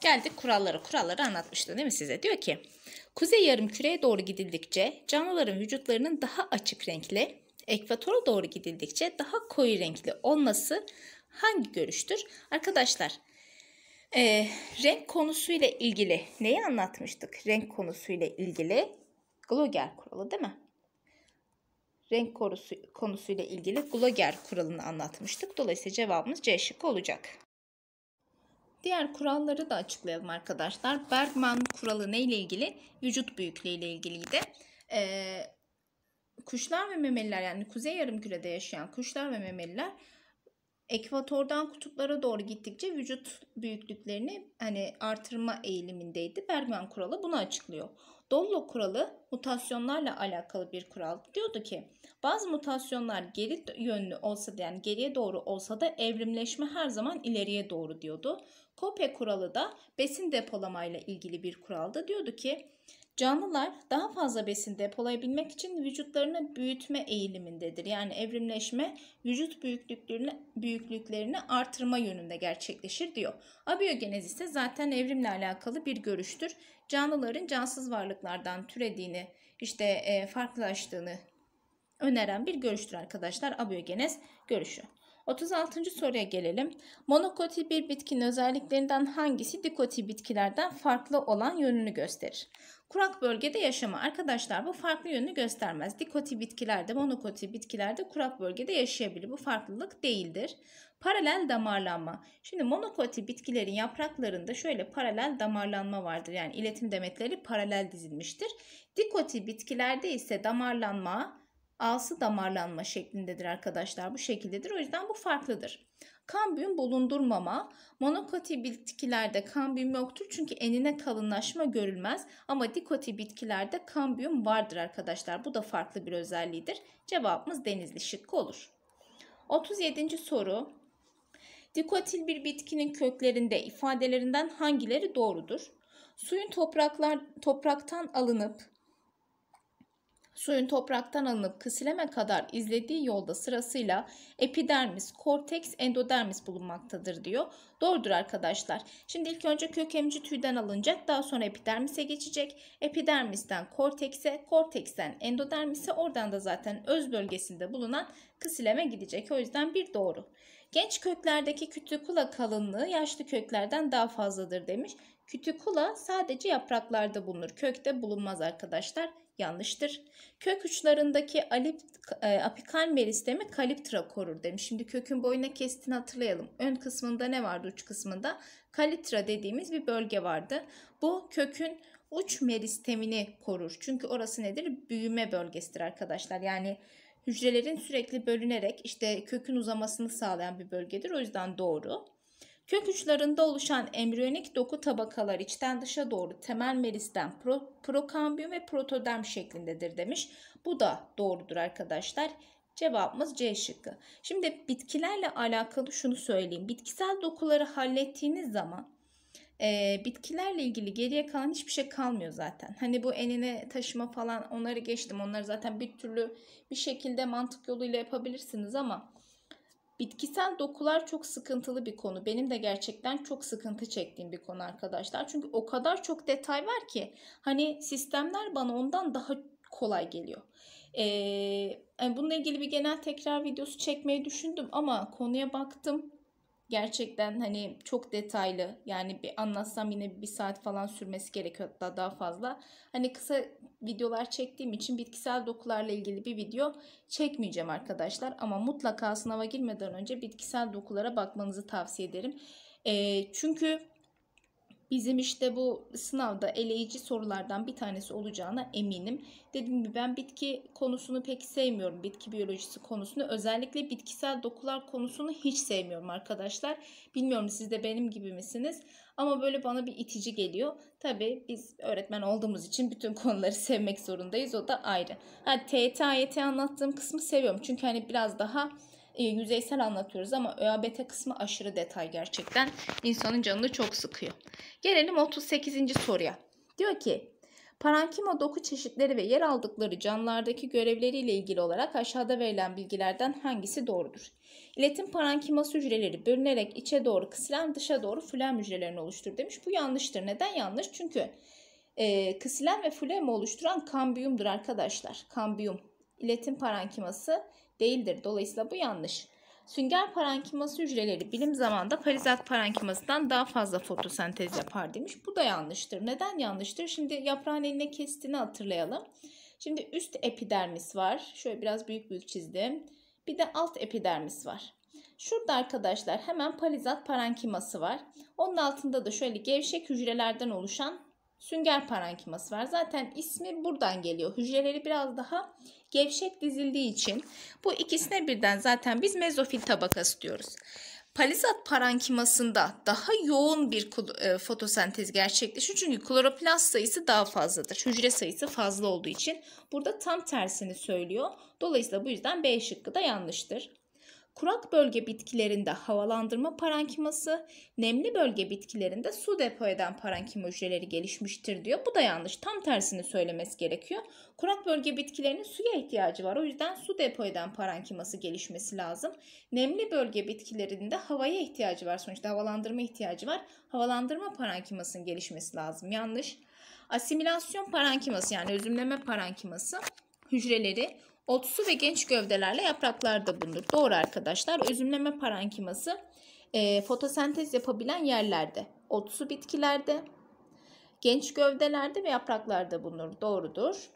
Geldik kuralları. Kuralları anlatmıştı değil mi size? Diyor ki kuzey yarım küreye doğru gidildikçe canlıların vücutlarının daha açık renkli, ekvatora doğru gidildikçe daha koyu renkli olması hangi görüştür? Arkadaşlar e, renk konusuyla ilgili neyi anlatmıştık? Renk konusuyla ilgili Gloger kuralı değil mi? Renk konusu, konusuyla ilgili Gloger kuralını anlatmıştık. Dolayısıyla cevabımız C şıkkı olacak. Diğer kuralları da açıklayalım arkadaşlar. Bergman kuralı neyle ilgili? Vücut büyüklüğü ile ilgiliydi. Ee, kuşlar ve memeliler yani kuzey Yarım Kürede yaşayan kuşlar ve memeliler ekvatordan kutuplara doğru gittikçe vücut büyüklüklerini hani artırma eğilimindeydi. Bergman kuralı bunu açıklıyor. Dollo kuralı mutasyonlarla alakalı bir kural. Diyordu ki bazı mutasyonlar geri yönlü olsa da yani geriye doğru olsa da evrimleşme her zaman ileriye doğru diyordu. Kope kuralı da besin depolamayla ilgili bir kuraldı. Diyordu ki Canlılar daha fazla besin depolayabilmek için vücutlarını büyütme eğilimindedir. Yani evrimleşme vücut büyüklüklerini, büyüklüklerini artırma yönünde gerçekleşir diyor. Abiyogenez ise zaten evrimle alakalı bir görüştür. Canlıların cansız varlıklardan türediğini, işte e, farklılaştığını öneren bir görüştür arkadaşlar. Abiyogenez görüşü. 36. soruya gelelim. Monokotil bir bitkinin özelliklerinden hangisi dikotil bitkilerden farklı olan yönünü gösterir? Kurak bölgede yaşama. Arkadaşlar bu farklı yönünü göstermez. Dikoti bitkilerde, monokoti bitkilerde kurak bölgede yaşayabilir. Bu farklılık değildir. Paralel damarlanma. Şimdi monokoti bitkilerin yapraklarında şöyle paralel damarlanma vardır. Yani iletim demetleri paralel dizilmiştir. Dikoti bitkilerde ise damarlanma, alsı damarlanma şeklindedir arkadaşlar. Bu şekildedir. O yüzden bu farklıdır. Kambiyum bulundurmama. Monokoti bitkilerde kambiyum yoktur çünkü enine kalınlaşma görülmez ama dikoti bitkilerde kambiyum vardır arkadaşlar. Bu da farklı bir özelliğidir. Cevabımız denizli şıkkı olur. 37. soru. Dikotil bir bitkinin köklerinde ifadelerinden hangileri doğrudur? Suyun topraklar, topraktan alınıp suyun topraktan alınıp ksileme kadar izlediği yolda sırasıyla epidermis, korteks, endodermis bulunmaktadır diyor. Doğrudur arkadaşlar. Şimdi ilk önce kök emci tüyden alınacak. Daha sonra epidermise geçecek. Epidermisten kortekse, korteksten endodermise oradan da zaten öz bölgesinde bulunan ksileme gidecek. O yüzden bir doğru. Genç köklerdeki kütükula kalınlığı yaşlı köklerden daha fazladır demiş. Kütükula sadece yapraklarda bulunur. Kökte bulunmaz arkadaşlar. Yanlıştır. Kök uçlarındaki alip, e, apikal meristemi kaliptra korur demiş. Şimdi kökün boyuna kestiğini hatırlayalım. Ön kısmında ne vardı uç kısmında? Kaliptra dediğimiz bir bölge vardı. Bu kökün uç meristemini korur. Çünkü orası nedir? Büyüme bölgesidir arkadaşlar. Yani hücrelerin sürekli bölünerek işte kökün uzamasını sağlayan bir bölgedir. O yüzden doğru. Kök uçlarında oluşan embriyonik doku tabakalar içten dışa doğru temel meristem, pro, prokambiyum ve protoderm şeklindedir demiş. Bu da doğrudur arkadaşlar. Cevabımız C şıkkı. Şimdi bitkilerle alakalı şunu söyleyeyim. Bitkisel dokuları hallettiğiniz zaman e, bitkilerle ilgili geriye kalan hiçbir şey kalmıyor zaten. Hani bu enine taşıma falan onları geçtim. Onları zaten bir türlü bir şekilde mantık yoluyla yapabilirsiniz ama Bitkisel dokular çok sıkıntılı bir konu. Benim de gerçekten çok sıkıntı çektiğim bir konu arkadaşlar. Çünkü o kadar çok detay var ki hani sistemler bana ondan daha kolay geliyor. Ee, yani bununla ilgili bir genel tekrar videosu çekmeyi düşündüm ama konuya baktım gerçekten hani çok detaylı yani bir anlatsam yine bir saat falan sürmesi gerekiyor hatta daha fazla. Hani kısa videolar çektiğim için bitkisel dokularla ilgili bir video çekmeyeceğim arkadaşlar ama mutlaka sınava girmeden önce bitkisel dokulara bakmanızı tavsiye ederim. E, çünkü bizim işte bu sınavda eleyici sorulardan bir tanesi olacağına eminim. Dediğim gibi ben bitki konusunu pek sevmiyorum. Bitki biyolojisi konusunu özellikle bitkisel dokular konusunu hiç sevmiyorum arkadaşlar. Bilmiyorum siz de benim gibi misiniz? Ama böyle bana bir itici geliyor. tabi biz öğretmen olduğumuz için bütün konuları sevmek zorundayız. O da ayrı. Ha, TYT, e AYT e anlattığım kısmı seviyorum. Çünkü hani biraz daha e, yüzeysel anlatıyoruz ama ÖABT kısmı aşırı detay gerçekten. insanın canını çok sıkıyor. Gelelim 38. soruya. Diyor ki Parankima doku çeşitleri ve yer aldıkları canlılardaki görevleriyle ilgili olarak aşağıda verilen bilgilerden hangisi doğrudur? İletim parankiması hücreleri bölünerek içe doğru kısılan dışa doğru flem hücrelerini oluştur demiş. Bu yanlıştır. Neden yanlış? Çünkü e, kısılan ve flemi oluşturan kambiyumdur arkadaşlar. Kambiyum. İletim parankiması değildir. Dolayısıyla bu yanlış. Sünger parenkiması hücreleri bilim zamanında parizat parenkimasından daha fazla fotosentez yapar demiş. Bu da yanlıştır. Neden yanlıştır? Şimdi yaprağın eline kestiğini hatırlayalım. Şimdi üst epidermis var. Şöyle biraz büyük büyük çizdim. Bir de alt epidermis var. Şurada arkadaşlar hemen palizat parenkiması var. Onun altında da şöyle gevşek hücrelerden oluşan sünger parenkiması var. Zaten ismi buradan geliyor. Hücreleri biraz daha gevşek dizildiği için bu ikisine birden zaten biz mezofil tabakası diyoruz. Palizat parankimasında daha yoğun bir e, fotosentez gerçekleşiyor Çünkü kloroplast sayısı daha fazladır. Hücre sayısı fazla olduğu için burada tam tersini söylüyor. Dolayısıyla bu yüzden B şıkkı da yanlıştır kurak bölge bitkilerinde havalandırma parankiması, nemli bölge bitkilerinde su depo eden parankima hücreleri gelişmiştir diyor. Bu da yanlış. Tam tersini söylemesi gerekiyor. Kurak bölge bitkilerinin suya ihtiyacı var. O yüzden su depo eden parankiması gelişmesi lazım. Nemli bölge bitkilerinde havaya ihtiyacı var. Sonuçta havalandırma ihtiyacı var. Havalandırma parankimasının gelişmesi lazım. Yanlış. Asimilasyon parankiması yani özümleme parankiması hücreleri Otsu ve genç gövdelerle yapraklarda bulunur. Doğru arkadaşlar. Özümleme parankiması e, fotosentez yapabilen yerlerde. Otsu bitkilerde, genç gövdelerde ve yapraklarda bulunur. Doğrudur.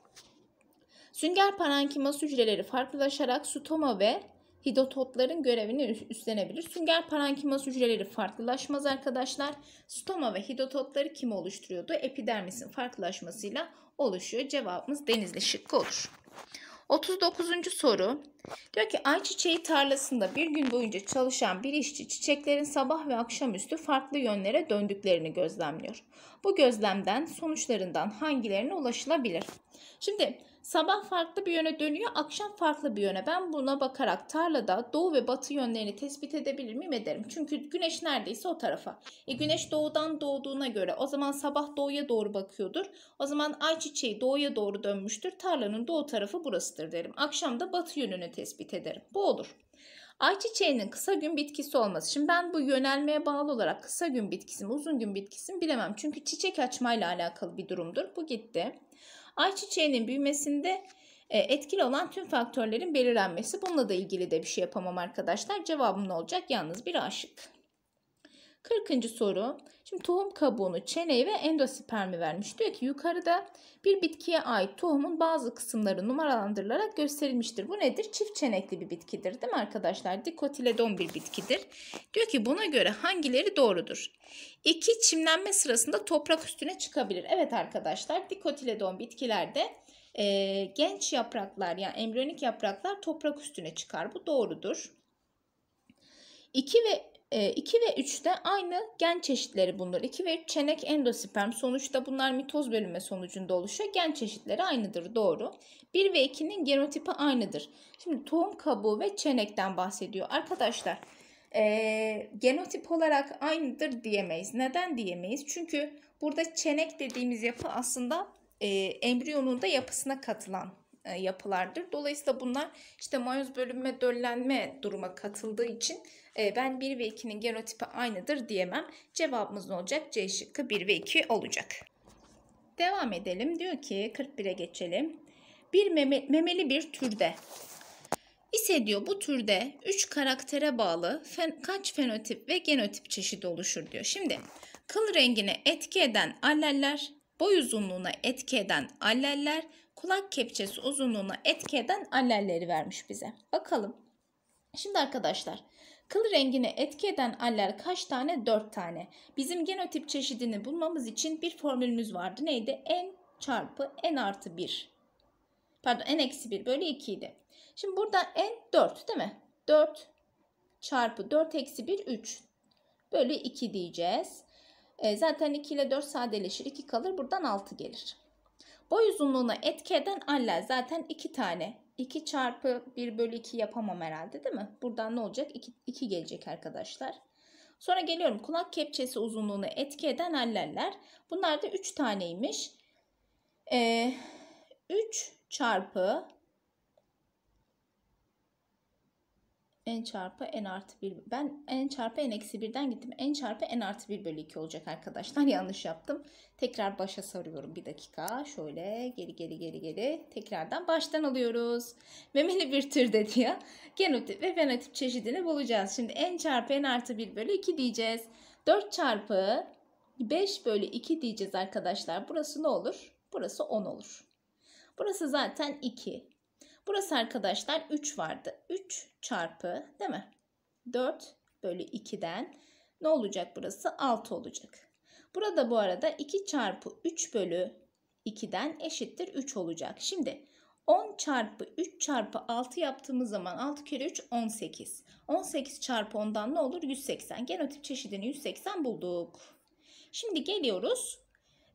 Sünger parankiması hücreleri farklılaşarak sutoma ve hidotopların görevini üstlenebilir. Sünger parankimas hücreleri farklılaşmaz arkadaşlar. Stoma ve hidotopları kim oluşturuyordu? Epidermisin farklılaşmasıyla oluşuyor. Cevabımız denizli şıkkı olur. 39. soru. Diyor ki ayçiçeği tarlasında bir gün boyunca çalışan bir işçi çiçeklerin sabah ve akşamüstü farklı yönlere döndüklerini gözlemliyor. Bu gözlemden sonuçlarından hangilerine ulaşılabilir? Şimdi Sabah farklı bir yöne dönüyor, akşam farklı bir yöne. Ben buna bakarak tarlada doğu ve batı yönlerini tespit edebilir miyim ederim. Çünkü güneş neredeyse o tarafa. E güneş doğudan doğduğuna göre o zaman sabah doğuya doğru bakıyordur. O zaman ay çiçeği doğuya doğru dönmüştür. Tarlanın doğu tarafı burasıdır derim. Akşam da batı yönünü tespit ederim. Bu olur. Ayçiçeğinin kısa gün bitkisi olması. Şimdi ben bu yönelmeye bağlı olarak kısa gün bitkisi mi uzun gün bitkisi mi bilemem. Çünkü çiçek açmayla alakalı bir durumdur. Bu gitti. Ayçiçeğinin büyümesinde e, etkili olan tüm faktörlerin belirlenmesi. Bununla da ilgili de bir şey yapamam arkadaşlar. Cevabım ne olacak? Yalnız bir aşık. 40. soru. Şimdi tohum kabuğunu, çeneyi ve endospermi vermiş. Diyor ki yukarıda bir bitkiye ait tohumun bazı kısımları numaralandırılarak gösterilmiştir. Bu nedir? Çift çenekli bir bitkidir değil mi arkadaşlar? Dikotiledon bir bitkidir. Diyor ki buna göre hangileri doğrudur? İki Çimlenme sırasında toprak üstüne çıkabilir. Evet arkadaşlar dikotiledon bitkilerde e, genç yapraklar yani embriyonik yapraklar toprak üstüne çıkar. Bu doğrudur. 2 ve 2 e, ve 3'te aynı gen çeşitleri bunlar. 2 ve 3 çenek endosperm. Sonuçta bunlar mitoz bölünme sonucunda oluşuyor. Gen çeşitleri aynıdır doğru. 1 ve 2'nin genotipi aynıdır. Şimdi tohum kabuğu ve çenekten bahsediyor. Arkadaşlar e, genotip olarak aynıdır diyemeyiz. Neden diyemeyiz? Çünkü burada çenek dediğimiz yapı aslında e, embriyonun da yapısına katılan e, yapılardır. Dolayısıyla bunlar işte mayoz bölünme, döllenme duruma katıldığı için ee, ben 1 ve 2'nin genotipi aynıdır diyemem. Cevabımız ne olacak? C şıkkı 1 ve 2 olacak. Devam edelim. Diyor ki 41'e geçelim. Bir meme, memeli bir türde ise diyor bu türde 3 karaktere bağlı fen, kaç fenotip ve genotip çeşidi oluşur diyor. Şimdi kıl rengine etki eden alleller, boy uzunluğuna etki eden alleller, kulak kepçesi uzunluğuna etki eden allelleri vermiş bize. Bakalım. Şimdi arkadaşlar Kıl rengini etki eden aller kaç tane? 4 tane. Bizim genotip çeşidini bulmamız için bir formülümüz vardı. Neydi? N çarpı N artı 1. Pardon N eksi 1 bölü 2 idi. Şimdi burada N 4 değil mi? 4 çarpı 4 eksi 1 3 bölü 2 diyeceğiz. E, zaten 2 ile 4 sadeleşir. 2 kalır buradan 6 gelir. Boy uzunluğuna etki eden aller zaten 2 tane. 2 çarpı 1 bölü 2 yapamam herhalde değil mi? Buradan ne olacak? 2, 2 gelecek arkadaşlar. Sonra geliyorum kulak kepçesi uzunluğunu etki eden alleller. Bunlar da 3 taneymiş. Ee, 3 çarpı n çarpı n artı 1. Ben n çarpı n eksi 1'den gittim. n çarpı n artı 1 bölü 2 olacak arkadaşlar. Yanlış yaptım. Tekrar başa sarıyorum bir dakika. Şöyle geri geri geri geri. Tekrardan baştan alıyoruz. Memeli bir tür dedi ya. Genotip ve fenotip çeşidini bulacağız. Şimdi n çarpı n artı 1 bölü 2 diyeceğiz. 4 çarpı 5 bölü 2 diyeceğiz arkadaşlar. Burası ne olur? Burası 10 olur. Burası zaten 2. Burası arkadaşlar 3 vardı. 3 çarpı değil mi? 4 bölü 2'den ne olacak burası? 6 olacak. Burada bu arada 2 çarpı 3 bölü 2'den eşittir 3 olacak. Şimdi 10 çarpı 3 çarpı 6 yaptığımız zaman 6 kere 3 18. 18 çarpı 10'dan ne olur? 180. Genotip çeşidini 180 bulduk. Şimdi geliyoruz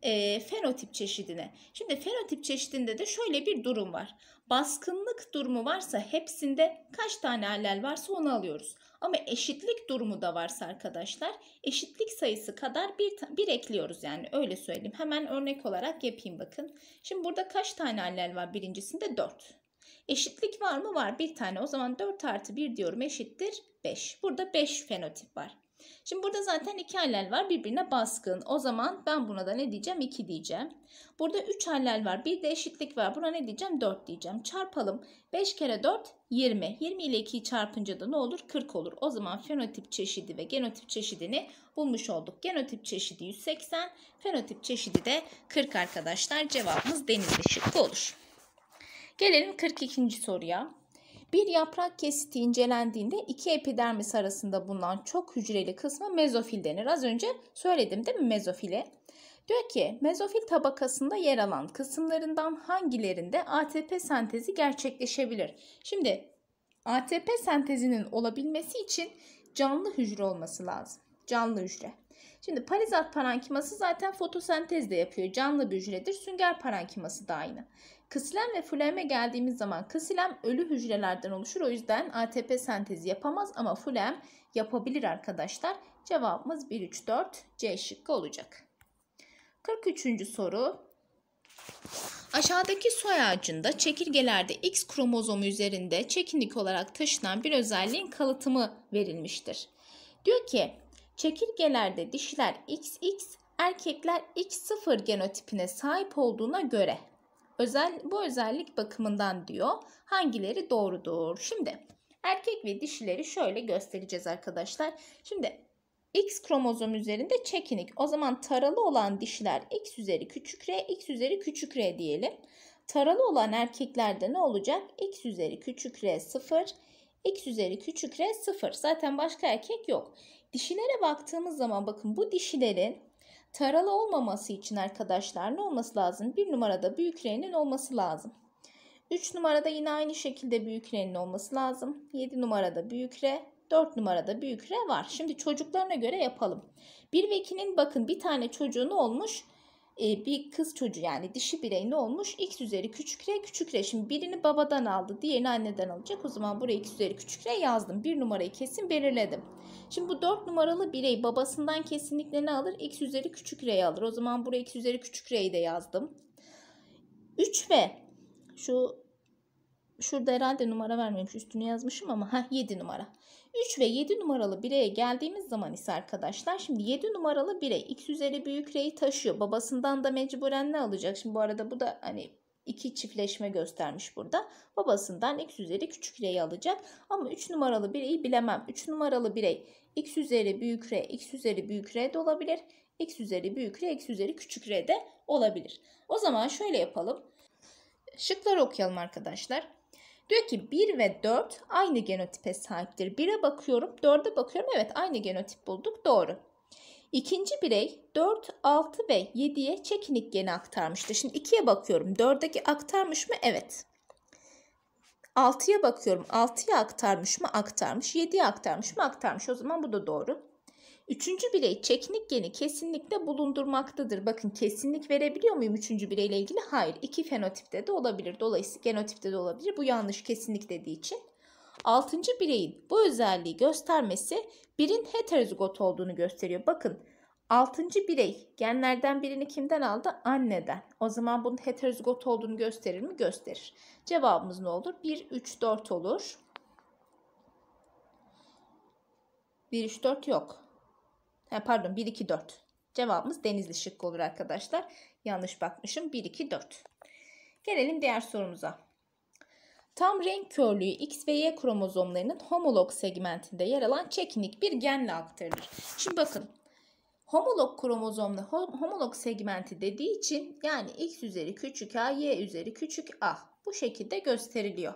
e, fenotip çeşidine. Şimdi fenotip çeşidinde de şöyle bir durum var baskınlık durumu varsa hepsinde kaç tane alel varsa onu alıyoruz. Ama eşitlik durumu da varsa arkadaşlar eşitlik sayısı kadar bir, bir ekliyoruz yani öyle söyleyeyim. Hemen örnek olarak yapayım bakın. Şimdi burada kaç tane alel var birincisinde 4. Eşitlik var mı? Var bir tane. O zaman 4 artı 1 diyorum eşittir 5. Burada 5 fenotip var. Şimdi burada zaten iki hallel var birbirine baskın. O zaman ben buna da ne diyeceğim? 2 diyeceğim. Burada 3 hallel var. Bir de eşitlik var. Buna ne diyeceğim? 4 diyeceğim. Çarpalım. 5 kere 4 20. 20 ile 2'yi çarpınca da ne olur? 40 olur. O zaman fenotip çeşidi ve genotip çeşidini bulmuş olduk. Genotip çeşidi 180, fenotip çeşidi de 40 arkadaşlar. Cevabımız denizli şıkkı olur. Gelelim 42. soruya. Bir yaprak kesiti incelendiğinde iki epidermis arasında bulunan çok hücreli kısmı mezofil denir. Az önce söyledim değil mi mezofile? Diyor ki mezofil tabakasında yer alan kısımlarından hangilerinde ATP sentezi gerçekleşebilir? Şimdi ATP sentezinin olabilmesi için canlı hücre olması lazım. Canlı hücre. Şimdi parizat parankiması zaten fotosentez de yapıyor. Canlı bir hücredir. Sünger parankiması da aynı. Kısilem ve füleme geldiğimiz zaman kısilem ölü hücrelerden oluşur. O yüzden ATP sentezi yapamaz ama fülem yapabilir arkadaşlar. Cevabımız 1, 3, 4 C şıkkı olacak. 43. soru. Aşağıdaki soy ağacında çekirgelerde X kromozomu üzerinde çekinik olarak taşınan bir özelliğin kalıtımı verilmiştir. Diyor ki çekirgelerde dişiler XX, erkekler X0 genotipine sahip olduğuna göre Özel, bu özellik bakımından diyor hangileri doğrudur. Şimdi erkek ve dişileri şöyle göstereceğiz arkadaşlar. Şimdi X kromozom üzerinde çekinik. O zaman taralı olan dişiler X üzeri küçük R, X üzeri küçük R diyelim. Taralı olan erkeklerde ne olacak? X üzeri küçük R 0, X üzeri küçük R 0. Zaten başka erkek yok. Dişilere baktığımız zaman bakın bu dişilerin Taralı olmaması için arkadaşlar ne olması lazım? Bir numarada büyük R'nin olması lazım. 3 numarada yine aynı şekilde büyük R'nin olması lazım. 7 numarada büyük R, 4 numarada büyük R var. Şimdi çocuklarına göre yapalım. 1 ve 2'nin bakın bir tane çocuğu ne olmuş? Ee, bir kız çocuğu yani dişi birey ne olmuş? X üzeri küçük R küçük R. Şimdi birini babadan aldı diğerini anneden alacak. O zaman buraya X üzeri küçük R yazdım. 1 numarayı kesin belirledim. Şimdi bu 4 numaralı birey babasından kesinlikle ne alır? X üzeri küçük R'yi alır. O zaman buraya X üzeri küçük R'yi de yazdım. 3 ve şu şurada herhalde numara vermemiş üstünü yazmışım ama ha 7 numara. 3 ve 7 numaralı bireye geldiğimiz zaman ise arkadaşlar şimdi 7 numaralı birey x üzeri büyük reyi taşıyor. Babasından da mecburen ne alacak? Şimdi bu arada bu da hani 2 çiftleşme göstermiş burada. Babasından x üzeri küçük r'yi alacak. Ama 3 numaralı bireyi bilemem. 3 numaralı birey x üzeri büyük r, x üzeri büyük r de olabilir. x üzeri büyük r, x üzeri küçük r de olabilir. O zaman şöyle yapalım. Şıkları okuyalım arkadaşlar. Diyor ki 1 ve 4 aynı genotipe sahiptir. 1'e bakıyorum, 4'e bakıyorum. Evet aynı genotip bulduk. Doğru. İkinci birey 4, 6 ve 7'ye çekinik geni aktarmıştı. Şimdi 2'ye bakıyorum. 4'deki aktarmış mı? Evet. 6'ya bakıyorum. 6'ya aktarmış mı? Aktarmış. 7'ye aktarmış mı? Aktarmış. O zaman bu da doğru. Üçüncü birey çekinik geni kesinlikle bulundurmaktadır. Bakın kesinlik verebiliyor muyum üçüncü bireyle ilgili? Hayır. İki fenotipte de olabilir. Dolayısıyla genotipte de olabilir. Bu yanlış kesinlik dediği için altıncı bireyin bu özelliği göstermesi birin heterozigot olduğunu gösteriyor. Bakın altıncı birey genlerden birini kimden aldı? Anneden. O zaman bunun heterozigot olduğunu gösterir mi? Gösterir. Cevabımız ne olur? 1, 3, 4 olur. 1, 3, 4 yok. Ha, pardon 1, 2, 4. Cevabımız denizli şıkkı olur arkadaşlar. Yanlış bakmışım. 1, 2, 4. Gelelim diğer sorumuza. Tam renk körlüğü X ve Y kromozomlarının homolog segmentinde yer alan çekinik bir genle aktarılır. Şimdi bakın homolog kromozomla homolog segmenti dediği için yani X üzeri küçük A, Y üzeri küçük A bu şekilde gösteriliyor.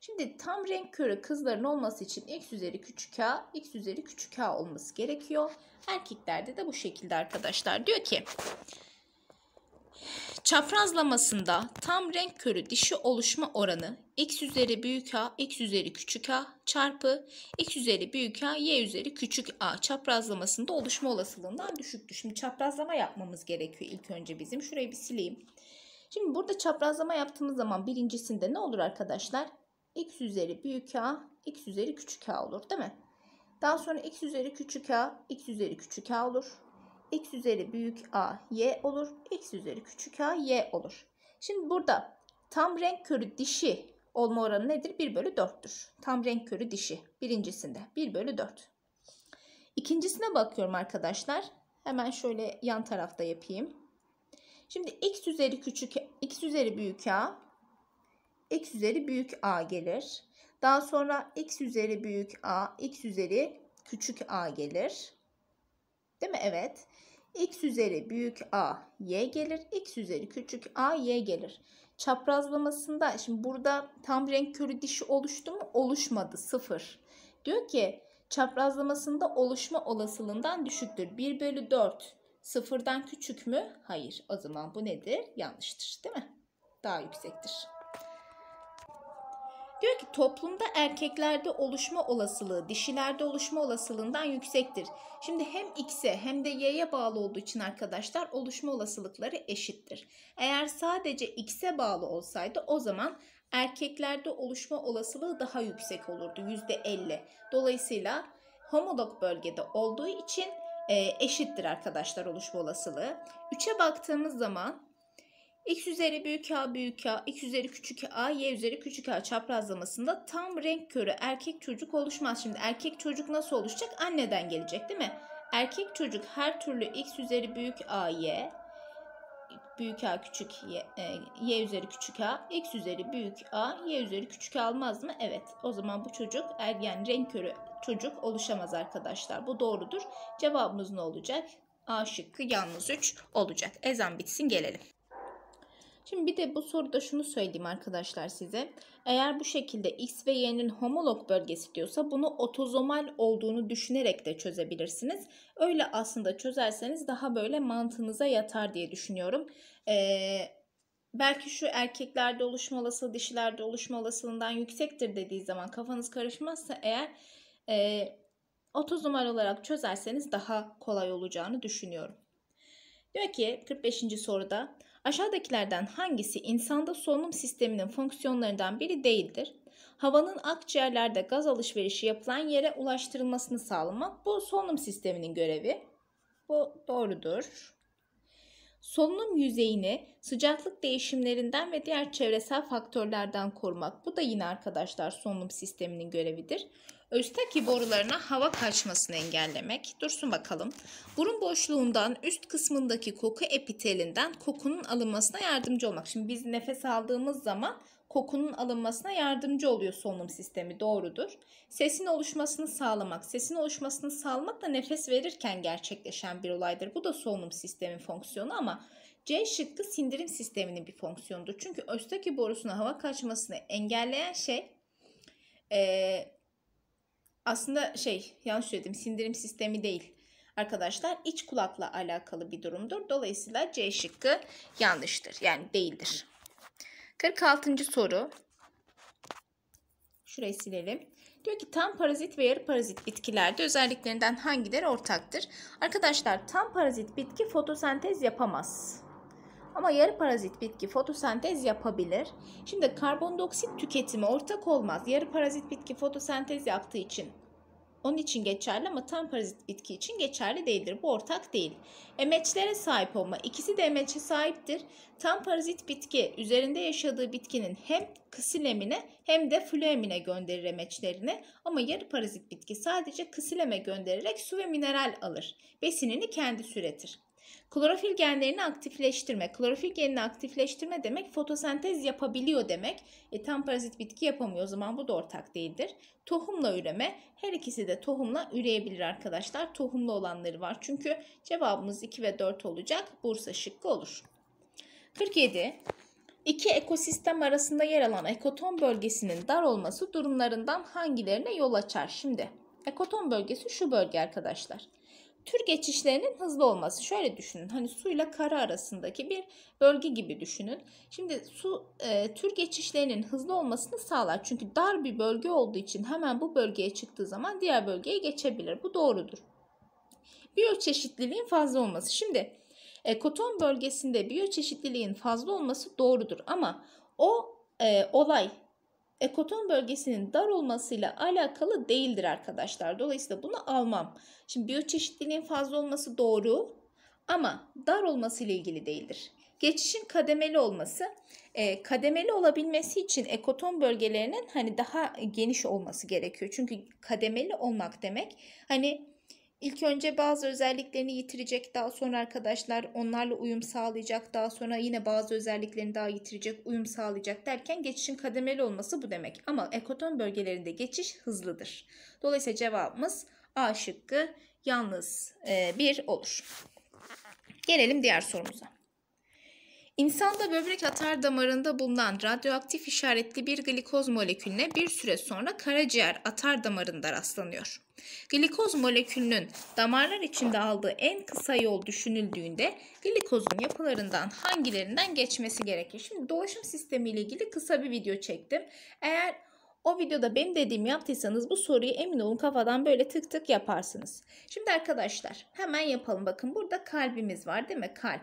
Şimdi tam renk körü kızların olması için X üzeri küçük A, X üzeri küçük A olması gerekiyor. Erkeklerde de bu şekilde arkadaşlar. Diyor ki Çaprazlamasında tam renk körü dişi oluşma oranı x üzeri büyük a, x üzeri küçük a çarpı x üzeri büyük a, y üzeri küçük a çaprazlamasında oluşma olasılığından düşüktü. Şimdi çaprazlama yapmamız gerekiyor ilk önce bizim. Şurayı bir sileyim. Şimdi burada çaprazlama yaptığımız zaman birincisinde ne olur arkadaşlar? x üzeri büyük a, x üzeri küçük a olur değil mi? Daha sonra x üzeri küçük a, x üzeri küçük a olur x üzeri büyük a y olur. x üzeri küçük a y olur. Şimdi burada tam renk körü dişi olma oranı nedir? 1 bölü 4'tür. Tam renk körü dişi birincisinde 1 bölü 4. İkincisine bakıyorum arkadaşlar. Hemen şöyle yan tarafta yapayım. Şimdi x üzeri küçük x üzeri büyük a x üzeri büyük a gelir. Daha sonra x üzeri büyük a x üzeri küçük a gelir. Değil mi? Evet x üzeri büyük a y gelir. x üzeri küçük a y gelir. Çaprazlamasında şimdi burada tam renk körü dişi oluştu mu? Oluşmadı. Sıfır. Diyor ki çaprazlamasında oluşma olasılığından düşüktür. 1 bölü 4 sıfırdan küçük mü? Hayır. O zaman bu nedir? Yanlıştır değil mi? Daha yüksektir. Diyor ki toplumda erkeklerde oluşma olasılığı dişilerde oluşma olasılığından yüksektir. Şimdi hem X'e hem de Y'ye bağlı olduğu için arkadaşlar oluşma olasılıkları eşittir. Eğer sadece X'e bağlı olsaydı o zaman erkeklerde oluşma olasılığı daha yüksek olurdu %50. Dolayısıyla homolog bölgede olduğu için e, eşittir arkadaşlar oluşma olasılığı. 3'e baktığımız zaman X üzeri büyük A büyük A, X üzeri küçük A, Y üzeri küçük A çaprazlamasında tam renk körü erkek çocuk oluşmaz. Şimdi erkek çocuk nasıl oluşacak? Anneden gelecek değil mi? Erkek çocuk her türlü X üzeri büyük A, Y, büyük A küçük y, e, y üzeri küçük A, X üzeri büyük A, Y üzeri küçük A almaz mı? Evet. O zaman bu çocuk ergen renk körü çocuk oluşamaz arkadaşlar. Bu doğrudur. Cevabımız ne olacak? A şıkkı yalnız 3 olacak. Ezan bitsin gelelim. Şimdi bir de bu soruda şunu söyleyeyim arkadaşlar size. Eğer bu şekilde x ve y'nin homolog bölgesi diyorsa bunu otozomal olduğunu düşünerek de çözebilirsiniz. Öyle aslında çözerseniz daha böyle mantığınıza yatar diye düşünüyorum. Ee, belki şu erkeklerde oluşma olasılığı dişilerde oluşma olasılığından yüksektir dediği zaman kafanız karışmazsa eğer e, otozomal olarak çözerseniz daha kolay olacağını düşünüyorum. Diyor ki 45. soruda Aşağıdakilerden hangisi insanda solunum sisteminin fonksiyonlarından biri değildir? Havanın akciğerlerde gaz alışverişi yapılan yere ulaştırılmasını sağlamak bu solunum sisteminin görevi. Bu doğrudur. Solunum yüzeyini sıcaklık değişimlerinden ve diğer çevresel faktörlerden korumak. Bu da yine arkadaşlar solunum sisteminin görevidir. Östaki borularına hava kaçmasını engellemek. Dursun bakalım. Burun boşluğundan üst kısmındaki koku epitelinden kokunun alınmasına yardımcı olmak. Şimdi biz nefes aldığımız zaman kokunun alınmasına yardımcı oluyor solunum sistemi doğrudur. Sesin oluşmasını sağlamak. Sesin oluşmasını sağlamak da nefes verirken gerçekleşen bir olaydır. Bu da solunum sistemin fonksiyonu ama C şıkkı sindirim sisteminin bir fonksiyonudur. Çünkü östaki borusuna hava kaçmasını engelleyen şey e, aslında şey yanlış söyledim sindirim sistemi değil arkadaşlar iç kulakla alakalı bir durumdur. Dolayısıyla C şıkkı yanlıştır yani değildir. 46. soru. Şurayı silelim. Diyor ki tam parazit ve yarı parazit bitkilerde özelliklerinden hangileri ortaktır? Arkadaşlar tam parazit bitki fotosentez yapamaz. Ama yarı parazit bitki fotosentez yapabilir. Şimdi karbondioksit tüketimi ortak olmaz. Yarı parazit bitki fotosentez yaptığı için onun için geçerli ama tam parazit bitki için geçerli değildir. Bu ortak değil. Emeçlere sahip olma. İkisi de emeçe sahiptir. Tam parazit bitki üzerinde yaşadığı bitkinin hem kısilemine hem de flüemine gönderir emeçlerini. Ama yarı parazit bitki sadece kısileme göndererek su ve mineral alır. Besinini kendi üretir. Klorofil genlerini aktifleştirme. Klorofil genini aktifleştirme demek fotosentez yapabiliyor demek. E, tam parazit bitki yapamıyor o zaman bu da ortak değildir. Tohumla üreme. Her ikisi de tohumla üreyebilir arkadaşlar. Tohumlu olanları var. Çünkü cevabımız 2 ve 4 olacak. Bursa şıkkı olur. 47. İki ekosistem arasında yer alan ekoton bölgesinin dar olması durumlarından hangilerine yol açar? Şimdi ekoton bölgesi şu bölge arkadaşlar tür geçişlerinin hızlı olması. Şöyle düşünün hani suyla kara arasındaki bir bölge gibi düşünün. Şimdi su e, tür geçişlerinin hızlı olmasını sağlar. Çünkü dar bir bölge olduğu için hemen bu bölgeye çıktığı zaman diğer bölgeye geçebilir. Bu doğrudur. Biyoçeşitliliğin fazla olması. Şimdi ekoton bölgesinde biyoçeşitliliğin fazla olması doğrudur ama o e, olay ekoton bölgesinin dar olmasıyla alakalı değildir arkadaşlar. Dolayısıyla bunu almam. Şimdi biyoçeşitliliğin fazla olması doğru ama dar olması ile ilgili değildir. Geçişin kademeli olması, e, kademeli olabilmesi için ekoton bölgelerinin hani daha geniş olması gerekiyor. Çünkü kademeli olmak demek hani İlk önce bazı özelliklerini yitirecek, daha sonra arkadaşlar onlarla uyum sağlayacak, daha sonra yine bazı özelliklerini daha yitirecek, uyum sağlayacak derken geçişin kademeli olması bu demek. Ama ekoton bölgelerinde geçiş hızlıdır. Dolayısıyla cevabımız A şıkkı yalnız e, bir olur. Gelelim diğer sorumuza. İnsanda böbrek atar damarında bulunan radyoaktif işaretli bir glikoz molekülüne bir süre sonra karaciğer atar damarında rastlanıyor. Glikoz molekülünün damarlar içinde aldığı en kısa yol düşünüldüğünde glikozun yapılarından hangilerinden geçmesi gerekir? Şimdi dolaşım sistemi ile ilgili kısa bir video çektim. Eğer o videoda benim dediğimi yaptıysanız bu soruyu emin olun kafadan böyle tık tık yaparsınız. Şimdi arkadaşlar hemen yapalım. Bakın burada kalbimiz var değil mi? Kalp.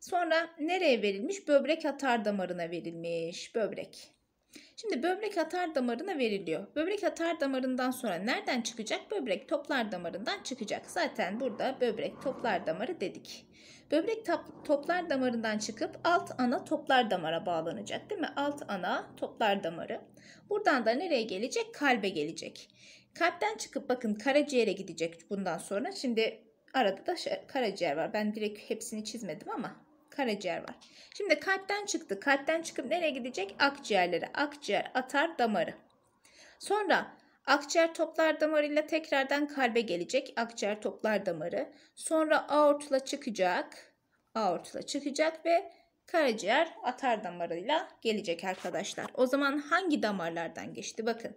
Sonra nereye verilmiş? Böbrek atar damarına verilmiş. Böbrek. Şimdi böbrek atar damarına veriliyor. Böbrek atar damarından sonra nereden çıkacak? Böbrek toplar damarından çıkacak. Zaten burada böbrek toplar damarı dedik. Böbrek toplar damarından çıkıp alt ana toplar damara bağlanacak değil mi? Alt ana toplar damarı. Buradan da nereye gelecek? Kalbe gelecek. Kalpten çıkıp bakın karaciğere gidecek bundan sonra. Şimdi arada da karaciğer var. Ben direkt hepsini çizmedim ama karaciğer var. Şimdi kalpten çıktı. Kalpten çıkıp nereye gidecek? Akciğerlere. Akciğer atar damarı. Sonra akciğer toplar damarıyla tekrardan kalbe gelecek. Akciğer toplar damarı. Sonra aortla çıkacak. Aortla çıkacak ve karaciğer atar damarıyla gelecek arkadaşlar. O zaman hangi damarlardan geçti? Bakın.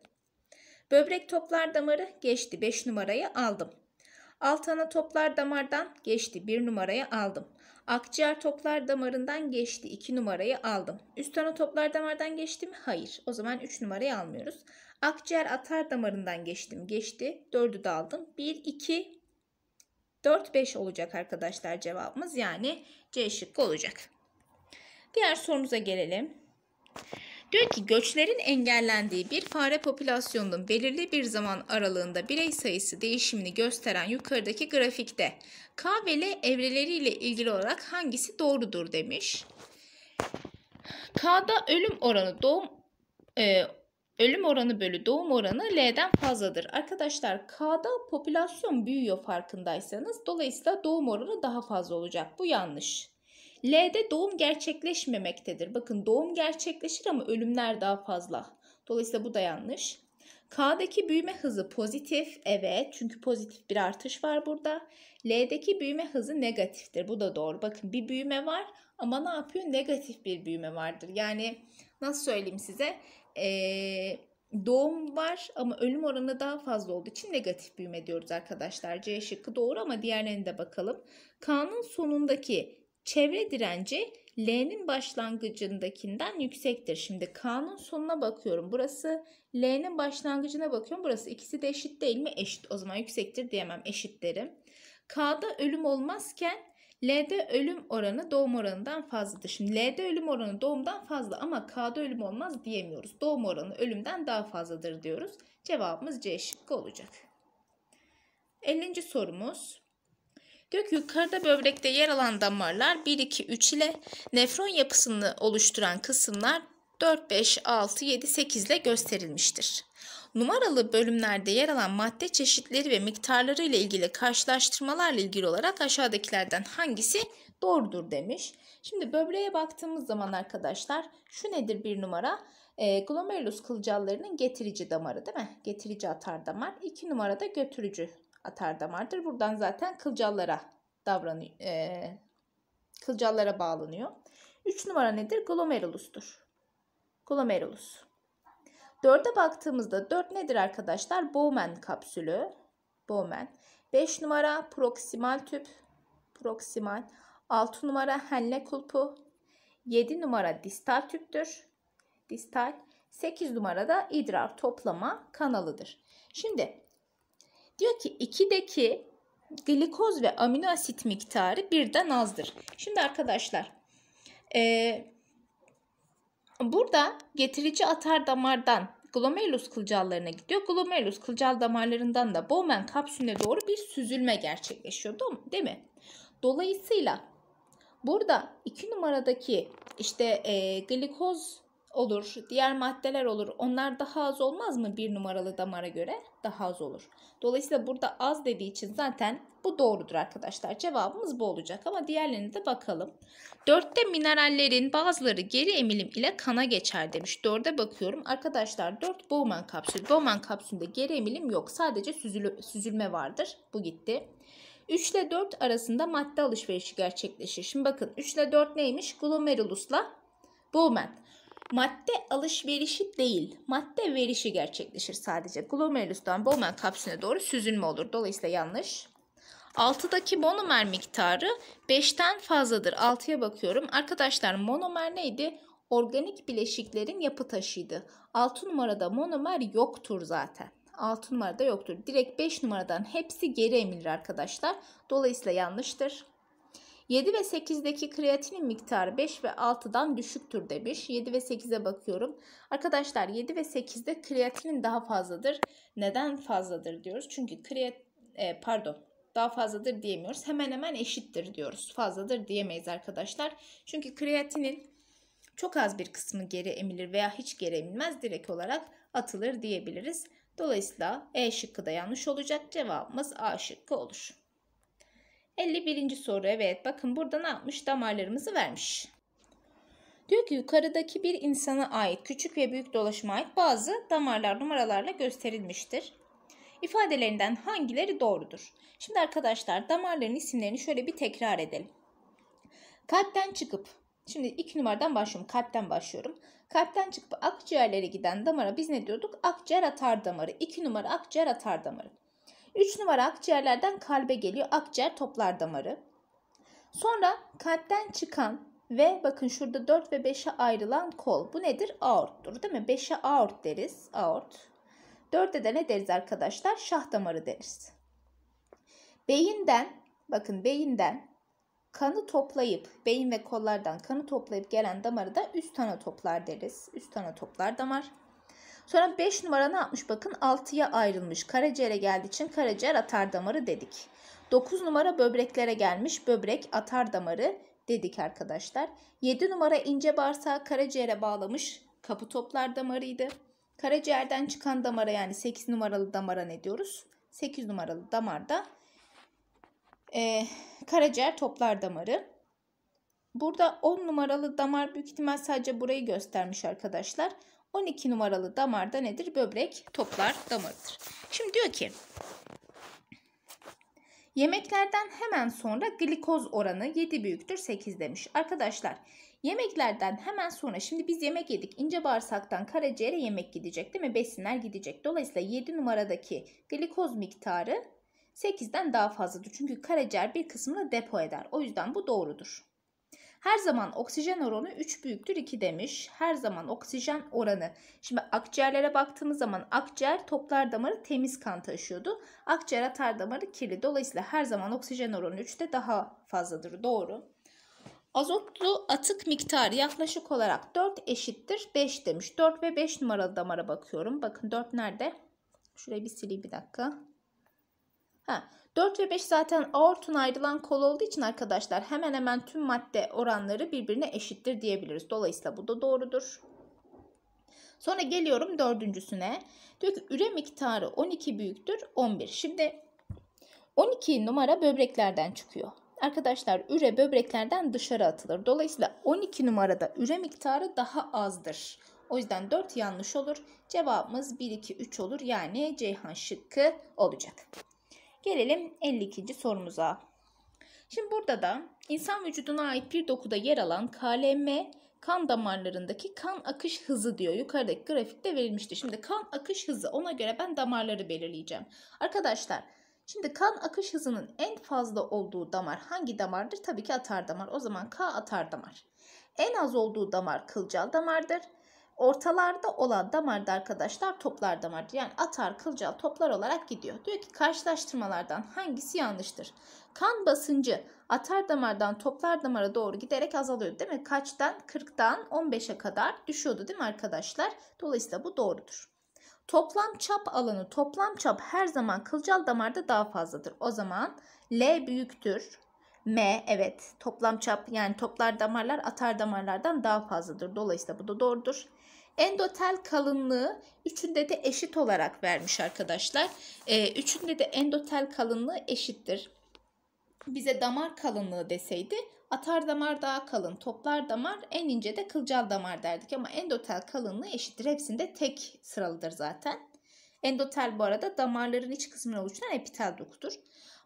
Böbrek toplar damarı geçti. 5 numarayı aldım. Altana toplar damardan geçti. 1 numarayı aldım. Akciğer toplar damarından geçti. 2 numarayı aldım. Üst ana toplar damardan geçti mi? Hayır. O zaman 3 numarayı almıyoruz. Akciğer atar damarından geçtim. Geçti. 4'ü de aldım. 1, 2, 4, 5 olacak arkadaşlar cevabımız. Yani C şıkkı olacak. Diğer sorumuza gelelim. Diyor ki göçlerin engellendiği bir fare popülasyonunun belirli bir zaman aralığında birey sayısı değişimini gösteren yukarıdaki grafikte K ve L evreleriyle ilgili olarak hangisi doğrudur demiş. K'da ölüm oranı doğum e, ölüm oranı bölü doğum oranı L'den fazladır. Arkadaşlar K'da popülasyon büyüyor farkındaysanız. Dolayısıyla doğum oranı daha fazla olacak. Bu yanlış. L'de doğum gerçekleşmemektedir. Bakın doğum gerçekleşir ama ölümler daha fazla. Dolayısıyla bu da yanlış. K'daki büyüme hızı pozitif. Evet çünkü pozitif bir artış var burada. L'deki büyüme hızı negatiftir. Bu da doğru. Bakın bir büyüme var ama ne yapıyor? Negatif bir büyüme vardır. Yani nasıl söyleyeyim size? Ee, doğum var ama ölüm oranı daha fazla olduğu için negatif büyüme diyoruz arkadaşlar. C şıkkı doğru ama diğerlerine de bakalım. K'nın sonundaki Çevre direnci L'nin başlangıcındakinden yüksektir. Şimdi K'nın sonuna bakıyorum. Burası L'nin başlangıcına bakıyorum. Burası ikisi de eşit değil mi? Eşit. O zaman yüksektir diyemem. Eşit derim. K'da ölüm olmazken L'de ölüm oranı doğum oranından fazladır. Şimdi L'de ölüm oranı doğumdan fazla ama K'da ölüm olmaz diyemiyoruz. Doğum oranı ölümden daha fazladır diyoruz. Cevabımız C şıkkı olacak. 50. sorumuz. Gök yukarıda böbrekte yer alan damarlar 1, 2, 3 ile nefron yapısını oluşturan kısımlar 4, 5, 6, 7, 8 ile gösterilmiştir. Numaralı bölümlerde yer alan madde çeşitleri ve miktarları ile ilgili karşılaştırmalarla ilgili olarak aşağıdakilerden hangisi doğrudur demiş. Şimdi böbreğe baktığımız zaman arkadaşlar şu nedir bir numara? E, glomerulus kılcallarının getirici damarı değil mi? Getirici atar damar. 2 numarada götürücü atar damardır. Buradan zaten kılcallara davranıyor. E, kılcallara bağlanıyor. 3 numara nedir? Glomerulus'tur. Glomerulus. 4'e baktığımızda 4 nedir arkadaşlar? Bowman kapsülü. Bowman. 5 numara proksimal tüp. Proksimal. 6 numara henle kulpu. 7 numara distal tüptür. Distal. 8 numara da idrar toplama kanalıdır. Şimdi Diyor ki 2'deki glikoz ve amino asit miktarı birden azdır. Şimdi arkadaşlar e, burada getirici atar damardan glomerulus kılcallarına gidiyor. Glomerulus kılcal damarlarından da Bowman kapsülüne doğru bir süzülme gerçekleşiyor değil mi? Dolayısıyla burada 2 numaradaki işte e, glikoz olur, diğer maddeler olur. Onlar daha az olmaz mı bir numaralı damara göre? Daha az olur. Dolayısıyla burada az dediği için zaten bu doğrudur arkadaşlar. Cevabımız bu olacak ama diğerlerine de bakalım. Dörtte minerallerin bazıları geri emilim ile kana geçer demiş. Dörde bakıyorum. Arkadaşlar dört Bowman kapsül. Bowman kapsülünde geri emilim yok. Sadece süzülü, süzülme vardır. Bu gitti. 3 ile 4 arasında madde alışverişi gerçekleşir. Şimdi bakın 3 ile 4 neymiş? Glomerulus'la Bowman madde alışverişi değil, madde verişi gerçekleşir sadece. Glomerulus'tan Bowman kapsüne doğru süzülme olur. Dolayısıyla yanlış. 6'daki monomer miktarı 5'ten fazladır. 6'ya bakıyorum. Arkadaşlar monomer neydi? Organik bileşiklerin yapı taşıydı. 6 numarada monomer yoktur zaten. 6 numarada yoktur. Direkt 5 numaradan hepsi geri emilir arkadaşlar. Dolayısıyla yanlıştır. 7 ve 8'deki kreatinin miktarı 5 ve 6'dan düşüktür demiş. 7 ve 8'e bakıyorum. Arkadaşlar 7 ve 8'de kreatinin daha fazladır. Neden fazladır diyoruz? Çünkü kreat e, pardon daha fazladır diyemiyoruz. Hemen hemen eşittir diyoruz. Fazladır diyemeyiz arkadaşlar. Çünkü kreatinin çok az bir kısmı geri emilir veya hiç geri emilmez direkt olarak atılır diyebiliriz. Dolayısıyla E şıkkı da yanlış olacak. Cevabımız A şıkkı olur. 51. soru evet bakın burada ne yapmış damarlarımızı vermiş. Diyor ki yukarıdaki bir insana ait küçük ve büyük dolaşıma ait bazı damarlar numaralarla gösterilmiştir. İfadelerinden hangileri doğrudur? Şimdi arkadaşlar damarların isimlerini şöyle bir tekrar edelim. Kalpten çıkıp Şimdi iki numaradan başlıyorum. Kalpten başlıyorum. Kalpten çıkıp akciğerlere giden damara biz ne diyorduk? Akciğer atar damarı. İki numara akciğer atar damarı. 3 numara akciğerlerden kalbe geliyor. Akciğer toplar damarı. Sonra kalpten çıkan ve bakın şurada 4 ve 5'e ayrılan kol. Bu nedir? Aorttur değil mi? 5'e aort deriz. Aort. 4'e de ne deriz arkadaşlar? Şah damarı deriz. Beyinden bakın beyinden kanı toplayıp beyin ve kollardan kanı toplayıp gelen damarı da üst ana toplar deriz. Üst ana toplar damar. Sonra 5 numara ne yapmış? Bakın 6'ya ayrılmış. Karaciğere geldiği için karaciğer atar damarı dedik. 9 numara böbreklere gelmiş. Böbrek atar damarı dedik arkadaşlar. 7 numara ince bağırsağı karaciğere bağlamış. Kapı toplar damarıydı. Karaciğerden çıkan damara yani 8 numaralı damara ne diyoruz? 8 numaralı damarda e, karaciğer toplar damarı. Burada 10 numaralı damar büyük ihtimal sadece burayı göstermiş arkadaşlar. 12 numaralı damarda nedir? Böbrek toplar damarıdır. Şimdi diyor ki Yemeklerden hemen sonra glikoz oranı 7 büyüktür 8 demiş. Arkadaşlar yemeklerden hemen sonra şimdi biz yemek yedik. İnce bağırsaktan karaciğere yemek gidecek değil mi? Besinler gidecek. Dolayısıyla 7 numaradaki glikoz miktarı 8'den daha fazladır. Çünkü karaciğer bir kısmını depo eder. O yüzden bu doğrudur. Her zaman oksijen oranı 3 büyüktür 2 demiş. Her zaman oksijen oranı. Şimdi akciğerlere baktığımız zaman akciğer toplar damarı temiz kan taşıyordu. Akciğer atar damarı kirli. Dolayısıyla her zaman oksijen oranı 3'te daha fazladır. Doğru. Azotlu atık miktarı yaklaşık olarak 4 eşittir 5 demiş. 4 ve 5 numaralı damara bakıyorum. Bakın 4 nerede? Şurayı bir sileyim bir dakika. Ha, 4 ve 5 zaten aortun ayrılan kol olduğu için arkadaşlar hemen hemen tüm madde oranları birbirine eşittir diyebiliriz. Dolayısıyla bu da doğrudur. Sonra geliyorum dördüncüsüne. Diyor ki üre miktarı 12 büyüktür 11. Şimdi 12 numara böbreklerden çıkıyor. Arkadaşlar üre böbreklerden dışarı atılır. Dolayısıyla 12 numarada üre miktarı daha azdır. O yüzden 4 yanlış olur. Cevabımız 1, 2, 3 olur. Yani Ceyhan şıkkı olacak. Gelelim 52. sorumuza. Şimdi burada da insan vücuduna ait bir dokuda yer alan KLM kan damarlarındaki kan akış hızı diyor. Yukarıdaki grafikte verilmişti. Şimdi kan akış hızı ona göre ben damarları belirleyeceğim. Arkadaşlar şimdi kan akış hızının en fazla olduğu damar hangi damardır? Tabii ki atar damar. O zaman K atar damar. En az olduğu damar kılcal damardır ortalarda olan damar arkadaşlar toplar damardır. Yani atar, kılcal, toplar olarak gidiyor. Diyor ki karşılaştırmalardan hangisi yanlıştır? Kan basıncı atar damardan toplar damara doğru giderek azalıyor değil mi? Kaçtan? 40'tan 15'e kadar düşüyordu değil mi arkadaşlar? Dolayısıyla bu doğrudur. Toplam çap alanı, toplam çap her zaman kılcal damarda daha fazladır. O zaman L büyüktür. M evet toplam çap yani toplar damarlar atar damarlardan daha fazladır. Dolayısıyla bu da doğrudur. Endotel kalınlığı üçünde de eşit olarak vermiş arkadaşlar. E, üçünde de endotel kalınlığı eşittir. Bize damar kalınlığı deseydi atar damar daha kalın, toplar damar en ince de kılcal damar derdik. Ama endotel kalınlığı eşittir. Hepsinde tek sıralıdır zaten. Endotel bu arada damarların iç kısmına oluşan epitel dokudur.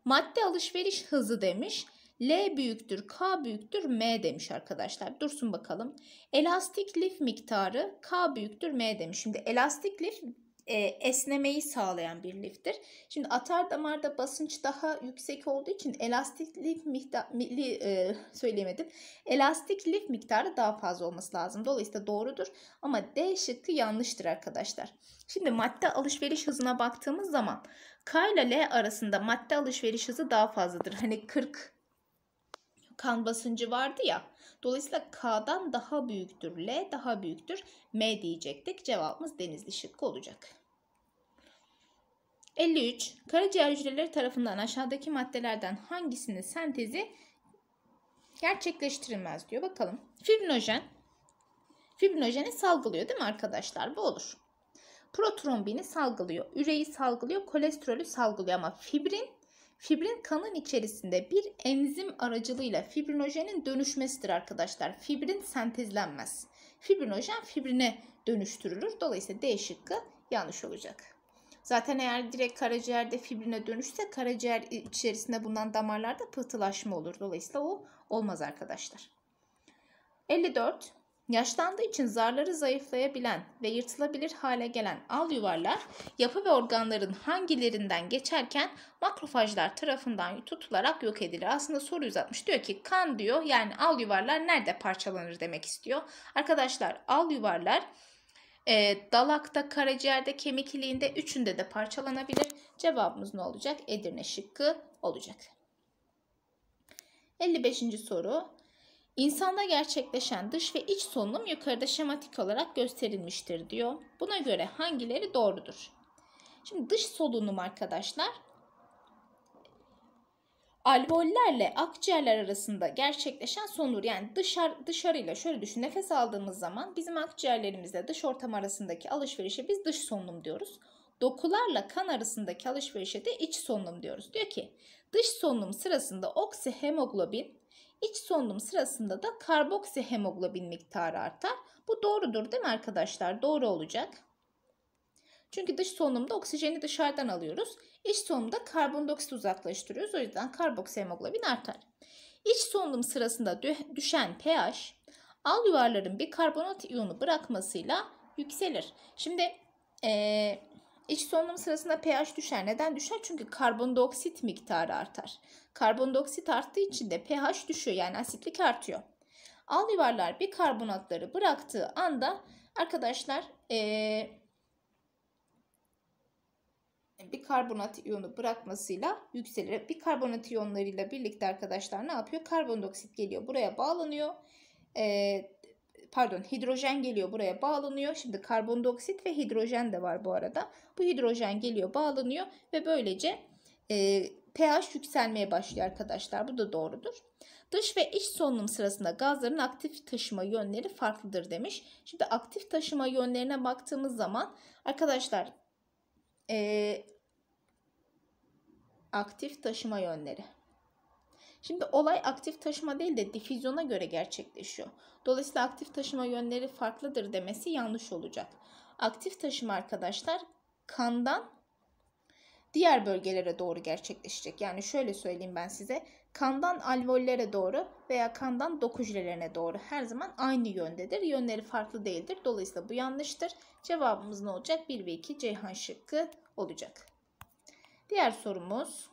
Madde alışveriş hızı demiş. L büyüktür, K büyüktür, M demiş arkadaşlar. Dursun bakalım. Elastik lif miktarı K büyüktür, M demiş. Şimdi elastik lif e, esnemeyi sağlayan bir liftir. Şimdi atar damarda basınç daha yüksek olduğu için elastik lif miktarı e, söyleyemedim. Elastik lif miktarı daha fazla olması lazım. Dolayısıyla doğrudur ama D şıkkı yanlıştır arkadaşlar. Şimdi madde alışveriş hızına baktığımız zaman K ile L arasında madde alışveriş hızı daha fazladır. Hani 40 kan basıncı vardı ya. Dolayısıyla K'dan daha büyüktür. L daha büyüktür. M diyecektik. Cevabımız denizli şıkkı olacak. 53. Karaciğer hücreleri tarafından aşağıdaki maddelerden hangisinin sentezi gerçekleştirilmez diyor. Bakalım. Fibrinojen. Fibrinojeni salgılıyor değil mi arkadaşlar? Bu olur. Protrombini salgılıyor. Üreyi salgılıyor. Kolesterolü salgılıyor ama fibrin Fibrin kanın içerisinde bir enzim aracılığıyla fibrinojenin dönüşmesidir arkadaşlar. Fibrin sentezlenmez. Fibrinojen fibrine dönüştürülür. Dolayısıyla D şıkkı yanlış olacak. Zaten eğer direkt karaciğerde fibrine dönüşse karaciğer içerisinde bulunan damarlarda pıhtılaşma olur. Dolayısıyla o olmaz arkadaşlar. 54. Yaşlandığı için zarları zayıflayabilen ve yırtılabilir hale gelen al yuvarlar yapı ve organların hangilerinden geçerken makrofajlar tarafından tutularak yok edilir. Aslında soru uzatmış diyor ki kan diyor yani al yuvarlar nerede parçalanır demek istiyor. Arkadaşlar al yuvarlar e, dalakta, karaciğerde, kemik iliğinde üçünde de parçalanabilir. Cevabımız ne olacak? Edirne şıkkı olacak. 55. soru İnsanda gerçekleşen dış ve iç solunum yukarıda şematik olarak gösterilmiştir diyor. Buna göre hangileri doğrudur? Şimdi dış solunum arkadaşlar alveollerle akciğerler arasında gerçekleşen sonur. Yani dışarı dışarıyla şöyle düşün nefes aldığımız zaman bizim akciğerlerimizle dış ortam arasındaki alışverişe biz dış solunum diyoruz. Dokularla kan arasındaki alışverişe de iç solunum diyoruz. Diyor ki dış solunum sırasında oksihemoglobin İç solunum sırasında da karboksi hemoglobin miktarı artar. Bu doğrudur değil mi arkadaşlar? Doğru olacak. Çünkü dış solunumda oksijeni dışarıdan alıyoruz. İç solunumda karbondioksit uzaklaştırıyoruz. O yüzden karboksi hemoglobin artar. İç solunum sırasında düşen pH al yuvarların bir karbonat iyonu bırakmasıyla yükselir. Şimdi ee, iç solunum sırasında pH düşer. Neden düşer? Çünkü karbondioksit miktarı artar. Karbondioksit arttığı için de pH düşüyor yani asitlik artıyor. Al yuvarlar bir karbonatları bıraktığı anda arkadaşlar ee, bir karbonat iyonu bırakmasıyla yükselir. Bir karbonat iyonlarıyla birlikte arkadaşlar ne yapıyor? Karbondioksit geliyor buraya bağlanıyor. Ee, pardon hidrojen geliyor buraya bağlanıyor. Şimdi karbondioksit ve hidrojen de var bu arada. Bu hidrojen geliyor bağlanıyor ve böylece e, pH yükselmeye başlıyor arkadaşlar. Bu da doğrudur. Dış ve iç solunum sırasında gazların aktif taşıma yönleri farklıdır demiş. Şimdi aktif taşıma yönlerine baktığımız zaman arkadaşlar ee, aktif taşıma yönleri. Şimdi olay aktif taşıma değil de difüzyona göre gerçekleşiyor. Dolayısıyla aktif taşıma yönleri farklıdır demesi yanlış olacak. Aktif taşıma arkadaşlar kandan diğer bölgelere doğru gerçekleşecek. Yani şöyle söyleyeyim ben size. Kandan alvollere doğru veya kandan dokujlerine doğru her zaman aynı yöndedir. Yönleri farklı değildir. Dolayısıyla bu yanlıştır. Cevabımız ne olacak? 1 ve 2 Ceyhan şıkkı olacak. Diğer sorumuz.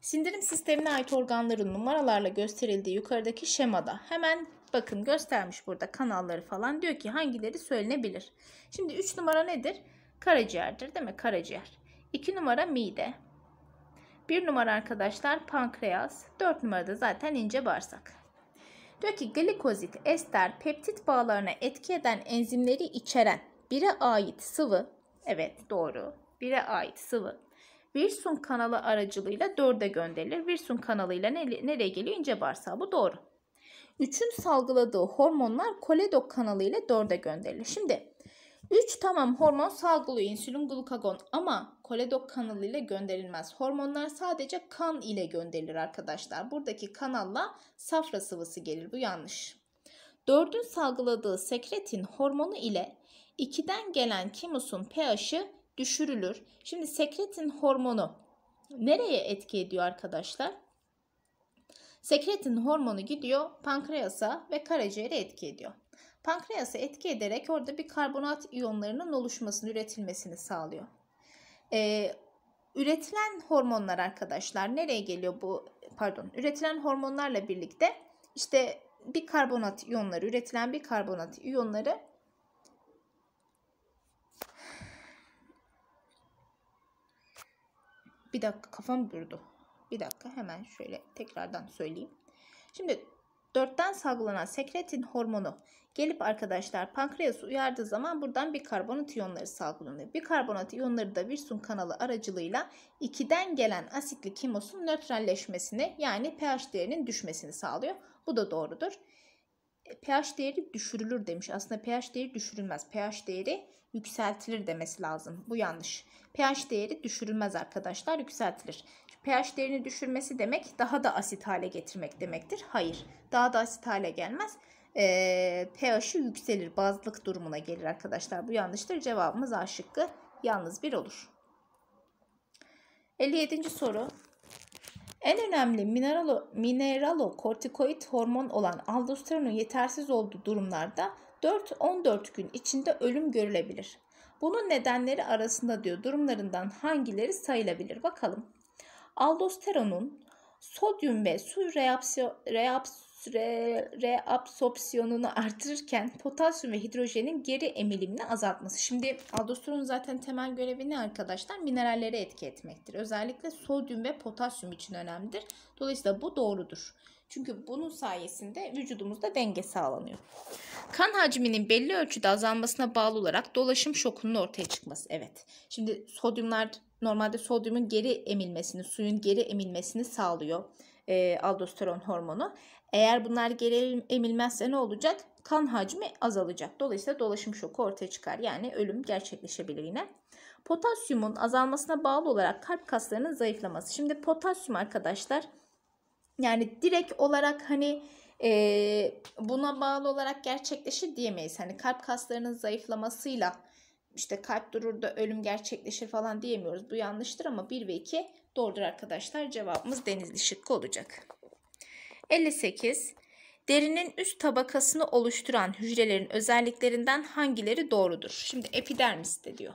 Sindirim sistemine ait organların numaralarla gösterildiği yukarıdaki şemada hemen bakın göstermiş burada kanalları falan diyor ki hangileri söylenebilir. Şimdi 3 numara nedir? Karaciğerdir değil mi? Karaciğer. 2 numara mide. 1 numara arkadaşlar pankreas. 4 numarada zaten ince bağırsak. Diyor ki glikozit, ester, peptit bağlarına etki eden enzimleri içeren 1'e ait sıvı, evet doğru 1'e ait sıvı, Virsun kanalı aracılığıyla 4'e gönderilir. Virsun kanalıyla nereye geliyor? İnce bağırsağa bu doğru. Üçün salgıladığı hormonlar koledok kanalıyla 4'e gönderilir. Şimdi 3 tamam hormon salgılıyor insülin glukagon ama koledok kanalıyla gönderilmez. Hormonlar sadece kan ile gönderilir arkadaşlar. Buradaki kanalla safra sıvısı gelir. Bu yanlış. Dördün salgıladığı sekretin hormonu ile 2'den gelen kimusun pH'i düşürülür. Şimdi sekretin hormonu nereye etki ediyor arkadaşlar? Sekretin hormonu gidiyor pankreasa ve karaciğere etki ediyor. Pankreasa etki ederek orada bir karbonat iyonlarının oluşmasını, üretilmesini sağlıyor. E, üretilen hormonlar arkadaşlar nereye geliyor bu pardon üretilen hormonlarla birlikte işte bir karbonat iyonları üretilen bir karbonat iyonları bir dakika kafam durdu. Bir dakika hemen şöyle tekrardan söyleyeyim. Şimdi Dörtten salgılanan sekretin hormonu gelip arkadaşlar pankreası uyardığı zaman buradan bir karbonat iyonları salgılanıyor. Bir karbonat iyonları da bir sun kanalı aracılığıyla 2'den gelen asitli kimosun nötralleşmesini yani pH değerinin düşmesini sağlıyor. Bu da doğrudur. E, pH değeri düşürülür demiş. Aslında pH değeri düşürülmez. pH değeri yükseltilir demesi lazım. Bu yanlış. pH değeri düşürülmez arkadaşlar yükseltilir pH değerini düşürmesi demek daha da asit hale getirmek demektir. Hayır daha da asit hale gelmez. E, pH'i yükselir bazlık durumuna gelir arkadaşlar. Bu yanlıştır. Cevabımız A şıkkı yalnız bir olur. 57. soru. En önemli mineralo, kortikoid hormon olan aldosteronun yetersiz olduğu durumlarda 4-14 gün içinde ölüm görülebilir. Bunun nedenleri arasında diyor durumlarından hangileri sayılabilir? Bakalım aldosteronun sodyum ve su reabsorpsiyonunu artırırken potasyum ve hidrojenin geri emilimini azaltması. Şimdi aldosteronun zaten temel görevi ne arkadaşlar? Minerallere etki etmektir. Özellikle sodyum ve potasyum için önemlidir. Dolayısıyla bu doğrudur. Çünkü bunun sayesinde vücudumuzda denge sağlanıyor. Kan hacminin belli ölçüde azalmasına bağlı olarak dolaşım şokunun ortaya çıkması. Evet. Şimdi sodyumlar normalde sodyumun geri emilmesini, suyun geri emilmesini sağlıyor e, aldosteron hormonu. Eğer bunlar geri emilmezse ne olacak? Kan hacmi azalacak. Dolayısıyla dolaşım şoku ortaya çıkar. Yani ölüm gerçekleşebilir yine. Potasyumun azalmasına bağlı olarak kalp kaslarının zayıflaması. Şimdi potasyum arkadaşlar yani direkt olarak hani e, buna bağlı olarak gerçekleşir diyemeyiz. Hani kalp kaslarının zayıflamasıyla işte kalp durur da ölüm gerçekleşir falan diyemiyoruz. Bu yanlıştır ama 1 ve 2 doğrudur arkadaşlar. Cevabımız denizli şıkkı olacak. 58. Derinin üst tabakasını oluşturan hücrelerin özelliklerinden hangileri doğrudur? Şimdi epidermis de diyor.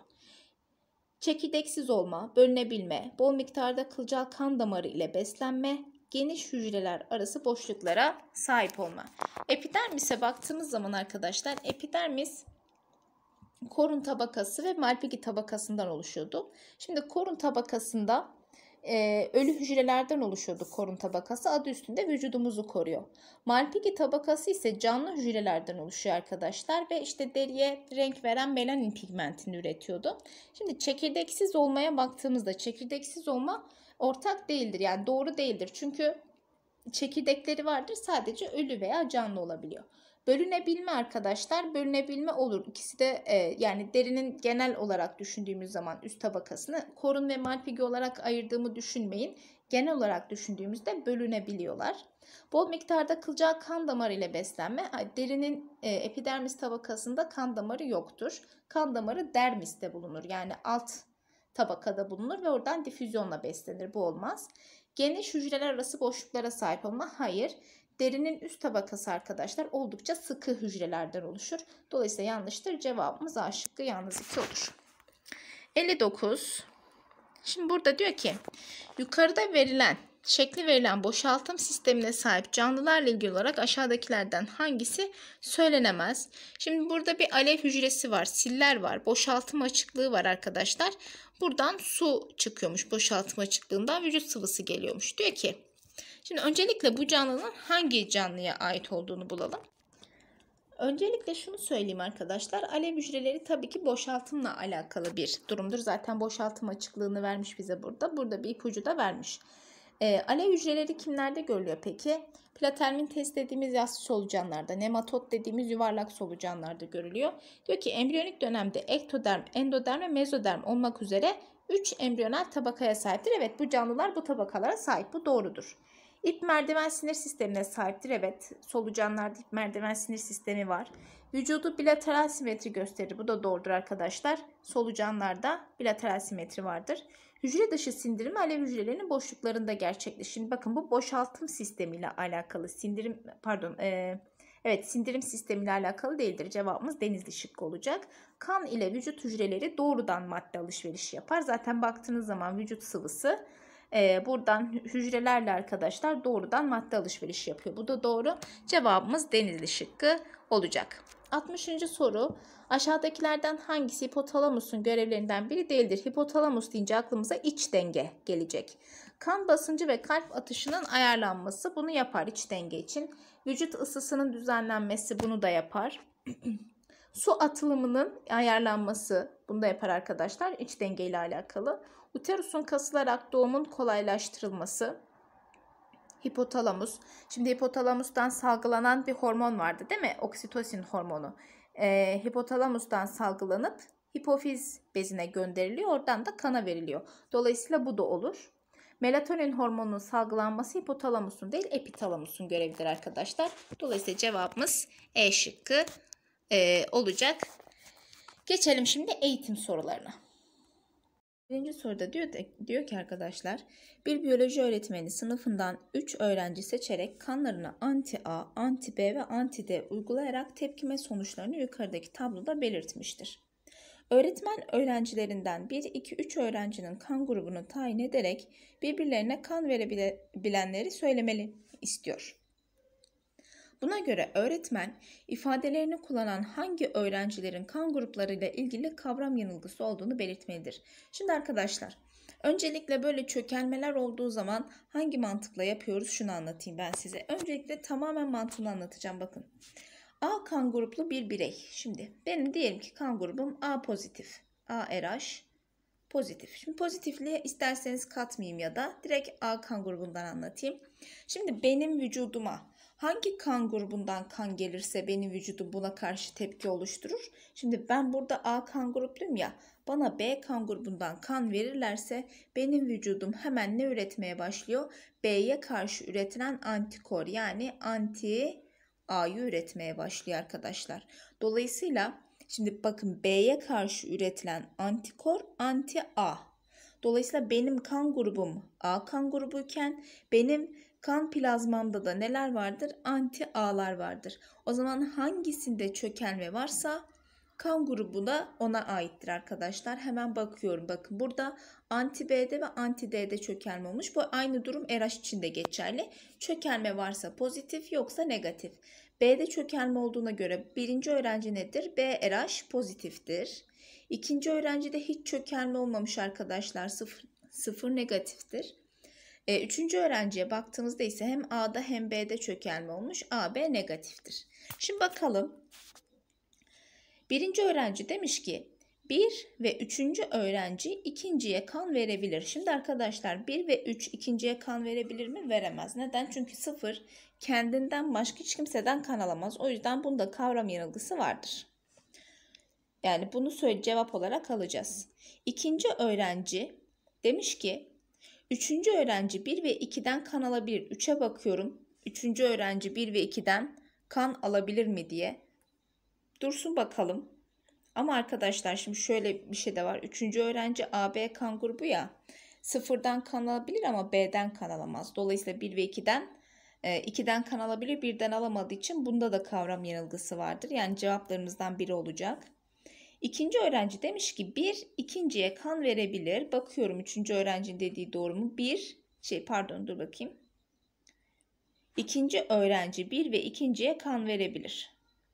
Çekirdeksiz olma, bölünebilme, bol miktarda kılcal kan damarı ile beslenme, geniş hücreler arası boşluklara sahip olma. Epidermise baktığımız zaman arkadaşlar epidermis korun tabakası ve malpiki tabakasından oluşuyordu. Şimdi korun tabakasında e, ölü hücrelerden oluşuyordu korun tabakası. Adı üstünde vücudumuzu koruyor. Malpiki tabakası ise canlı hücrelerden oluşuyor arkadaşlar ve işte deriye renk veren melanin pigmentini üretiyordu. Şimdi çekirdeksiz olmaya baktığımızda çekirdeksiz olma ortak değildir. Yani doğru değildir. Çünkü çekirdekleri vardır. Sadece ölü veya canlı olabiliyor. Bölünebilme arkadaşlar bölünebilme olur. İkisi de e, yani derinin genel olarak düşündüğümüz zaman üst tabakasını korun ve malpigi olarak ayırdığımı düşünmeyin. Genel olarak düşündüğümüzde bölünebiliyorlar. Bol miktarda kılcal kan damarı ile beslenme derinin e, epidermis tabakasında kan damarı yoktur. Kan damarı dermiste bulunur yani alt tabakada bulunur ve oradan difüzyonla beslenir. Bu olmaz. Geniş hücreler arası boşluklara sahip olma. Hayır. Derinin üst tabakası arkadaşlar oldukça sıkı hücrelerden oluşur. Dolayısıyla yanlıştır. Cevabımız A şıkkı yalnız 2 olur. 59. Şimdi burada diyor ki yukarıda verilen şekli verilen boşaltım sistemine sahip canlılarla ilgili olarak aşağıdakilerden hangisi söylenemez? Şimdi burada bir alev hücresi var, siller var, boşaltım açıklığı var arkadaşlar. Buradan su çıkıyormuş boşaltım açıklığından vücut sıvısı geliyormuş. Diyor ki şimdi öncelikle bu canlının hangi canlıya ait olduğunu bulalım. Öncelikle şunu söyleyeyim arkadaşlar. Alev hücreleri tabii ki boşaltımla alakalı bir durumdur. Zaten boşaltım açıklığını vermiş bize burada. Burada bir ipucu da vermiş. E, alev hücreleri kimlerde görülüyor peki? Platelmin test dediğimiz yas solucanlarda, nematot dediğimiz yuvarlak solucanlarda görülüyor. Diyor ki embriyonik dönemde ektoderm, endoderm ve mezoderm olmak üzere 3 embriyonel tabakaya sahiptir. Evet bu canlılar bu tabakalara sahip. Bu doğrudur. İp merdiven sinir sistemine sahiptir. Evet solucanlarda ip merdiven sinir sistemi var. Vücudu bilateral simetri gösterir. Bu da doğrudur arkadaşlar. Solucanlarda bilateral simetri vardır. Hücre dışı sindirim alev hücrelerinin boşluklarında gerçekleşir. Şimdi bakın bu boşaltım sistemiyle alakalı sindirim pardon e, evet sindirim sistemiyle alakalı değildir. Cevabımız denizli şıkkı olacak. Kan ile vücut hücreleri doğrudan madde alışverişi yapar. Zaten baktığınız zaman vücut sıvısı e, buradan hücrelerle arkadaşlar doğrudan madde alışverişi yapıyor. Bu da doğru. Cevabımız denizli şıkkı olacak. 60. soru. Aşağıdakilerden hangisi hipotalamusun görevlerinden biri değildir? Hipotalamus deyince aklımıza iç denge gelecek. Kan basıncı ve kalp atışının ayarlanması bunu yapar iç denge için. Vücut ısısının düzenlenmesi bunu da yapar. Su atılımının ayarlanması bunu da yapar arkadaşlar iç denge ile alakalı. Uterusun kasılarak doğumun kolaylaştırılması hipotalamus. Şimdi hipotalamustan salgılanan bir hormon vardı değil mi? Oksitosin hormonu. Ee, hipotalamustan salgılanıp hipofiz bezine gönderiliyor. Oradan da kana veriliyor. Dolayısıyla bu da olur. Melatonin hormonunun salgılanması hipotalamusun değil epitalamusun görevidir arkadaşlar. Dolayısıyla cevabımız E şıkkı e, olacak. Geçelim şimdi eğitim sorularına. Birinci soruda diyor, diyor ki arkadaşlar bir biyoloji öğretmeni sınıfından 3 öğrenci seçerek kanlarına anti A, anti B ve anti D uygulayarak tepkime sonuçlarını yukarıdaki tabloda belirtmiştir. Öğretmen öğrencilerinden 1, 2, 3 öğrencinin kan grubunu tayin ederek birbirlerine kan verebilenleri söylemeli istiyor. Buna göre öğretmen ifadelerini kullanan hangi öğrencilerin kan grupları ile ilgili kavram yanılgısı olduğunu belirtmelidir. Şimdi arkadaşlar öncelikle böyle çökelmeler olduğu zaman hangi mantıkla yapıyoruz şunu anlatayım ben size. Öncelikle tamamen mantığını anlatacağım bakın. A kan gruplu bir birey. Şimdi benim diyelim ki kan grubum A pozitif. A RH pozitif. Şimdi pozitifliğe isterseniz katmayayım ya da direkt A kan grubundan anlatayım. Şimdi benim vücuduma Hangi kan grubundan kan gelirse benim vücudum buna karşı tepki oluşturur. Şimdi ben burada A kan grupluyum ya bana B kan grubundan kan verirlerse benim vücudum hemen ne üretmeye başlıyor? B'ye karşı üretilen antikor yani anti A'yı üretmeye başlıyor arkadaşlar. Dolayısıyla şimdi bakın B'ye karşı üretilen antikor anti A. Dolayısıyla benim kan grubum A kan grubuyken benim Kan plazmamda da neler vardır? Anti A'lar vardır. O zaman hangisinde çökelme varsa kan grubu da ona aittir arkadaşlar. Hemen bakıyorum. Bakın burada anti B'de ve anti D'de çökelme olmuş. Bu aynı durum RH için de geçerli. Çökelme varsa pozitif yoksa negatif. B'de çökelme olduğuna göre birinci öğrenci nedir? B RH pozitiftir. İkinci öğrenci de hiç çökelme olmamış arkadaşlar. Sıfır, sıfır negatiftir. E, üçüncü öğrenciye baktığımızda ise hem A'da hem B'de çökelme olmuş. A-B negatiftir. Şimdi bakalım. Birinci öğrenci demiş ki 1 ve üçüncü öğrenci ikinciye kan verebilir. Şimdi arkadaşlar 1 ve 3 ikinciye kan verebilir mi? Veremez. Neden? Çünkü 0 kendinden başka hiç kimseden kan alamaz. O yüzden bunda kavram yanılgısı vardır. Yani bunu cevap olarak alacağız. İkinci öğrenci demiş ki Üçüncü öğrenci 1 ve 2'den kan alabilir. 3'e bakıyorum. Üçüncü öğrenci 1 ve 2'den kan alabilir mi diye. Dursun bakalım. Ama arkadaşlar şimdi şöyle bir şey de var. Üçüncü öğrenci AB kan grubu ya. Sıfırdan kan alabilir ama B'den kan alamaz. Dolayısıyla 1 ve 2'den 2'den e, kan alabilir, 1'den alamadığı için bunda da kavram yanılgısı vardır. Yani cevaplarınızdan biri olacak. İkinci öğrenci demiş ki bir ikinciye kan verebilir. Bakıyorum üçüncü öğrencinin dediği doğru mu? Bir şey pardon dur bakayım. İkinci öğrenci bir ve ikinciye kan verebilir.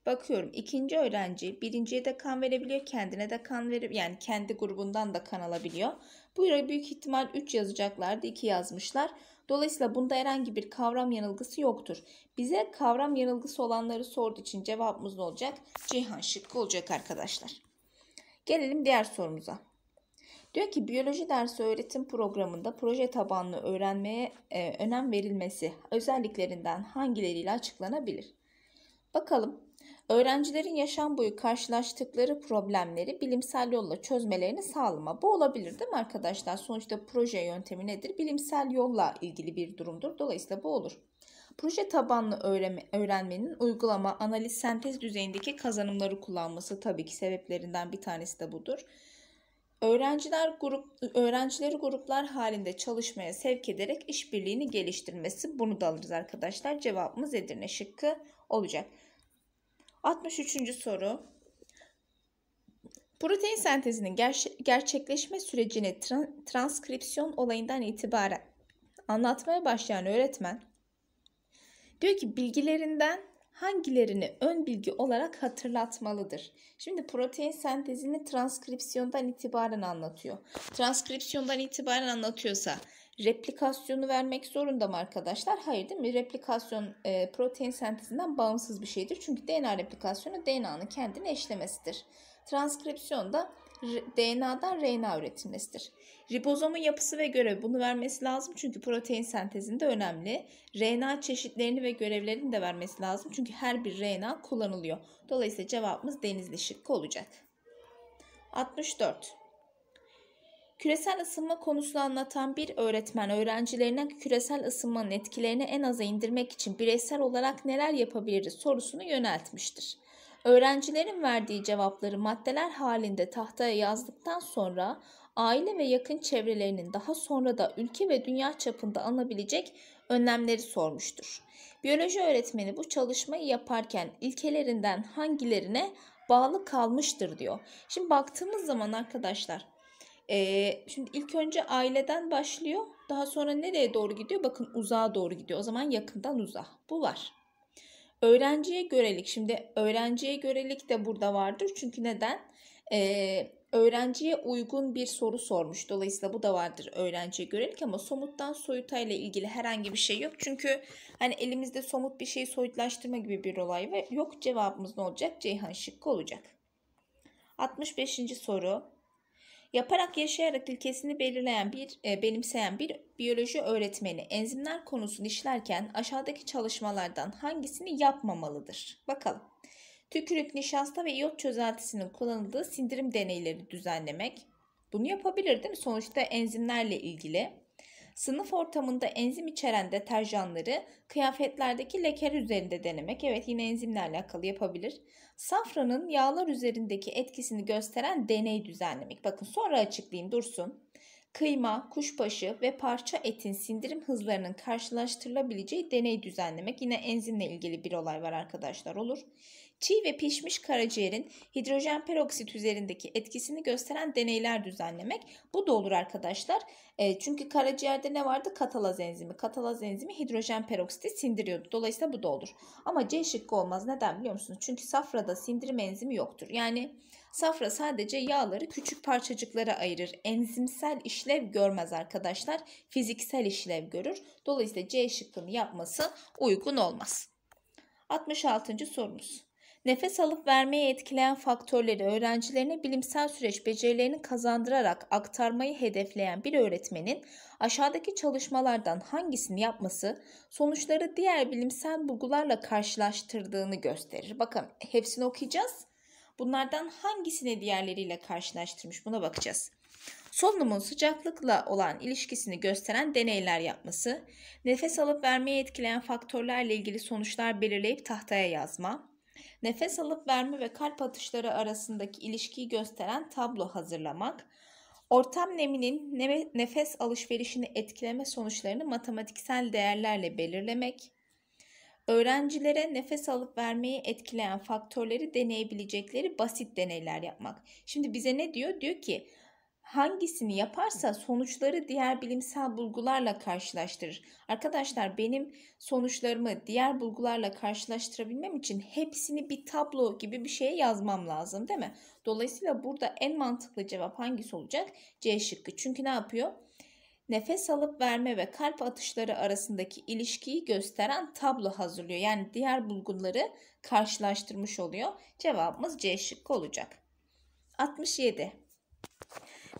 Bakıyorum ikinci öğrenci birinciye de kan verebiliyor. Kendine de kan verip yani kendi grubundan da kan alabiliyor. Bu yere büyük ihtimal 3 yazacaklardı 2 yazmışlar. Dolayısıyla bunda herhangi bir kavram yanılgısı yoktur. Bize kavram yanılgısı olanları sorduğu için cevabımız ne olacak? Ceyhan şıkkı olacak arkadaşlar. Gelelim diğer sorumuza. Diyor ki biyoloji dersi öğretim programında proje tabanlı öğrenmeye e, önem verilmesi özelliklerinden hangileriyle açıklanabilir? Bakalım öğrencilerin yaşam boyu karşılaştıkları problemleri bilimsel yolla çözmelerini sağlama. Bu olabilir değil mi arkadaşlar? Sonuçta proje yöntemi nedir? Bilimsel yolla ilgili bir durumdur. Dolayısıyla bu olur proje tabanlı öğrenme, öğrenmenin uygulama, analiz, sentez düzeyindeki kazanımları kullanması tabii ki sebeplerinden bir tanesi de budur. Öğrenciler grup öğrencileri gruplar halinde çalışmaya sevk ederek işbirliğini geliştirmesi bunu da alırız arkadaşlar. Cevabımız Edirne şıkkı olacak. 63. soru. Protein sentezinin ger gerçekleşme sürecini tra transkripsiyon olayından itibaren anlatmaya başlayan öğretmen Diyor ki bilgilerinden hangilerini ön bilgi olarak hatırlatmalıdır? Şimdi protein sentezini transkripsiyondan itibaren anlatıyor. Transkripsiyondan itibaren anlatıyorsa replikasyonu vermek zorunda mı arkadaşlar? Hayır değil mi? Replikasyon e, protein sentezinden bağımsız bir şeydir. Çünkü DNA replikasyonu DNA'nın kendini eşlemesidir. Transkripsiyonda DNA'dan RNA üretilmesidir. Ribozomun yapısı ve görevi bunu vermesi lazım çünkü protein sentezinde önemli. RNA çeşitlerini ve görevlerini de vermesi lazım çünkü her bir RNA kullanılıyor. Dolayısıyla cevabımız denizli şıkkı olacak. 64. Küresel ısınma konusunu anlatan bir öğretmen öğrencilerine küresel ısınmanın etkilerini en aza indirmek için bireysel olarak neler yapabiliriz sorusunu yöneltmiştir. Öğrencilerin verdiği cevapları maddeler halinde tahtaya yazdıktan sonra aile ve yakın çevrelerinin daha sonra da ülke ve dünya çapında alınabilecek önlemleri sormuştur. Biyoloji öğretmeni bu çalışmayı yaparken ilkelerinden hangilerine bağlı kalmıştır diyor. Şimdi baktığımız zaman arkadaşlar ee, şimdi ilk önce aileden başlıyor. Daha sonra nereye doğru gidiyor? Bakın uzağa doğru gidiyor. O zaman yakından uzağa. Bu var. Öğrenciye görelik. Şimdi öğrenciye görelik de burada vardır. Çünkü neden? Ee, öğrenciye uygun bir soru sormuş. Dolayısıyla bu da vardır öğrenciye görelik ama somuttan soyuta ile ilgili herhangi bir şey yok. Çünkü hani elimizde somut bir şeyi soyutlaştırma gibi bir olay ve yok cevabımız ne olacak? Ceyhan şıkkı olacak. 65. soru Yaparak yaşayarak ilkesini belirleyen bir e, benimseyen bir biyoloji öğretmeni enzimler konusunu işlerken aşağıdaki çalışmalardan hangisini yapmamalıdır? Bakalım. Tükürük, nişasta ve iot çözeltisinin kullanıldığı sindirim deneyleri düzenlemek. Bunu yapabilir değil mi? Sonuçta enzimlerle ilgili. Sınıf ortamında enzim içeren deterjanları kıyafetlerdeki leker üzerinde denemek. Evet yine enzimle alakalı yapabilir. Safranın yağlar üzerindeki etkisini gösteren deney düzenlemek. Bakın sonra açıklayayım dursun. Kıyma, kuşbaşı ve parça etin sindirim hızlarının karşılaştırılabileceği deney düzenlemek. Yine enzimle ilgili bir olay var arkadaşlar olur. Çiğ ve pişmiş karaciğerin hidrojen peroksit üzerindeki etkisini gösteren deneyler düzenlemek. Bu da olur arkadaşlar. E, çünkü karaciğerde ne vardı? Katalaz enzimi. Katalaz enzimi hidrojen peroksiti sindiriyordu. Dolayısıyla bu da olur. Ama C şıkkı olmaz. Neden biliyor musunuz? Çünkü safrada sindirim enzimi yoktur. Yani safra sadece yağları küçük parçacıklara ayırır. Enzimsel işlev görmez arkadaşlar. Fiziksel işlev görür. Dolayısıyla C şıkkını yapması uygun olmaz. 66. sorumuz. Nefes alıp vermeye etkileyen faktörleri öğrencilerine bilimsel süreç becerilerini kazandırarak aktarmayı hedefleyen bir öğretmenin aşağıdaki çalışmalardan hangisini yapması sonuçları diğer bilimsel bulgularla karşılaştırdığını gösterir. Bakın hepsini okuyacağız. Bunlardan hangisini diğerleriyle karşılaştırmış buna bakacağız. Solunumun sıcaklıkla olan ilişkisini gösteren deneyler yapması, nefes alıp vermeye etkileyen faktörlerle ilgili sonuçlar belirleyip tahtaya yazma, nefes alıp verme ve kalp atışları arasındaki ilişkiyi gösteren tablo hazırlamak, ortam neminin nefes alışverişini etkileme sonuçlarını matematiksel değerlerle belirlemek, öğrencilere nefes alıp vermeyi etkileyen faktörleri deneyebilecekleri basit deneyler yapmak. Şimdi bize ne diyor? Diyor ki hangisini yaparsa sonuçları diğer bilimsel bulgularla karşılaştırır. Arkadaşlar benim sonuçlarımı diğer bulgularla karşılaştırabilmem için hepsini bir tablo gibi bir şeye yazmam lazım değil mi? Dolayısıyla burada en mantıklı cevap hangisi olacak? C şıkkı. Çünkü ne yapıyor? Nefes alıp verme ve kalp atışları arasındaki ilişkiyi gösteren tablo hazırlıyor. Yani diğer bulguları karşılaştırmış oluyor. Cevabımız C şıkkı olacak. 67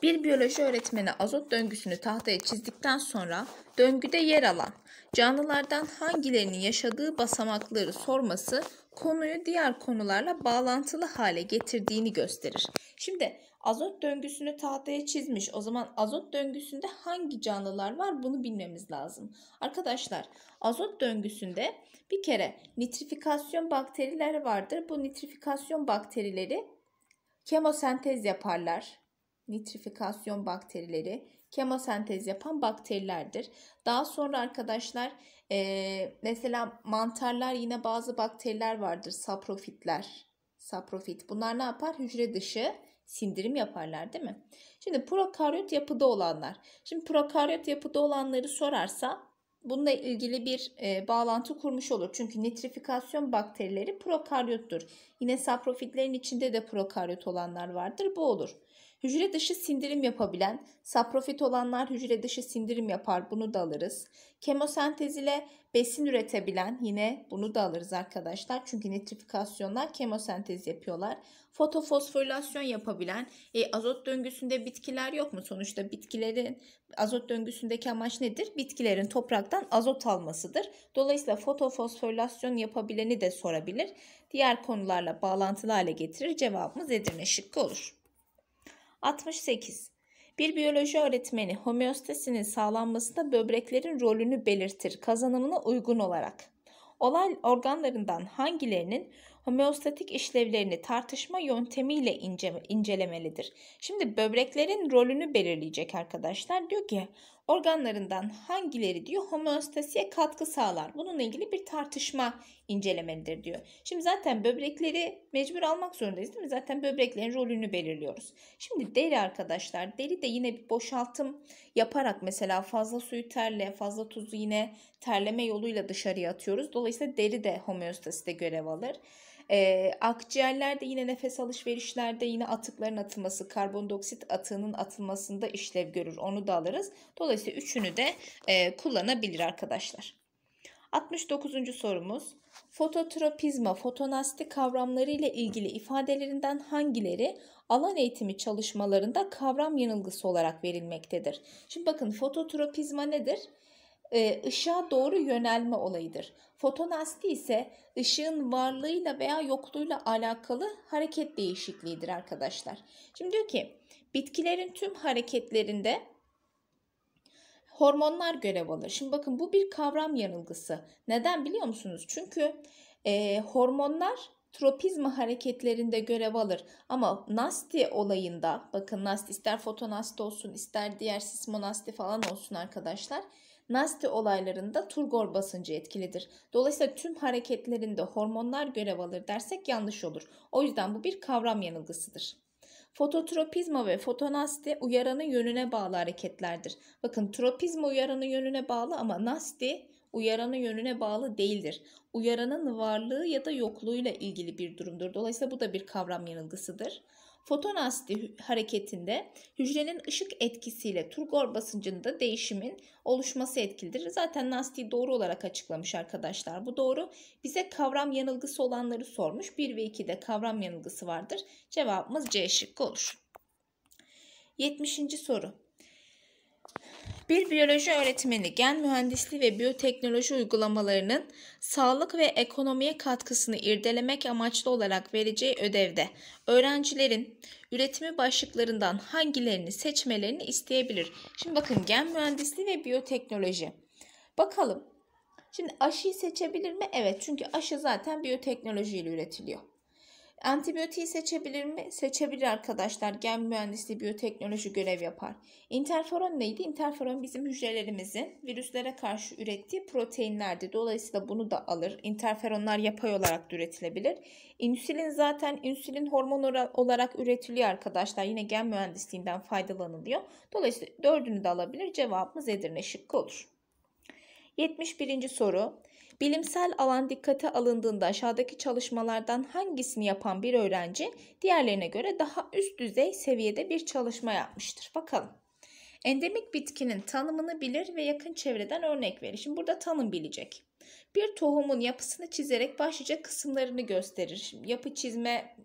bir biyoloji öğretmeni azot döngüsünü tahtaya çizdikten sonra döngüde yer alan canlılardan hangilerinin yaşadığı basamakları sorması konuyu diğer konularla bağlantılı hale getirdiğini gösterir. Şimdi azot döngüsünü tahtaya çizmiş. O zaman azot döngüsünde hangi canlılar var bunu bilmemiz lazım. Arkadaşlar azot döngüsünde bir kere nitrifikasyon bakterileri vardır. Bu nitrifikasyon bakterileri kemosentez yaparlar nitrifikasyon bakterileri kemosentez yapan bakterilerdir. Daha sonra arkadaşlar e, mesela mantarlar yine bazı bakteriler vardır. Saprofitler. Saprofit. Bunlar ne yapar? Hücre dışı sindirim yaparlar değil mi? Şimdi prokaryot yapıda olanlar. Şimdi prokaryot yapıda olanları sorarsa bununla ilgili bir e, bağlantı kurmuş olur. Çünkü nitrifikasyon bakterileri prokaryottur. Yine saprofitlerin içinde de prokaryot olanlar vardır. Bu olur. Hücre dışı sindirim yapabilen, saprofit olanlar hücre dışı sindirim yapar. Bunu da alırız. Kemosentez ile besin üretebilen yine bunu da alırız arkadaşlar. Çünkü nitrifikasyonlar kemosentez yapıyorlar. Fotofosforilasyon yapabilen, e, azot döngüsünde bitkiler yok mu? Sonuçta bitkilerin azot döngüsündeki amaç nedir? Bitkilerin topraktan azot almasıdır. Dolayısıyla fotofosforilasyon yapabileni de sorabilir. Diğer konularla bağlantılı hale getirir. Cevabımız Edirne şıkkı olur. 68. Bir biyoloji öğretmeni homeostasinin sağlanmasında böbreklerin rolünü belirtir kazanımına uygun olarak. Olay organlarından hangilerinin homeostatik işlevlerini tartışma yöntemiyle ince, incelemelidir. Şimdi böbreklerin rolünü belirleyecek arkadaşlar. Diyor ki organlarından hangileri diyor homeostasiye katkı sağlar. Bununla ilgili bir tartışma incelemelidir diyor. Şimdi zaten böbrekleri mecbur almak zorundayız değil mi? Zaten böbreklerin rolünü belirliyoruz. Şimdi deri arkadaşlar deri de yine bir boşaltım yaparak mesela fazla suyu terle fazla tuzu yine terleme yoluyla dışarıya atıyoruz. Dolayısıyla deri de homeostaside görev alır. E, akciğerlerde yine nefes alışverişlerde yine atıkların atılması, karbondioksit atığının atılmasında işlev görür. Onu da alırız. Dolayısıyla üçünü de e, kullanabilir arkadaşlar. 69. sorumuz. Fototropizma, fotonasti kavramları ile ilgili ifadelerinden hangileri alan eğitimi çalışmalarında kavram yanılgısı olarak verilmektedir? Şimdi bakın fototropizma nedir? e, ışığa doğru yönelme olayıdır. Fotonasti ise ışığın varlığıyla veya yokluğuyla alakalı hareket değişikliğidir arkadaşlar. Şimdi diyor ki bitkilerin tüm hareketlerinde hormonlar görev alır. Şimdi bakın bu bir kavram yanılgısı. Neden biliyor musunuz? Çünkü e, hormonlar tropizma hareketlerinde görev alır. Ama nasti olayında bakın nasti ister fotonasti olsun ister diğer sismonasti falan olsun arkadaşlar. Nasti olaylarında turgor basıncı etkilidir. Dolayısıyla tüm hareketlerinde hormonlar görev alır dersek yanlış olur. O yüzden bu bir kavram yanılgısıdır. Fototropizma ve fotonasti uyaranın yönüne bağlı hareketlerdir. Bakın tropizma uyaranın yönüne bağlı ama nasti uyaranın yönüne bağlı değildir. Uyaranın varlığı ya da yokluğuyla ilgili bir durumdur. Dolayısıyla bu da bir kavram yanılgısıdır. Foton asidi hareketinde hücrenin ışık etkisiyle turgor basıncında değişimin oluşması etkilidir. Zaten nasti doğru olarak açıklamış arkadaşlar. Bu doğru. Bize kavram yanılgısı olanları sormuş. 1 ve 2'de kavram yanılgısı vardır. Cevabımız C şıkkı olur. 70. soru. Bir biyoloji öğretmeni gen mühendisliği ve biyoteknoloji uygulamalarının sağlık ve ekonomiye katkısını irdelemek amaçlı olarak vereceği ödevde öğrencilerin üretimi başlıklarından hangilerini seçmelerini isteyebilir. Şimdi bakın gen mühendisliği ve biyoteknoloji. Bakalım. Şimdi aşıyı seçebilir mi? Evet çünkü aşı zaten biyoteknolojiyle üretiliyor. Antibiyotiği seçebilir mi? Seçebilir arkadaşlar. Gen mühendisliği biyoteknoloji görev yapar. Interferon neydi? Interferon bizim hücrelerimizin virüslere karşı ürettiği proteinlerdi. Dolayısıyla bunu da alır. Interferonlar yapay olarak da üretilebilir. İnsülin zaten insülin hormon olarak üretiliyor arkadaşlar. Yine gen mühendisliğinden faydalanılıyor. Dolayısıyla dördünü de alabilir. Cevabımız Edirne şıkkı olur. 71. soru. Bilimsel alan dikkate alındığında aşağıdaki çalışmalardan hangisini yapan bir öğrenci diğerlerine göre daha üst düzey seviyede bir çalışma yapmıştır? Bakalım. Endemik bitkinin tanımını bilir ve yakın çevreden örnek verir. Şimdi burada tanım bilecek. Bir tohumun yapısını çizerek başlıca kısımlarını gösterir. Şimdi yapı çizme,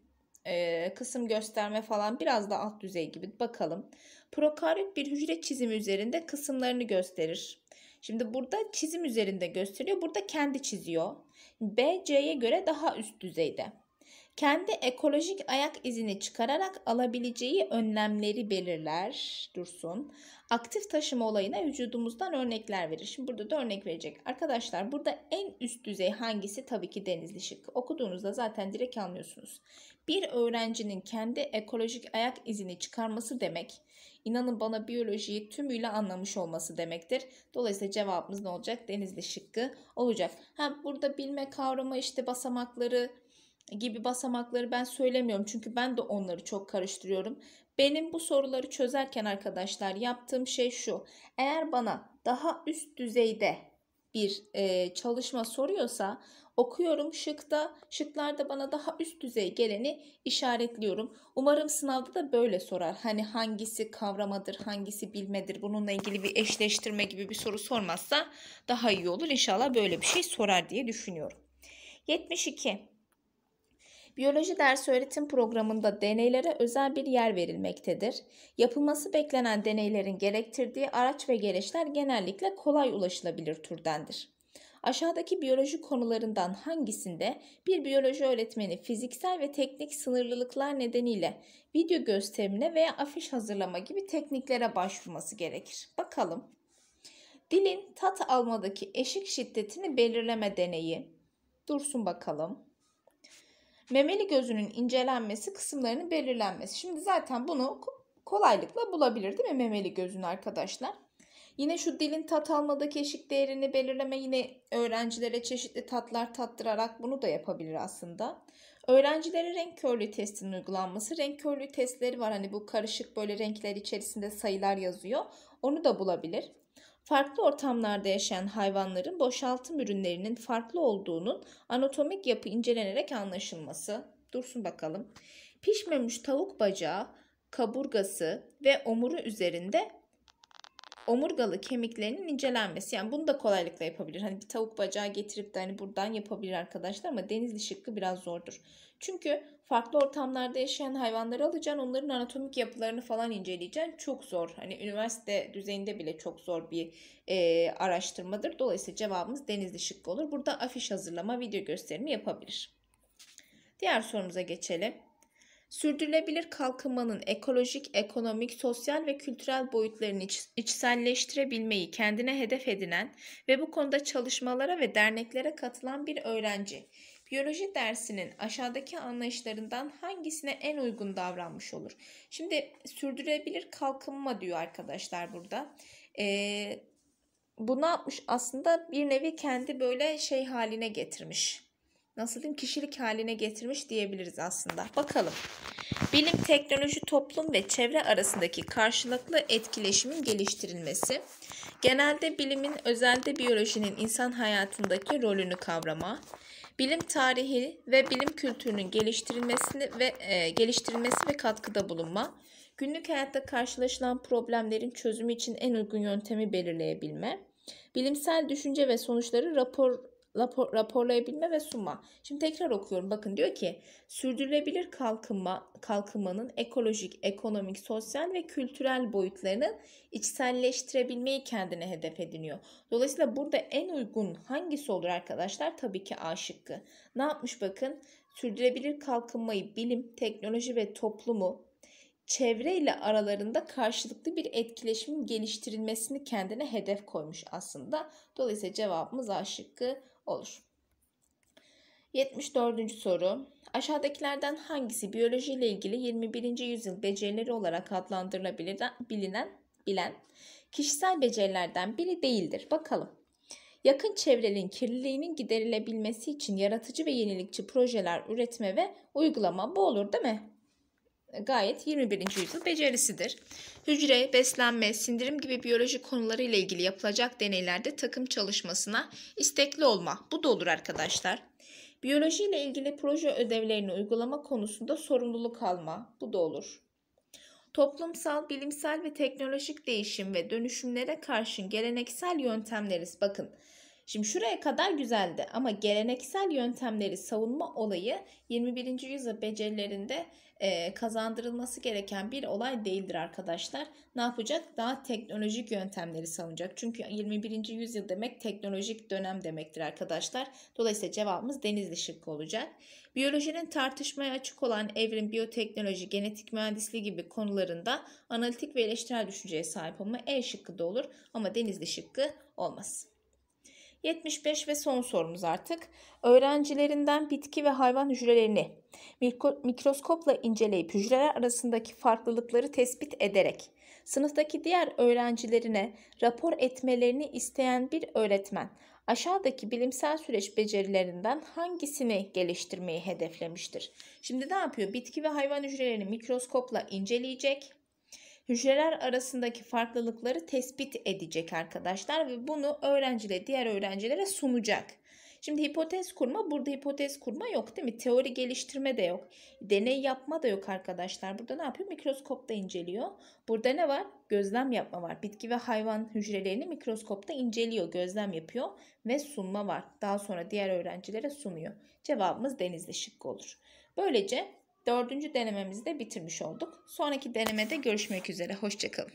e, kısım gösterme falan biraz da alt düzey gibi bakalım. Prokaryot bir hücre çizimi üzerinde kısımlarını gösterir. Şimdi burada çizim üzerinde gösteriyor. Burada kendi çiziyor. B, C'ye göre daha üst düzeyde. Kendi ekolojik ayak izini çıkararak alabileceği önlemleri belirler Dursun. Aktif taşıma olayına vücudumuzdan örnekler verir. Şimdi burada da örnek verecek. Arkadaşlar burada en üst düzey hangisi? Tabii ki denizli şık. Okuduğunuzda zaten direkt anlıyorsunuz. Bir öğrencinin kendi ekolojik ayak izini çıkarması demek inanın bana biyolojiyi tümüyle anlamış olması demektir. Dolayısıyla cevabımız ne olacak? Denizli şıkkı olacak. Ha burada bilme kavramı işte basamakları gibi basamakları ben söylemiyorum. Çünkü ben de onları çok karıştırıyorum. Benim bu soruları çözerken arkadaşlar yaptığım şey şu. Eğer bana daha üst düzeyde bir e, çalışma soruyorsa okuyorum şıkta. Şıklarda bana daha üst düzey geleni işaretliyorum. Umarım sınavda da böyle sorar. Hani hangisi kavramadır, hangisi bilmedir. Bununla ilgili bir eşleştirme gibi bir soru sormazsa daha iyi olur. İnşallah böyle bir şey sorar diye düşünüyorum. 72. Biyoloji ders öğretim programında deneylere özel bir yer verilmektedir. Yapılması beklenen deneylerin gerektirdiği araç ve gereçler genellikle kolay ulaşılabilir türdendir. Aşağıdaki biyoloji konularından hangisinde bir biyoloji öğretmeni fiziksel ve teknik sınırlılıklar nedeniyle video gösterimine veya afiş hazırlama gibi tekniklere başvurması gerekir? Bakalım. Dilin tat almadaki eşik şiddetini belirleme deneyi. Dursun bakalım memeli gözünün incelenmesi, kısımlarının belirlenmesi. Şimdi zaten bunu kolaylıkla bulabilir değil mi memeli gözün arkadaşlar? Yine şu dilin tat almadaki eşik değerini belirleme yine öğrencilere çeşitli tatlar tattırarak bunu da yapabilir aslında. Öğrencilere renk körlüğü testinin uygulanması. Renk körlüğü testleri var. Hani bu karışık böyle renkler içerisinde sayılar yazıyor. Onu da bulabilir. Farklı ortamlarda yaşayan hayvanların boşaltım ürünlerinin farklı olduğunun anatomik yapı incelenerek anlaşılması. Dursun bakalım. Pişmemiş tavuk bacağı, kaburgası ve omuru üzerinde omurgalı kemiklerinin incelenmesi. Yani bunu da kolaylıkla yapabilir. Hani bir tavuk bacağı getirip de hani buradan yapabilir arkadaşlar ama denizli şıkkı biraz zordur. Çünkü farklı ortamlarda yaşayan hayvanları alacaksın. Onların anatomik yapılarını falan inceleyeceksin. Çok zor. Hani üniversite düzeyinde bile çok zor bir e, araştırmadır. Dolayısıyla cevabımız denizli şıkkı olur. Burada afiş hazırlama, video gösterimi yapabilir. Diğer sorumuza geçelim. Sürdürülebilir kalkınmanın ekolojik, ekonomik, sosyal ve kültürel boyutlarını iç, içselleştirebilmeyi kendine hedef edinen ve bu konuda çalışmalara ve derneklere katılan bir öğrenci, biyoloji dersinin aşağıdaki anlayışlarından hangisine en uygun davranmış olur? Şimdi sürdürülebilir kalkınma diyor arkadaşlar burada. Ee, bu yapmış? Aslında bir nevi kendi böyle şey haline getirmiş nasıl diyeyim kişilik haline getirmiş diyebiliriz aslında. Bakalım. Bilim, teknoloji, toplum ve çevre arasındaki karşılıklı etkileşimin geliştirilmesi, genelde bilimin özelde biyolojinin insan hayatındaki rolünü kavrama, bilim tarihi ve bilim kültürünün geliştirilmesini ve e, geliştirilmesi ve katkıda bulunma, günlük hayatta karşılaşılan problemlerin çözümü için en uygun yöntemi belirleyebilme, bilimsel düşünce ve sonuçları rapor rapor, raporlayabilme ve sunma. Şimdi tekrar okuyorum. Bakın diyor ki sürdürülebilir kalkınma kalkınmanın ekolojik, ekonomik, sosyal ve kültürel boyutlarını içselleştirebilmeyi kendine hedef ediniyor. Dolayısıyla burada en uygun hangisi olur arkadaşlar? Tabii ki A şıkkı. Ne yapmış bakın? Sürdürülebilir kalkınmayı bilim, teknoloji ve toplumu çevre ile aralarında karşılıklı bir etkileşimin geliştirilmesini kendine hedef koymuş aslında. Dolayısıyla cevabımız A şıkkı olur. 74. soru. Aşağıdakilerden hangisi biyoloji ile ilgili 21. yüzyıl becerileri olarak adlandırılabilir bilinen bilen kişisel becerilerden biri değildir? Bakalım. Yakın çevrenin kirliliğinin giderilebilmesi için yaratıcı ve yenilikçi projeler üretme ve uygulama bu olur değil mi? gayet 21. yüzyıl becerisidir. Hücre, beslenme, sindirim gibi biyoloji konuları ile ilgili yapılacak deneylerde takım çalışmasına istekli olma. Bu da olur arkadaşlar. Biyoloji ile ilgili proje ödevlerini uygulama konusunda sorumluluk alma. Bu da olur. Toplumsal, bilimsel ve teknolojik değişim ve dönüşümlere karşın geleneksel yöntemleriz. Bakın Şimdi şuraya kadar güzeldi ama geleneksel yöntemleri savunma olayı 21. yüzyıl becerilerinde e, kazandırılması gereken bir olay değildir arkadaşlar. Ne yapacak? Daha teknolojik yöntemleri savunacak. Çünkü 21. yüzyıl demek teknolojik dönem demektir arkadaşlar. Dolayısıyla cevabımız Denizli şıkkı olacak. Biyolojinin tartışmaya açık olan evrim, biyoteknoloji, genetik mühendisliği gibi konularında analitik ve eleştirel düşünceye sahip olma E şıkkı da olur ama Denizli şıkkı olmaz. 75 ve son sorumuz artık. Öğrencilerinden bitki ve hayvan hücrelerini mikroskopla inceleyip hücreler arasındaki farklılıkları tespit ederek sınıftaki diğer öğrencilerine rapor etmelerini isteyen bir öğretmen aşağıdaki bilimsel süreç becerilerinden hangisini geliştirmeyi hedeflemiştir? Şimdi ne yapıyor? Bitki ve hayvan hücrelerini mikroskopla inceleyecek hücreler arasındaki farklılıkları tespit edecek arkadaşlar ve bunu öğrencile diğer öğrencilere sunacak. Şimdi hipotez kurma burada hipotez kurma yok değil mi? Teori geliştirme de yok. Deney yapma da yok arkadaşlar. Burada ne yapıyor? Mikroskopta inceliyor. Burada ne var? Gözlem yapma var. Bitki ve hayvan hücrelerini mikroskopta inceliyor. Gözlem yapıyor ve sunma var. Daha sonra diğer öğrencilere sunuyor. Cevabımız denizli şıkkı olur. Böylece Dördüncü denememizi de bitirmiş olduk. Sonraki denemede görüşmek üzere. Hoşçakalın.